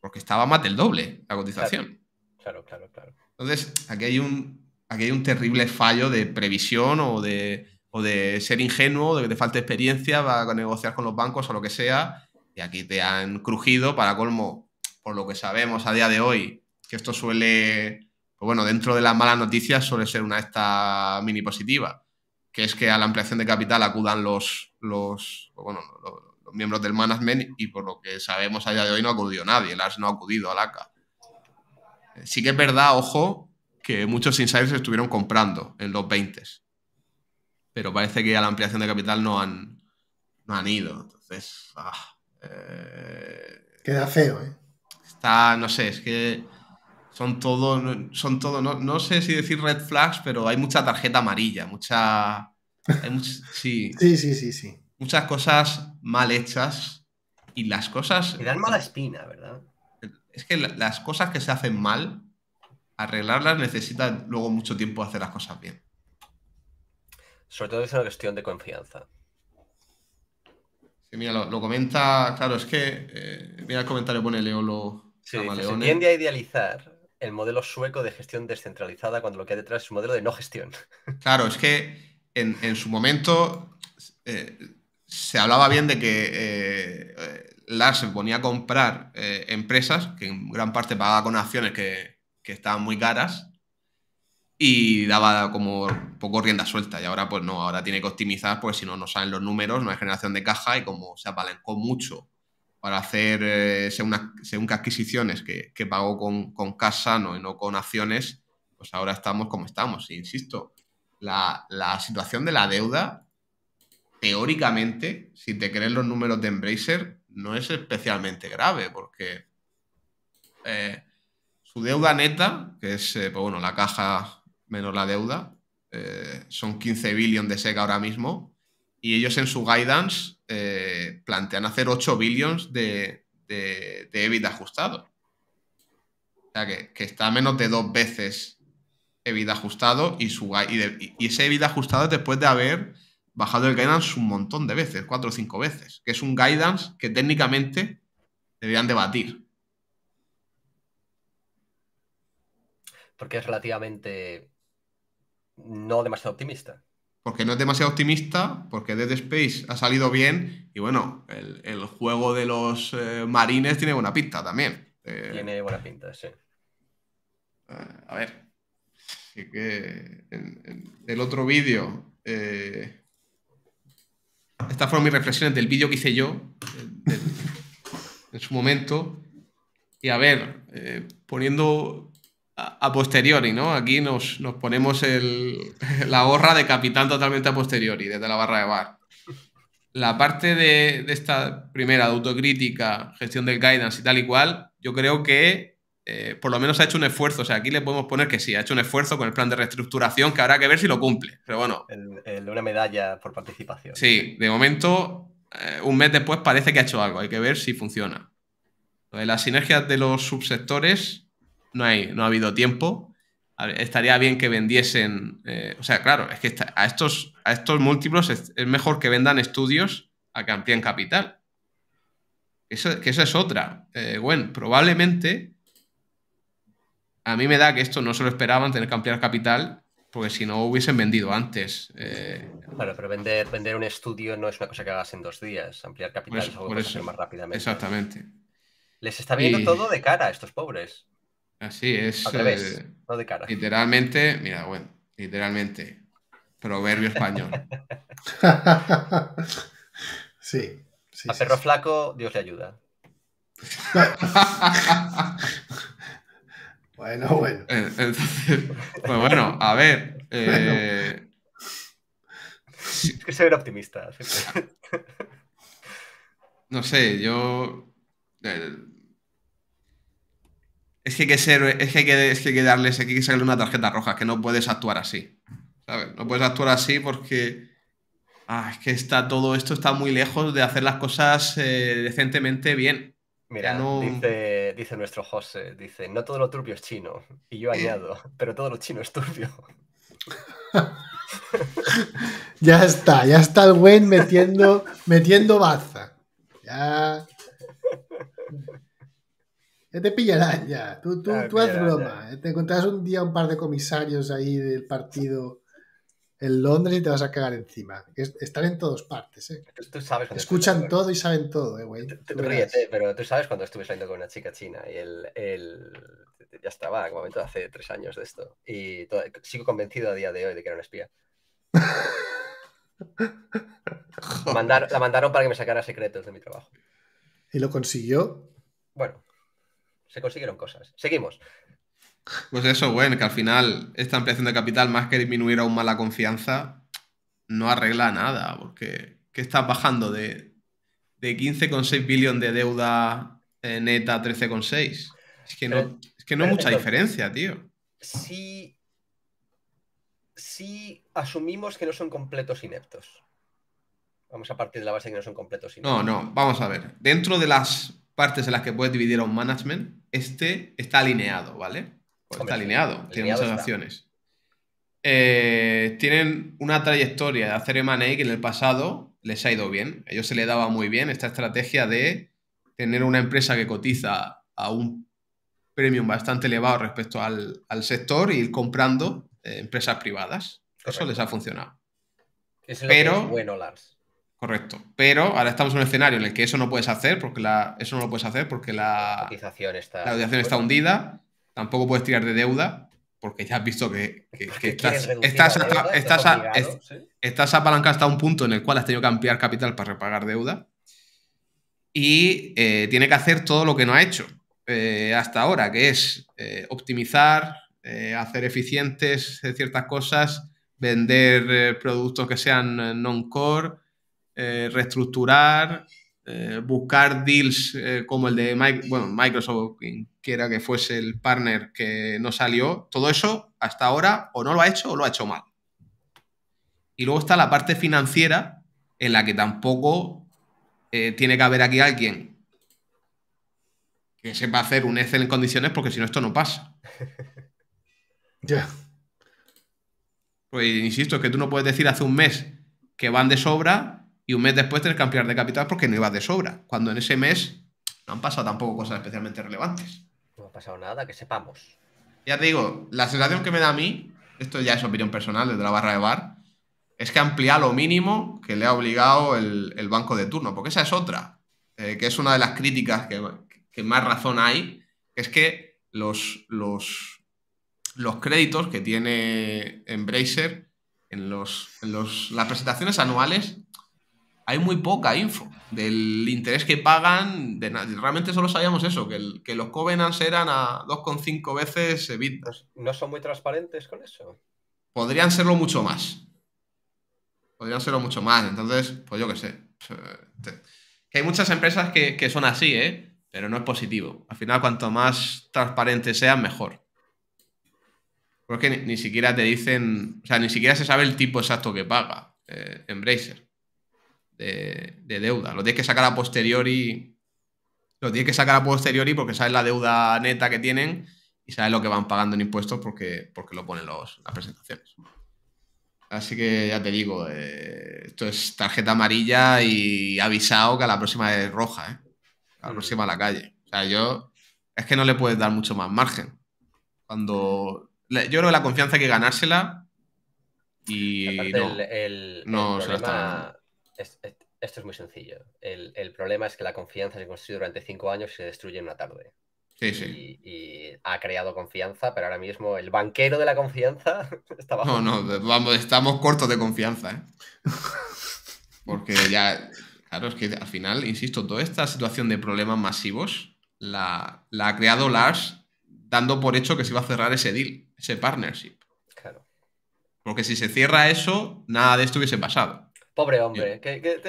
Porque estaba más del doble la cotización. claro, claro. claro. Entonces, aquí hay un, aquí hay un terrible fallo de previsión o de, o de ser ingenuo, de que te falta experiencia para negociar con los bancos o lo que sea. Y aquí te han crujido para colmo, por lo que sabemos a día de hoy, que esto suele, pues bueno, dentro de las malas noticias suele ser una esta mini positiva, que es que a la ampliación de capital acudan los, los, pues bueno, los, miembros del management y por lo que sabemos a día de hoy no acudió nadie, las no ha acudido la ACA. Sí que es verdad, ojo, que muchos insiders estuvieron comprando en los 20. Pero parece que a la ampliación de capital no han, ido. Entonces, ah, eh, queda feo, ¿eh? Está, no sé, es que son todo, son todo no, sé si decir red flags, pero hay mucha tarjeta amarilla, mucha... sí, sí, sí, sí, sí. Muchas cosas mal hechas y las cosas... Me dan mala espina, ¿verdad? es que las cosas que se hacen mal, arreglarlas necesita luego mucho tiempo hacer las cosas bien. Sobre todo es una cuestión de confianza. Sí, mira, lo, comenta, claro, es que, eh, mira el comentario pone Leolo. Sí, dice, se tiende a idealizar el modelo sueco de gestión descentralizada cuando lo que hay detrás es un modelo de no gestión. Claro, es que en, en su momento eh, se hablaba bien de que eh, Lars se ponía a comprar eh, empresas, que en gran parte pagaba con acciones que, estaban muy caras, y daba como poco rienda suelta. Y ahora, pues no, ahora tiene que optimizar, porque si no, no salen los números, no hay generación de caja, y como se apalancó mucho para hacer eh, según, según, adquisiciones que, que pagó con, con y no con acciones, pues ahora estamos como estamos. E insisto, la, la situación de la deuda, teóricamente, si te crees los números de Embracer, no es especialmente grave, porque eh, su deuda neta, que es eh, pues bueno, la caja menos la deuda, eh, son 15 billones de SEGA ahora mismo, y ellos en su guidance plantean hacer 8 billions de, de, ajustado. O sea, que, está menos de dos veces EBIT ajustado y, su, ese EBITDA ajustado después de haber bajado el guidance un montón de veces, cuatro o cinco veces, que es un guidance que técnicamente deberían debatir. Porque es relativamente no demasiado optimista. Porque no es demasiado optimista, porque Dead Space ha salido bien y bueno, el, juego de los eh, marines tiene buena pinta también. Eh, tiene buena pinta, sí. Eh, a ver. el otro vídeo estas fueron mis reflexiones del vídeo que hice yo en su momento. Y a ver, eh, poniendo a, posteriori, ¿no? Aquí nos, ponemos la gorra de capitán totalmente a posteriori, desde la barra de bar. La parte de, de esta primera, de autocrítica, gestión del guidance y tal y cual, yo creo que eh, por lo menos ha hecho un esfuerzo. O sea, aquí le podemos poner que sí, ha hecho un esfuerzo con el plan de reestructuración que habrá que ver si lo cumple. Pero bueno. El, de una medalla por participación. Sí, de momento, eh, un mes después parece que ha hecho algo. Hay que ver si funciona. de las sinergias de los subsectores no, hay, no ha habido tiempo. Estaría bien que vendiesen. Eh, o sea, claro, es que a, estos, a estos múltiplos es, mejor que vendan estudios a que amplíen capital. que eso es otra. bueno, probablemente a mí me da que esto no se lo esperaban, tener que ampliar capital, porque si no hubiesen vendido antes. Eh. Claro, pero vender, vender un estudio no es una cosa que hagas en dos días. Ampliar capital es algo que más rápidamente. Exactamente. Les está viendo todo de cara a estos pobres. Así es. Eh, de Literalmente, mira, bueno, literalmente. Proverbio español. sí, A perro flaco, Dios le ayuda. Bueno, bueno. Eh, pues bueno, a ver. Es eh, que soy optimista. Siempre. No sé, yo. Eh, es que hay que ser. Es que hay que, es que, darles. que sacarle una tarjeta roja, que no puedes actuar así. ¿Sabes? No puedes actuar así porque. Ah, es que está todo esto está muy lejos de hacer las cosas decentemente bien. Mira, dice, nuestro José, dice, no todo lo turbio es chino. Y yo añado, pero todo lo chino es turbio. ya está, ya está el buen metiendo, metiendo baza. Ya. Ya te pillarás ya. Tú, tú, ah, tú haz broma. Eh. Te encontrás un día un par de comisarios ahí del partido en Londres y te vas a cagar encima. Están en todas partes, ¿eh? Tú, Escuchan todo y saben todo, ¿eh, güey? pero tú sabes cuando estuve saliendo con una chica china y el, ya estaba en momento hace tres años de esto. Y sigo convencido a día de hoy de que era una espía. la mandaron para que me sacara secretos de mi trabajo. ¿Y lo consiguió? Bueno, se consiguieron cosas. Seguimos. Pues eso, bueno, que al final esta ampliación de capital, más que disminuir aún mala la confianza, no arregla nada, porque ¿qué estás bajando de, de 15,6 billones de deuda eh, neta a 13,6. Es que no, es que no hay mucha diferencia, tío. Si, si asumimos que no son completos ineptos. Vamos a partir de la base que no son completos ineptos. No, no, vamos a ver. Dentro de las partes en las que puedes dividir a un management, este está alineado, ¿vale? está alineado, tiene muchas acciones. Eh, tienen una trayectoria de hacer M&A que en el pasado les ha ido bien. A ellos se le daba muy bien esta estrategia de tener una empresa que cotiza a un premium bastante elevado respecto al, sector y e ir comprando eh, empresas privadas. Eso les ha funcionado. Es pero, es bueno, Lars. Correcto. Pero ahora estamos en un escenario en el que eso no puedes hacer porque eso no lo puedes hacer porque la cotización está hundida tampoco puedes tirar de deuda, porque ya has visto que, estás, estás, hasta un punto en el cual has tenido que ampliar capital para repagar deuda. Y eh, tiene que hacer todo lo que no ha hecho eh, hasta ahora, que es eh, optimizar, hacer eficientes ciertas cosas, vender productos que sean non-core, reestructurar, eh, buscar deals eh, como el de bueno, Microsoft, ...quiera que fuese el partner que no salió, todo eso hasta ahora o no lo ha hecho o lo ha hecho mal. Y luego está la parte financiera en la que tampoco eh, tiene que haber aquí alguien que sepa hacer un Excel en condiciones porque si no esto no pasa. Ya. Pues insisto, es que tú no puedes decir hace un mes que van de sobra y un mes después tener que ampliar de capital porque no iba de sobra, cuando en ese mes no han pasado tampoco cosas especialmente relevantes. No ha pasado nada, que sepamos. Ya te digo, la sensación que me da a mí, esto ya es opinión personal de la barra de bar, es que amplía lo mínimo que le ha obligado el, banco de turno, porque esa es otra, eh, que es una de las críticas que, más razón hay, es que los, los, créditos que tiene Embracer en, los, las presentaciones anuales hay muy poca info del interés que pagan. realmente solo sabíamos eso, que, los covenants eran a 2,5 veces EBITDA. no son muy transparentes con eso. Podrían serlo mucho más. Podrían serlo mucho más. Entonces, pues yo qué sé. Eh, hay muchas empresas que, son así, ¿eh? Pero no es positivo. Al final, cuanto más transparente sean, mejor. Porque ni, siquiera te dicen, o sea, ni siquiera se sabe el tipo exacto que paga en eh, Embracer de, deuda. Lo tienes que sacar a posteriori. Lo tienes que sacar a posteriori porque sabes la deuda neta que tienen y sabes lo que van pagando en impuestos porque, porque lo ponen los, las presentaciones. Así que ya te digo, eh, esto es tarjeta amarilla y avisado que a la próxima es roja, ¿eh? A la mm. próxima a la calle. O sea, yo. Es que no le puedes dar mucho más margen. Cuando. Yo creo que la confianza hay que ganársela. Y. no, se la está esto es muy sencillo. El, problema es que la confianza se construye durante cinco años y se destruye en una tarde. Sí, sí. Y, ha creado confianza, pero ahora mismo el banquero de la confianza está No, no, estamos cortos de confianza. ¿eh? Porque ya, claro, es que al final, insisto, toda esta situación de problemas masivos la, la ha creado Lars dando por hecho que se iba a cerrar ese deal, ese partnership. Claro. Porque si se cierra eso, nada de esto hubiese pasado. Pobre hombre, que,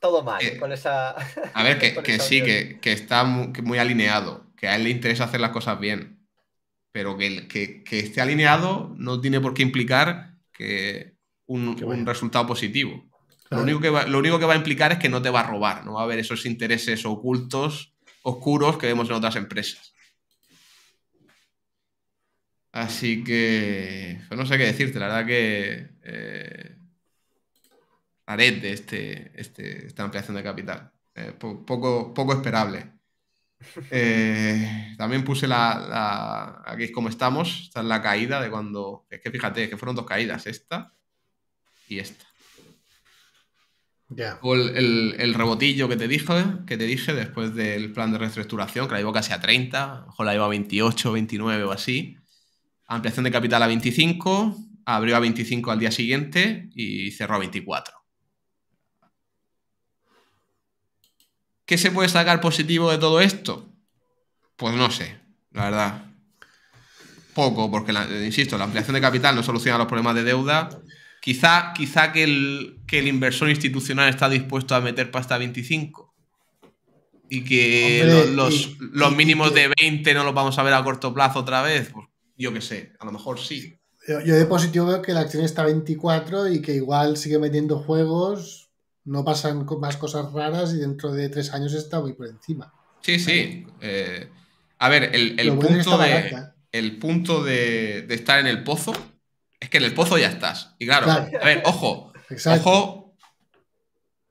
todo mal eh, con esa... A ver, que, sí, que, está muy, alineado, que a él le interesa hacer las cosas bien, pero que, que, esté alineado no tiene por qué implicar que un, resultado positivo. Lo, único que va, lo único que va a implicar es que no te va a robar, no va a haber esos intereses ocultos, oscuros que vemos en otras empresas. Así que pues no sé qué decirte, la verdad que eh, la red de este, este, esta ampliación de capital. Eh, poco, poco esperable. Eh, también puse la, Aquí es como estamos. Esta es la caída de cuando. Es que fíjate, que fueron dos caídas, esta y esta. O el, el, rebotillo que te dije, que te dije después del plan de reestructuración, que la llevo casi a 30, ojo la lleva a 28, 29 o así. Ampliación de capital a 25, abrió a 25 al día siguiente y cerró a 24. ¿Qué se puede sacar positivo de todo esto? Pues no sé, la verdad. Poco, porque, eh, insisto, la ampliación de capital no soluciona los problemas de deuda. Quizá, quizá que, el, inversor institucional está dispuesto a meter pasta 25 y que los, mínimos de 20 no los vamos a ver a corto plazo otra vez. Pues, yo qué sé, a lo mejor sí. Yo, yo de positivo veo que la acción está 24 y que igual sigue metiendo juegos no pasan más cosas raras y dentro de tres años está muy por encima. Sí, sí. Eh, a ver, el, el ¿eh? punto, de, el punto de, estar en el pozo es que en el pozo ya estás. Y claro, a ver, ojo, ojo,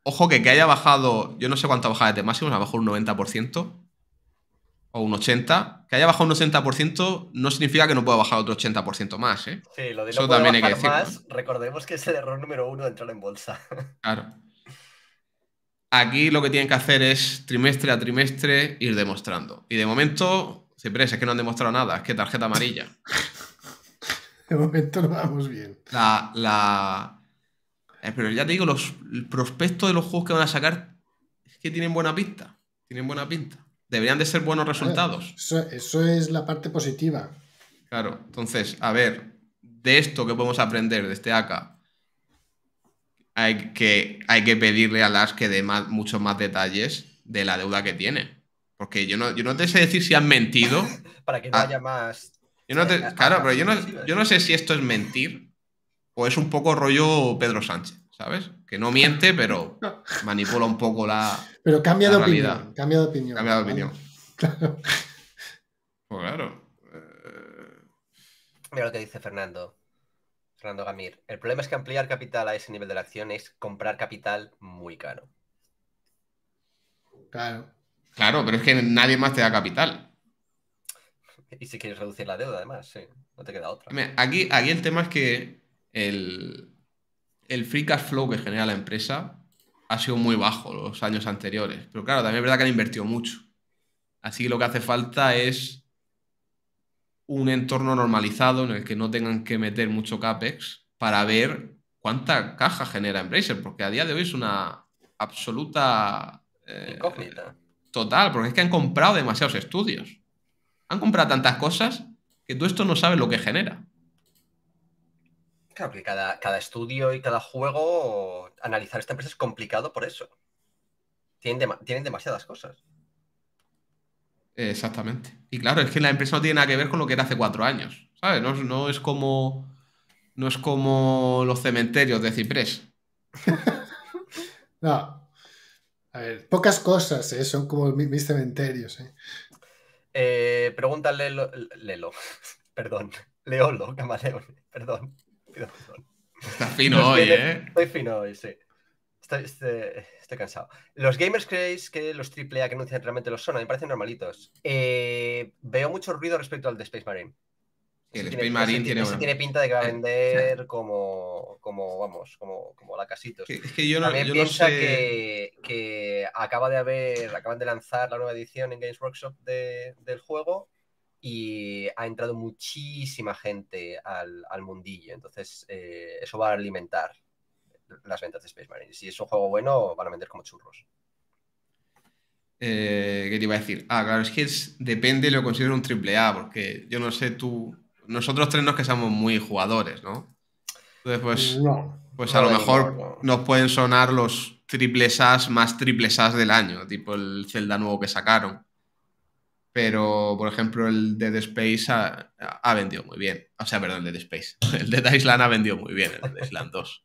ojo que, que haya bajado, yo no sé cuánto ha bajado desde máximo, ha bajado un 90% o un 80%. Que haya bajado un 80% no significa que no pueda bajar otro 80% más, ¿eh? Sí, lo de Eso también hay ¿eh? recordemos que es el error número uno de entrar en bolsa. Claro. Aquí lo que tienen que hacer es trimestre a trimestre ir demostrando. Y de momento, siempre es que no han demostrado nada, es que tarjeta amarilla. De momento no vamos bien. La, eh, pero ya te digo, los prospectos de los juegos que van a sacar es que tienen buena pinta. Tienen buena pinta. Deberían de ser buenos resultados. Eso, eso es la parte positiva. Claro, entonces, a ver, de esto que podemos aprender, de este AK, hay que, hay que pedirle a Las que dé más, muchos más detalles de la deuda que tiene. Porque yo no, yo no te sé decir si han mentido. Para que no ah, haya más. Eh, claro, pero yo no, yo no sé si esto es mentir o es un poco rollo Pedro Sánchez, ¿sabes? Que no miente, pero manipula un poco la. Pero cambia, de, opinión, cambia de opinión. Cambia de opinión. Pues claro. Eh. Mira lo que dice Fernando. Fernando Gamir. El problema es que ampliar capital a ese nivel de la acción es comprar capital muy caro. Claro. Claro, pero es que nadie más te da capital. Y si quieres reducir la deuda, además, sí. No te queda otra. Aquí, aquí el tema es que el, el free cash flow que genera la empresa ha sido muy bajo los años anteriores. Pero claro, también es verdad que han invertido mucho. Así que lo que hace falta es un entorno normalizado en el que no tengan que meter mucho CAPEX para ver cuánta caja genera Embracer, porque a día de hoy es una absoluta... Eh, total, porque es que han comprado demasiados estudios. Han comprado tantas cosas que tú esto no sabes lo que genera. Claro, que cada, cada estudio y cada juego, analizar esta empresa es complicado por eso. tienen demasiadas cosas. Exactamente. Y claro, es que la empresa no tiene nada que ver con lo que era hace cuatro años, ¿sabes? No, es como no es como los cementerios de Ciprés. no. A ver, pocas cosas, ¿eh? son como mis, cementerios. ¿eh? Eh, pregúntale, Lelo, perdón, Leolo, Camaleón, perdón. perdón. Está fino hoy, ¿eh? Estoy fino hoy, sí. Estoy, este, estoy, cansado. ¿Los gamers creéis que los AAA que anuncian realmente los son? A mí me parecen normalitos. Eh, veo mucho ruido respecto al de Space Marine. el Space Marine tiene, tiene pinta de que va a eh, vender como, vamos, como, la casitos. Es que yo no, yo piensa que, acaba de haber, acaban de lanzar la nueva edición en Games Workshop del juego y ha entrado muchísima gente al, mundillo. Entonces, eh, eso va a alimentar las ventas de Space Marine. Si es un juego bueno, van a vender como churros. Eh, ¿Qué te iba a decir? Ah, claro, es que depende, lo considero un triple A, porque yo no sé tú. Nosotros tres no que somos muy jugadores, ¿no? Entonces, pues. pues a lo mejor nos pueden sonar los triples As más triples As del año, tipo el Zelda nuevo que sacaron. Pero, por ejemplo, el Dead Space ha, vendido muy bien. O sea, perdón, el Dead Space. El Dead Island ha vendido muy bien, el Dead Island 2.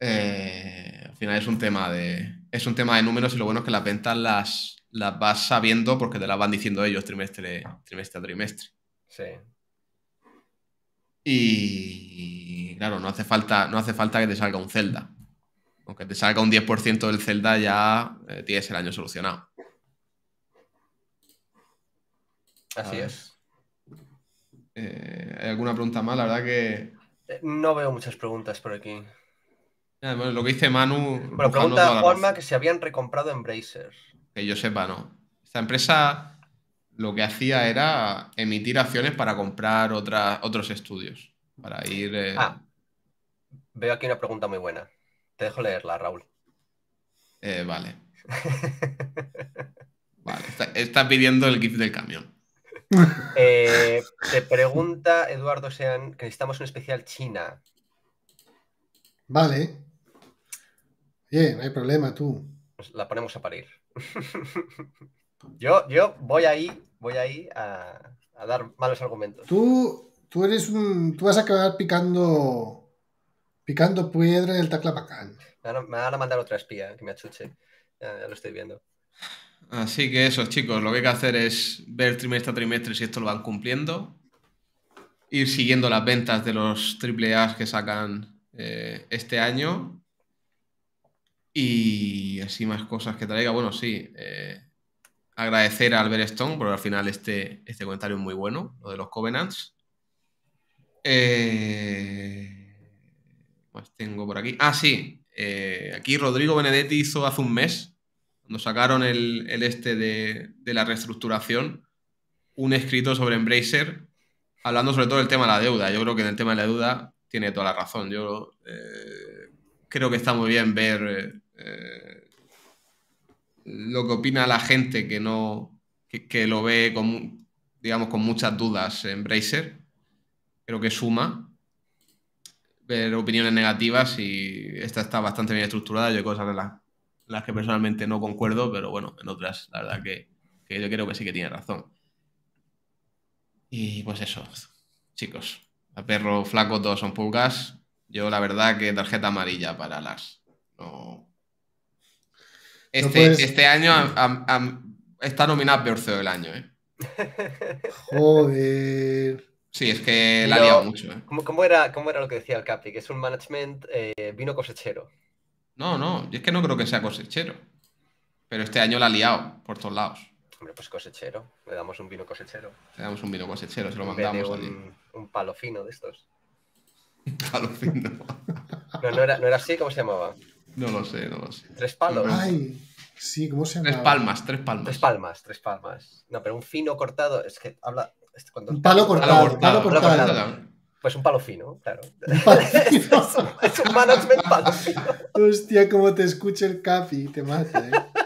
Eh, al final es un tema de. Es un tema de números y lo bueno es que las ventas las, las vas sabiendo porque te las van diciendo ellos trimestre, trimestre a trimestre. Sí. Y claro, no hace falta, no hace falta que te salga un Zelda. Aunque te salga un 10% del Zelda, ya eh, tienes el año solucionado. Así es. Eh, ¿Hay alguna pregunta más? La verdad que. No veo muchas preguntas por aquí lo que dice Manu. Bueno, pregunta a Juanma que se habían recomprado Embracer. Que yo sepa, no. Esta empresa lo que hacía era emitir acciones para comprar otros estudios. Para ir. Eh, ah, veo aquí una pregunta muy buena. Te dejo leerla, Raúl. Eh, vale. vale, está, pidiendo el GIF del camión. Eh, te pregunta Eduardo Sean que necesitamos un especial China. Vale no hay problema, tú. Pues la ponemos a parir. yo, yo voy ahí, voy ahí a, dar malos argumentos. Tú, tú eres Tú vas a acabar picando. Picando piedra del Taclapacán. Me van, a, mandar otra espía que me achuche. Ya, lo estoy viendo. Así que eso, chicos, lo que hay que hacer es ver trimestre a trimestre si esto lo van cumpliendo. Ir siguiendo las ventas de los AAA que sacan eh, este año y así más cosas que traiga. Bueno, sí, eh, agradecer a Albert Stone, porque al final este, este comentario es muy bueno, lo de los Covenants. Eh, pues tengo por aquí. Ah, sí. Eh, aquí Rodrigo Benedetti hizo hace un mes, cuando sacaron el, este de, la reestructuración, un escrito sobre Embracer, hablando sobre todo del tema de la deuda. Yo creo que en el tema de la deuda tiene toda la razón. Yo eh, creo que está muy bien ver eh, lo que opina la gente que no lo ve con, digamos, con muchas dudas en Bracer. Creo que suma ver opiniones negativas y esta está bastante bien estructurada. Yo hay cosas en, las que personalmente no concuerdo, pero bueno, en otras la verdad que, yo creo que sí que tiene razón. Y pues eso, chicos. A perro flaco todos son pulgas. Yo la verdad que tarjeta amarilla para las. No, este, este, año está nominado peor CEO del año, ¿eh? Joder. Sí, es que la ha liado mucho. ¿eh? ¿cómo, era, ¿Cómo era lo que decía el Capi? Que es un management eh, vino cosechero. No, no, Y es que no creo que sea cosechero. Pero este año la ha liado por todos lados. Hombre, pues cosechero. Le damos un vino cosechero. Le damos un vino cosechero, se lo mandamos. Un, allí. un palo fino de estos. palo no, era, no era así, ¿cómo se llamaba? No lo sé, no lo sé. Tres palos. Ay, sí, ¿cómo se llama? Tres palmas, tres palmas. Tres palmas, tres palmas. No, pero un fino cortado, es que habla. cuando... Un palo cortado, palo Palo cortado. Pues un palo fino, claro. es, un, management palo fino. Hostia, como te escucha el Capi, te mata, eh.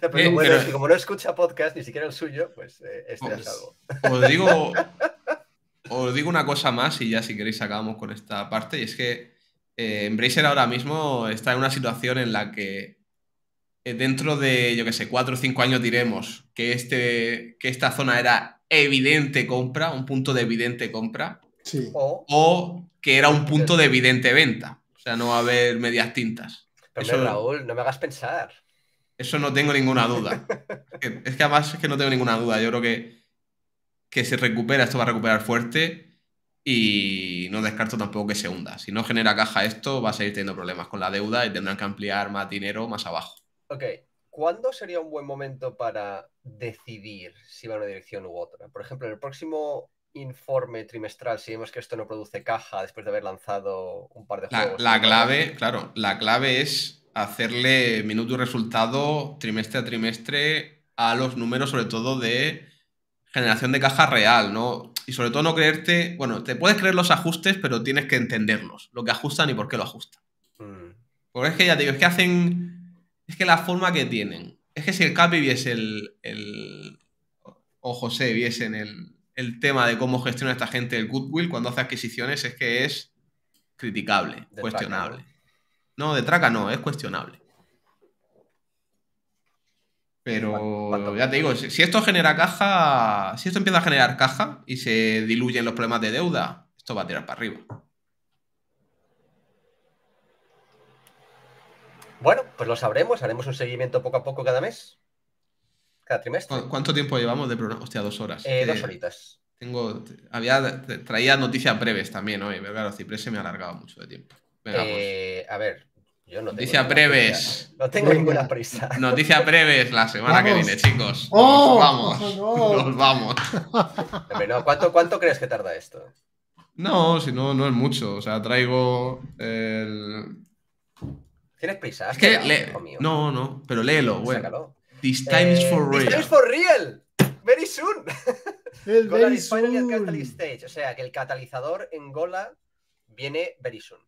pero, eh, bueno, si como no escucha podcast, ni siquiera el suyo, pues eh, este pues, es algo. Os digo, os digo una cosa más y ya si queréis acabamos con esta parte, y es que eh, Embracer ahora mismo está en una situación en la que eh, dentro de, yo que sé, cuatro o cinco años diremos que, este, que esta zona era evidente compra, un punto de evidente compra, o, que era un punto de evidente venta. O sea, no va a haber medias tintas. Pero Raúl, no me hagas pensar. Eso no tengo ninguna duda. es que además es que no tengo ninguna duda. Yo creo que, que se recupera, esto va a recuperar fuerte y no descarto tampoco que se hunda. Si no genera caja esto, va a seguir teniendo problemas con la deuda y tendrán que ampliar más dinero más abajo. Ok, ¿cuándo sería un buen momento para decidir si va en una dirección u otra? Por ejemplo, en el próximo informe trimestral, si vemos que esto no produce caja después de haber lanzado un par de juegos. La clave, claro, la clave es hacerle minuto y resultado trimestre a trimestre a los números, sobre todo de generación de caja real, ¿no? y sobre todo no creerte, bueno, te puedes creer los ajustes, pero tienes que entenderlos, lo que ajustan y por qué lo ajustan. Mm. Porque es que ya te digo, es que hacen, es que la forma que tienen, es que si el Capi viese el, el o José viesen el, el tema de cómo gestiona esta gente el Goodwill cuando hace adquisiciones, es que es criticable, cuestionable. No, de traca no, es cuestionable. Pero ya te digo, si, esto genera caja, si esto empieza a generar caja y se diluyen los problemas de deuda, esto va a tirar para arriba. Bueno, pues lo sabremos, haremos un seguimiento poco a poco cada mes, cada trimestre. ¿Cuánto tiempo llevamos de programa? Hostia, dos horas. Eh, dos horitas. Tengo, había, traía noticias breves también hoy, pero claro, Ciprés se me ha alargado mucho de tiempo. Pues. Eh, a ver, no Noticia breves. ¿eh? No tengo ninguna prisa. Noticia breves la semana que viene, chicos. ¡Oh! Nos vamos. Nos vamos. ¿cuánto, crees que tarda esto? No, si no, no es mucho. O sea, traigo el. ¿Tienes prisa? Es que No, no, pero léelo, güey. This eh, time is for real. This time is for real. Very soon. El very soon. Catalyst Stage. O sea, que el catalizador en Gola viene very soon.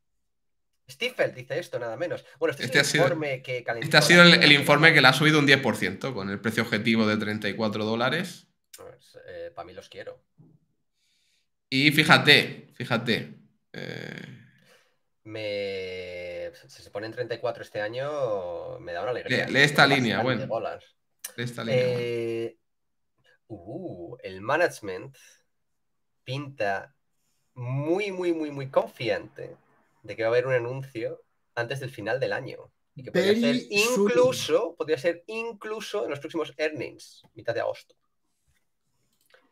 Stiefel dice esto, nada menos. Bueno, este, informe que este ha sido el, informe que le ha subido un 10%, con el precio objetivo de 34 dólares. Eh, para mí los quiero. Y fíjate, fíjate. Si eh, se ponen 34 este año, me da una alegría. Lee, esta, línea, bueno. lee esta línea, el management pinta muy, muy, muy, muy confiante de que va a haber un anuncio antes del final del año. Y que podría ser incluso, podría ser incluso en los próximos earnings, mitad de agosto.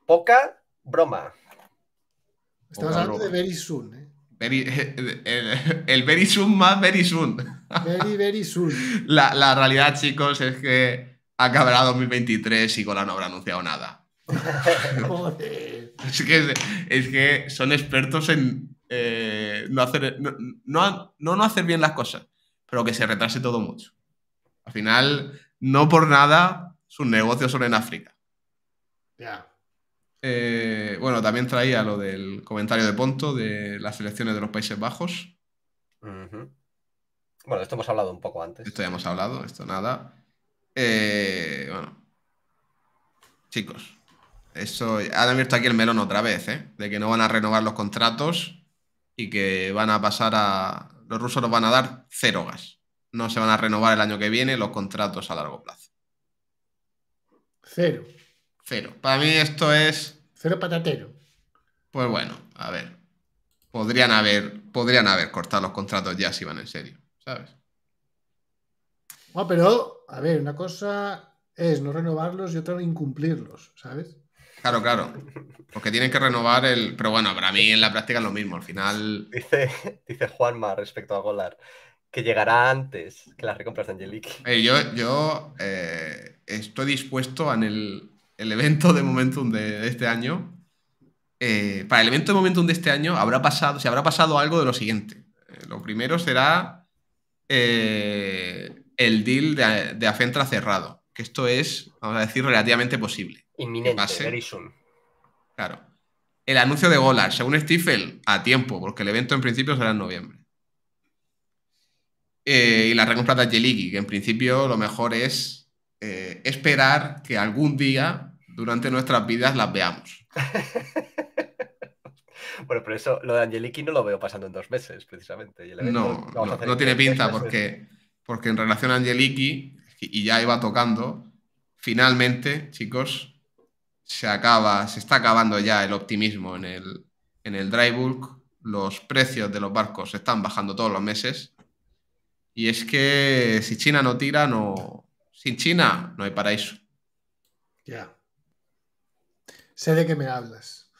Poca broma. Estamos hablando de very soon, ¿eh? el, very soon más very soon. Very, very soon. La, realidad, chicos, es que acabará 2023 y Gola no habrá anunciado nada. Es que, es que son expertos en, eh, no, hacer, no, no, hacer bien las cosas, pero que se retrase todo mucho. Al final, no por nada sus negocios son en África. Ya. Eh, bueno, también traía lo del comentario de Ponto de las elecciones de los Países Bajos. Bueno, esto hemos hablado un poco antes. Esto ya hemos hablado, esto nada. Eh, bueno, chicos, eso han abierto aquí el melón otra vez, ¿eh? de que no van a renovar los contratos y que van a pasar a... Los rusos los van a dar cero gas. No se van a renovar el año que viene los contratos a largo plazo. Cero. Cero. Para mí esto es... Cero patatero. Pues bueno, a ver. Podrían haber, podrían haber cortado los contratos ya si van en serio, ¿sabes? No, pero, a ver, una cosa es no renovarlos y otra incumplirlos, ¿sabes? Claro, claro. Porque tienen que renovar el. Pero bueno, para mí en la práctica es lo mismo. Al final. Dice, dice Juanma respecto a Golar que llegará antes que las recompras de Angelique. yo yo eh, estoy dispuesto en el, evento de Momentum de, este año. Eh, para el evento de Momentum de este año habrá pasado, se habrá pasado algo de lo siguiente. Eh, lo primero será el deal de, de Acentra cerrado, que esto es, vamos a decir, relativamente posible. Inminente, Claro. El anuncio de Golar, según Stifel, a tiempo, porque el evento en principio será en noviembre. Eh, y la recompra de Angeliki, que en principio lo mejor es eh, esperar que algún día durante nuestras vidas las veamos. bueno, pero eso, lo de Angeliki no lo veo pasando en dos meses, precisamente. no, no, no, tiene pinta, porque, porque en relación a Angeliki, y ya iba tocando, finalmente, chicos, se acaba, se está acabando ya el optimismo en el, en el dry bulk, los precios de los barcos están bajando todos los meses. Y es que si China no tira, no. Sin China no hay paraíso. Ya. Sé de qué me hablas.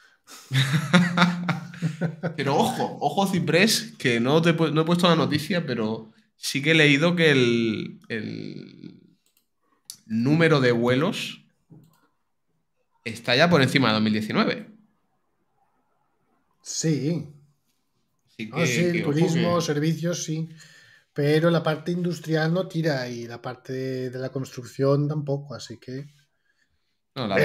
pero ojo, ojo Ciprés, que no, te, no he puesto la noticia, pero sí que he leído que el, el número de vuelos está ya por encima de 2019. Sí. Ah, sí, turismo, servicios, sí. Pero la parte industrial no tira y la parte de la construcción tampoco, así que. la,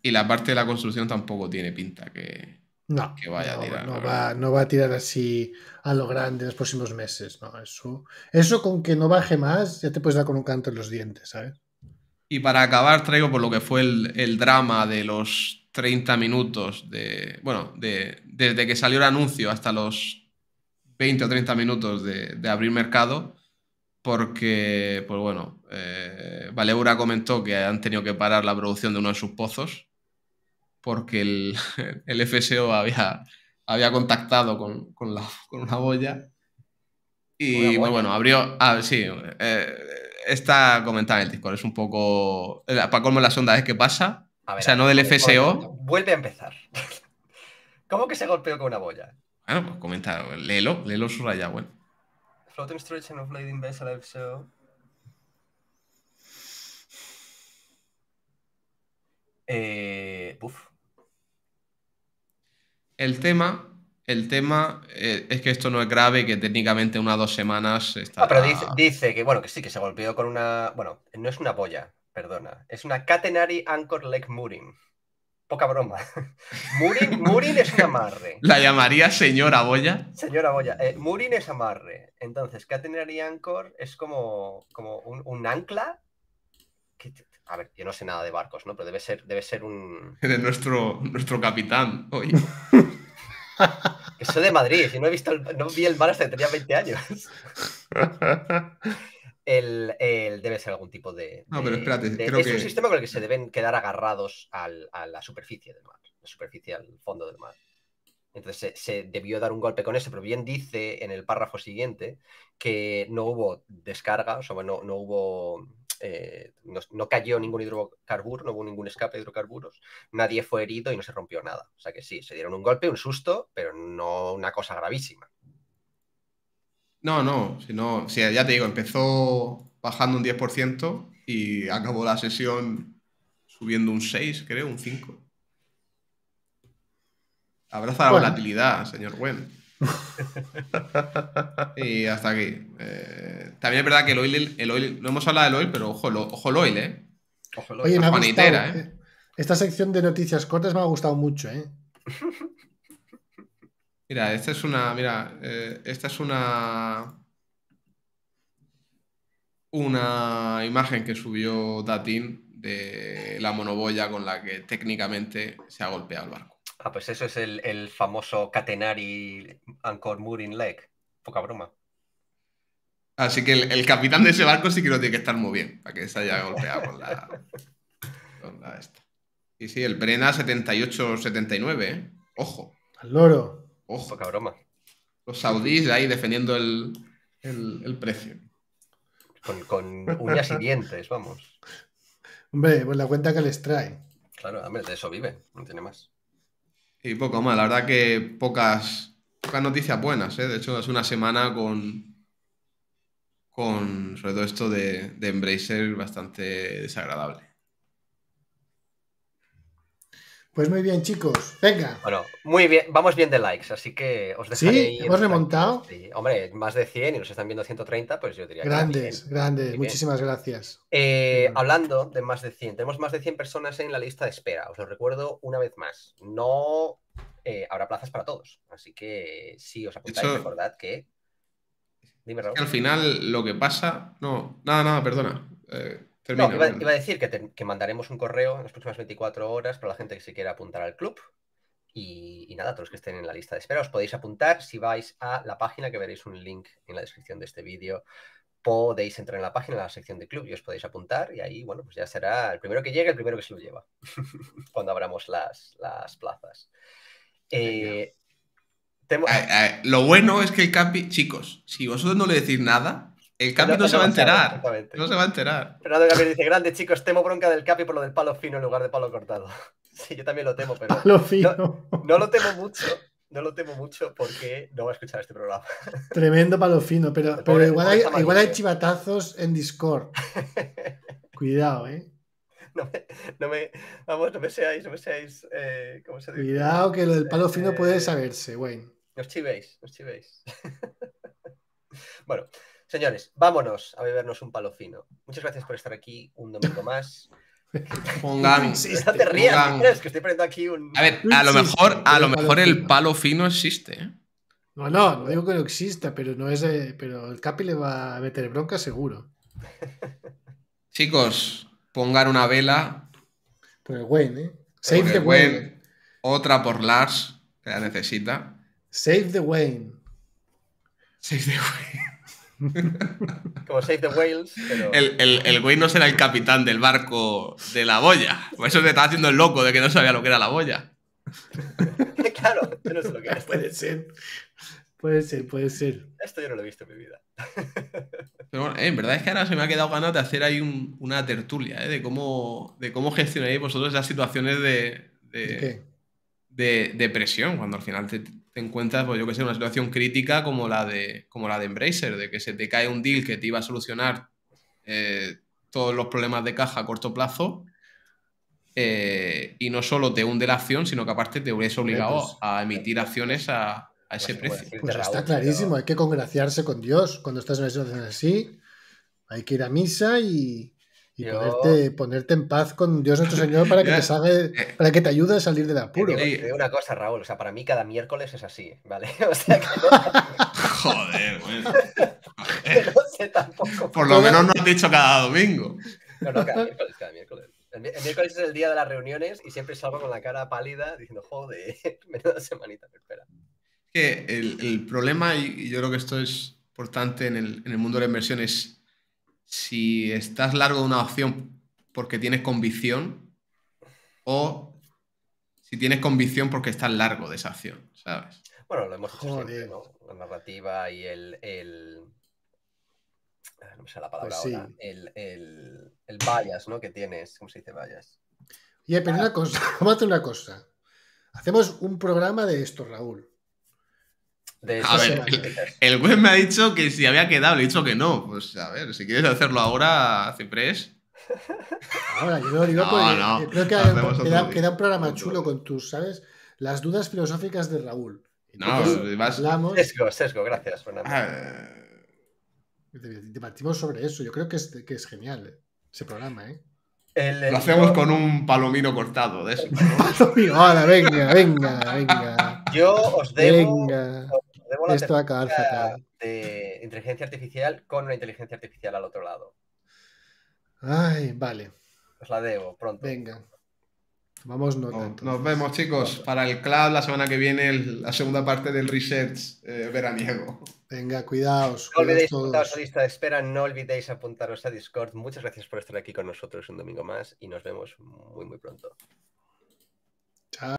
y, la, parte de la construcción tampoco tiene pinta que, que vaya a tirar. No va, no va, a tirar así a lo grande en los próximos meses, ¿no? Eso, eso con que no baje más, ya te puedes dar con un canto en los dientes, ¿sabes? Y para acabar traigo por lo que fue el, drama de los 30 minutos de, bueno, de, desde que salió el anuncio hasta los 20 o 30 minutos de, abrir mercado, porque, pues bueno, eh, Valeura comentó que han tenido que parar la producción de uno de sus pozos, porque el, FSO había, había contactado con, la, con una boya. Y muy bueno, abrió, ah, sí, eh, está comentado en el Discord. Es un poco. Eh, para colmo la sonda es que pasa? o sea, no del FSO. Vuelve a empezar. ¿Cómo que se golpeó con una boya? Bueno, pues comenta, léelo, léelo su bueno. Floating storage and offloading vessel FSO. Eh, Puf. El tema el tema eh, es que esto no es grave, que técnicamente una o dos semanas está. Ah, pero dice, que, bueno, que sí, que se golpeó con una. Bueno, no es una boya, perdona. Es una Catenary Anchor Leg Mooring. Poca broma. Murin, Murin es un amarre. ¿La llamaría señora Boya? Señora Boya. Eh, murin es amarre. Entonces, Catenary Anchor es como, como un, ancla. a ver, yo no sé nada de barcos, ¿no? Pero debe ser, debe ser un. De nuestro, nuestro capitán hoy. ¡Eso de Madrid y no, he visto vi el mar hasta que tenía 20 años. El, debe ser algún tipo de. no, pero espérate. es un sistema con el que se deben quedar agarrados a la superficie del mar, la superficie al fondo del mar. Entonces se, debió dar un golpe con eso, pero bien dice en el párrafo siguiente que no hubo descarga, o sea, no, no hubo eh, no, cayó ningún hidrocarburo, no hubo ningún escape de hidrocarburos, nadie fue herido y no se rompió nada. O sea que sí, se dieron un golpe, un susto, pero no una cosa gravísima. No, no, sino, no, ya te digo, empezó bajando un 10% y acabó la sesión subiendo un 6, creo, un 5. Abraza la volatilidad, señor Wendt y hasta aquí. Eh, también es verdad que el oil, el no hemos hablado del oil, pero ojo, ojo el oil, ¿eh? Ojo oil. ¿eh? ¿eh? Esta sección de noticias cortas me ha gustado mucho, ¿eh? Mira, esta es una. Mira, eh, esta es una. Una imagen que subió Datin de la monoboya con la que técnicamente se ha golpeado el barco. Ah, pues eso es el, famoso Catenari Anchor Mooring Leg. Poca broma. Así que el, capitán de ese barco sí que lo tiene que estar muy bien para que se haya golpeado con la. esta. Y sí, el Brena 78-79, ¿eh? Ojo. Al loro. Ojo. Poca broma. Los saudíes ahí defendiendo el, precio. Con, con, uñas y dientes, vamos. Hombre, pues la cuenta que les trae. Claro, hombre, de eso vive, no tiene más. Y poco más, la verdad que pocas, pocas noticias buenas, ¿eh? De hecho, es una semana con, con sobre todo esto de, de Embracer bastante desagradable. Pues muy bien, chicos. Venga. Bueno, muy bien. Vamos bien de likes, así que os dejaré. Sí, hemos remontado. Sí. Hombre, más de 100 y nos están viendo 130, pues yo diría grandes, que. Grandes, grandes. Muchísimas gracias. Eh, hablando de más de 100, tenemos más de 100 personas en la lista de espera. Os lo recuerdo una vez más. No eh, habrá plazas para todos. Así que sí os apuntáis, recordad que. Dime, al final lo que pasa. No, nada, nada, perdona. Eh, iba, a decir que, mandaremos un correo en las próximas 24 horas para la gente que se quiera apuntar al club. Y, nada, todos los que estén en la lista de espera, os podéis apuntar. Si vais a la página, que veréis un link en la descripción de este vídeo, podéis entrar en la página, en la sección de club, y os podéis apuntar. Y ahí, bueno, pues ya será el primero que llegue, el primero que se lo lleva, cuando abramos las, plazas. Eh, lo bueno es que el Capi, chicos, si vosotros no le decís nada, el Capi no, se va a enterar. No se va a enterar. Fernando Gabriel dice, grande chicos, temo bronca del Capi por lo del palo fino en lugar de palo cortado. Sí, yo también lo temo, pero... Palo fino. No, lo temo mucho, no lo temo mucho porque no va a escuchar este programa. Tremendo palo fino, pero, igual, hay, chivatazos en Discord. Cuidado, ¿eh? No me, no me, vamos, no me seáis, no me seáis, eh, ¿cómo se dice? Cuidado que lo del palo fino puede eh, saberse, Wayne. No os chivéis, no os chivéis. bueno, Señores, vámonos a bebernos un palo fino. Muchas gracias por estar aquí un domingo más. Pongan. no te rías, pongan. que estoy poniendo aquí un. A ver, a lo mejor, a lo mejor el palo fino existe, ¿eh? No, no, no digo que no exista, pero no es. Eh, pero el Capi le va a meter bronca seguro. Chicos, pongan una vela. Por el Wayne, ¿eh? Save the Wayne. Otra por Lars, que la necesita. Save the Wayne. Save the Wayne. Como Save the Whales. El, el, güey no será el capitán del barco de la boya. Por eso te estaba haciendo el loco de que no sabía lo que era la boya. claro, no que Puede ser. Puede ser, puede ser. Esto yo no lo he visto en mi vida. Eh, en verdad es que ahora se me ha quedado ganas de hacer ahí una tertulia, eh, de cómo, de cómo gestionáis vosotros esas situaciones de, de, presión, cuando al final te, encuentras, pues yo que sé, una situación crítica como la de, como la de Embracer, de que se te cae un deal que te iba a solucionar eh, todos los problemas de caja a corto plazo. Eh, y no solo te hunde la acción, sino que aparte te hubieras obligado pues, a emitir eh, acciones a, ese pues, pues, precio. Pues está clarísimo, hay que congraciarse con Dios cuando estás en una situación así. Hay que ir a misa y, y ponerte, en paz con Dios nuestro Señor para que te eh. para que te ayude a salir del apuro. Te una cosa, Raúl, o sea, para mí cada miércoles es así, ¿vale? O sea, Joder, bueno. no sé tampoco. Por lo menos no has dicho cada domingo. No, no, cada miércoles, cada miércoles. El, miércoles es el día de las reuniones y siempre salgo con la cara pálida diciendo, joder, menuda semanita me espera. Que el, el, problema, y yo creo que esto es importante en el, en el mundo de la inversión, es si estás largo de una opción porque tienes convicción o si tienes convicción porque estás largo de esa opción, ¿sabes? Bueno, lo hemos hecho ¿no? La narrativa y el, el... Ah, no me la palabra pues ahora. El, vallas, ¿no? Que tienes. ¿Cómo se dice bias? Oye, pero una cosa, vamos a una cosa. Hacemos un programa de esto, Raúl a ver, el, web me ha dicho que si había quedado, le he dicho que no. Pues a ver, si quieres hacerlo ahora, Ciprés. Ahora, yo digo creo que queda, un programa chulo con tus, ¿sabes? Las dudas filosóficas de Raúl. no, vas... hablamos... Sesgo, sesgo, gracias, Fernando. Debatimos ah. sobre eso. Yo creo que es, genial eh, ese programa, ¿eh? Lo hacemos con un palomino cortado de eso. Ahora, venga, venga, venga. Yo os debo, venga. Esto De inteligencia artificial con una inteligencia artificial al otro lado. Ay, vale. Os la debo pronto. Venga. Vamos no, Nos vemos, chicos. Para el cloud, la semana que viene, la segunda parte del Research eh, veraniego. Venga, cuidaos. No olvidéis apuntaros a lista de espera, no olvidéis apuntaros a Discord. Muchas gracias por estar aquí con nosotros un domingo más y nos vemos muy, muy pronto.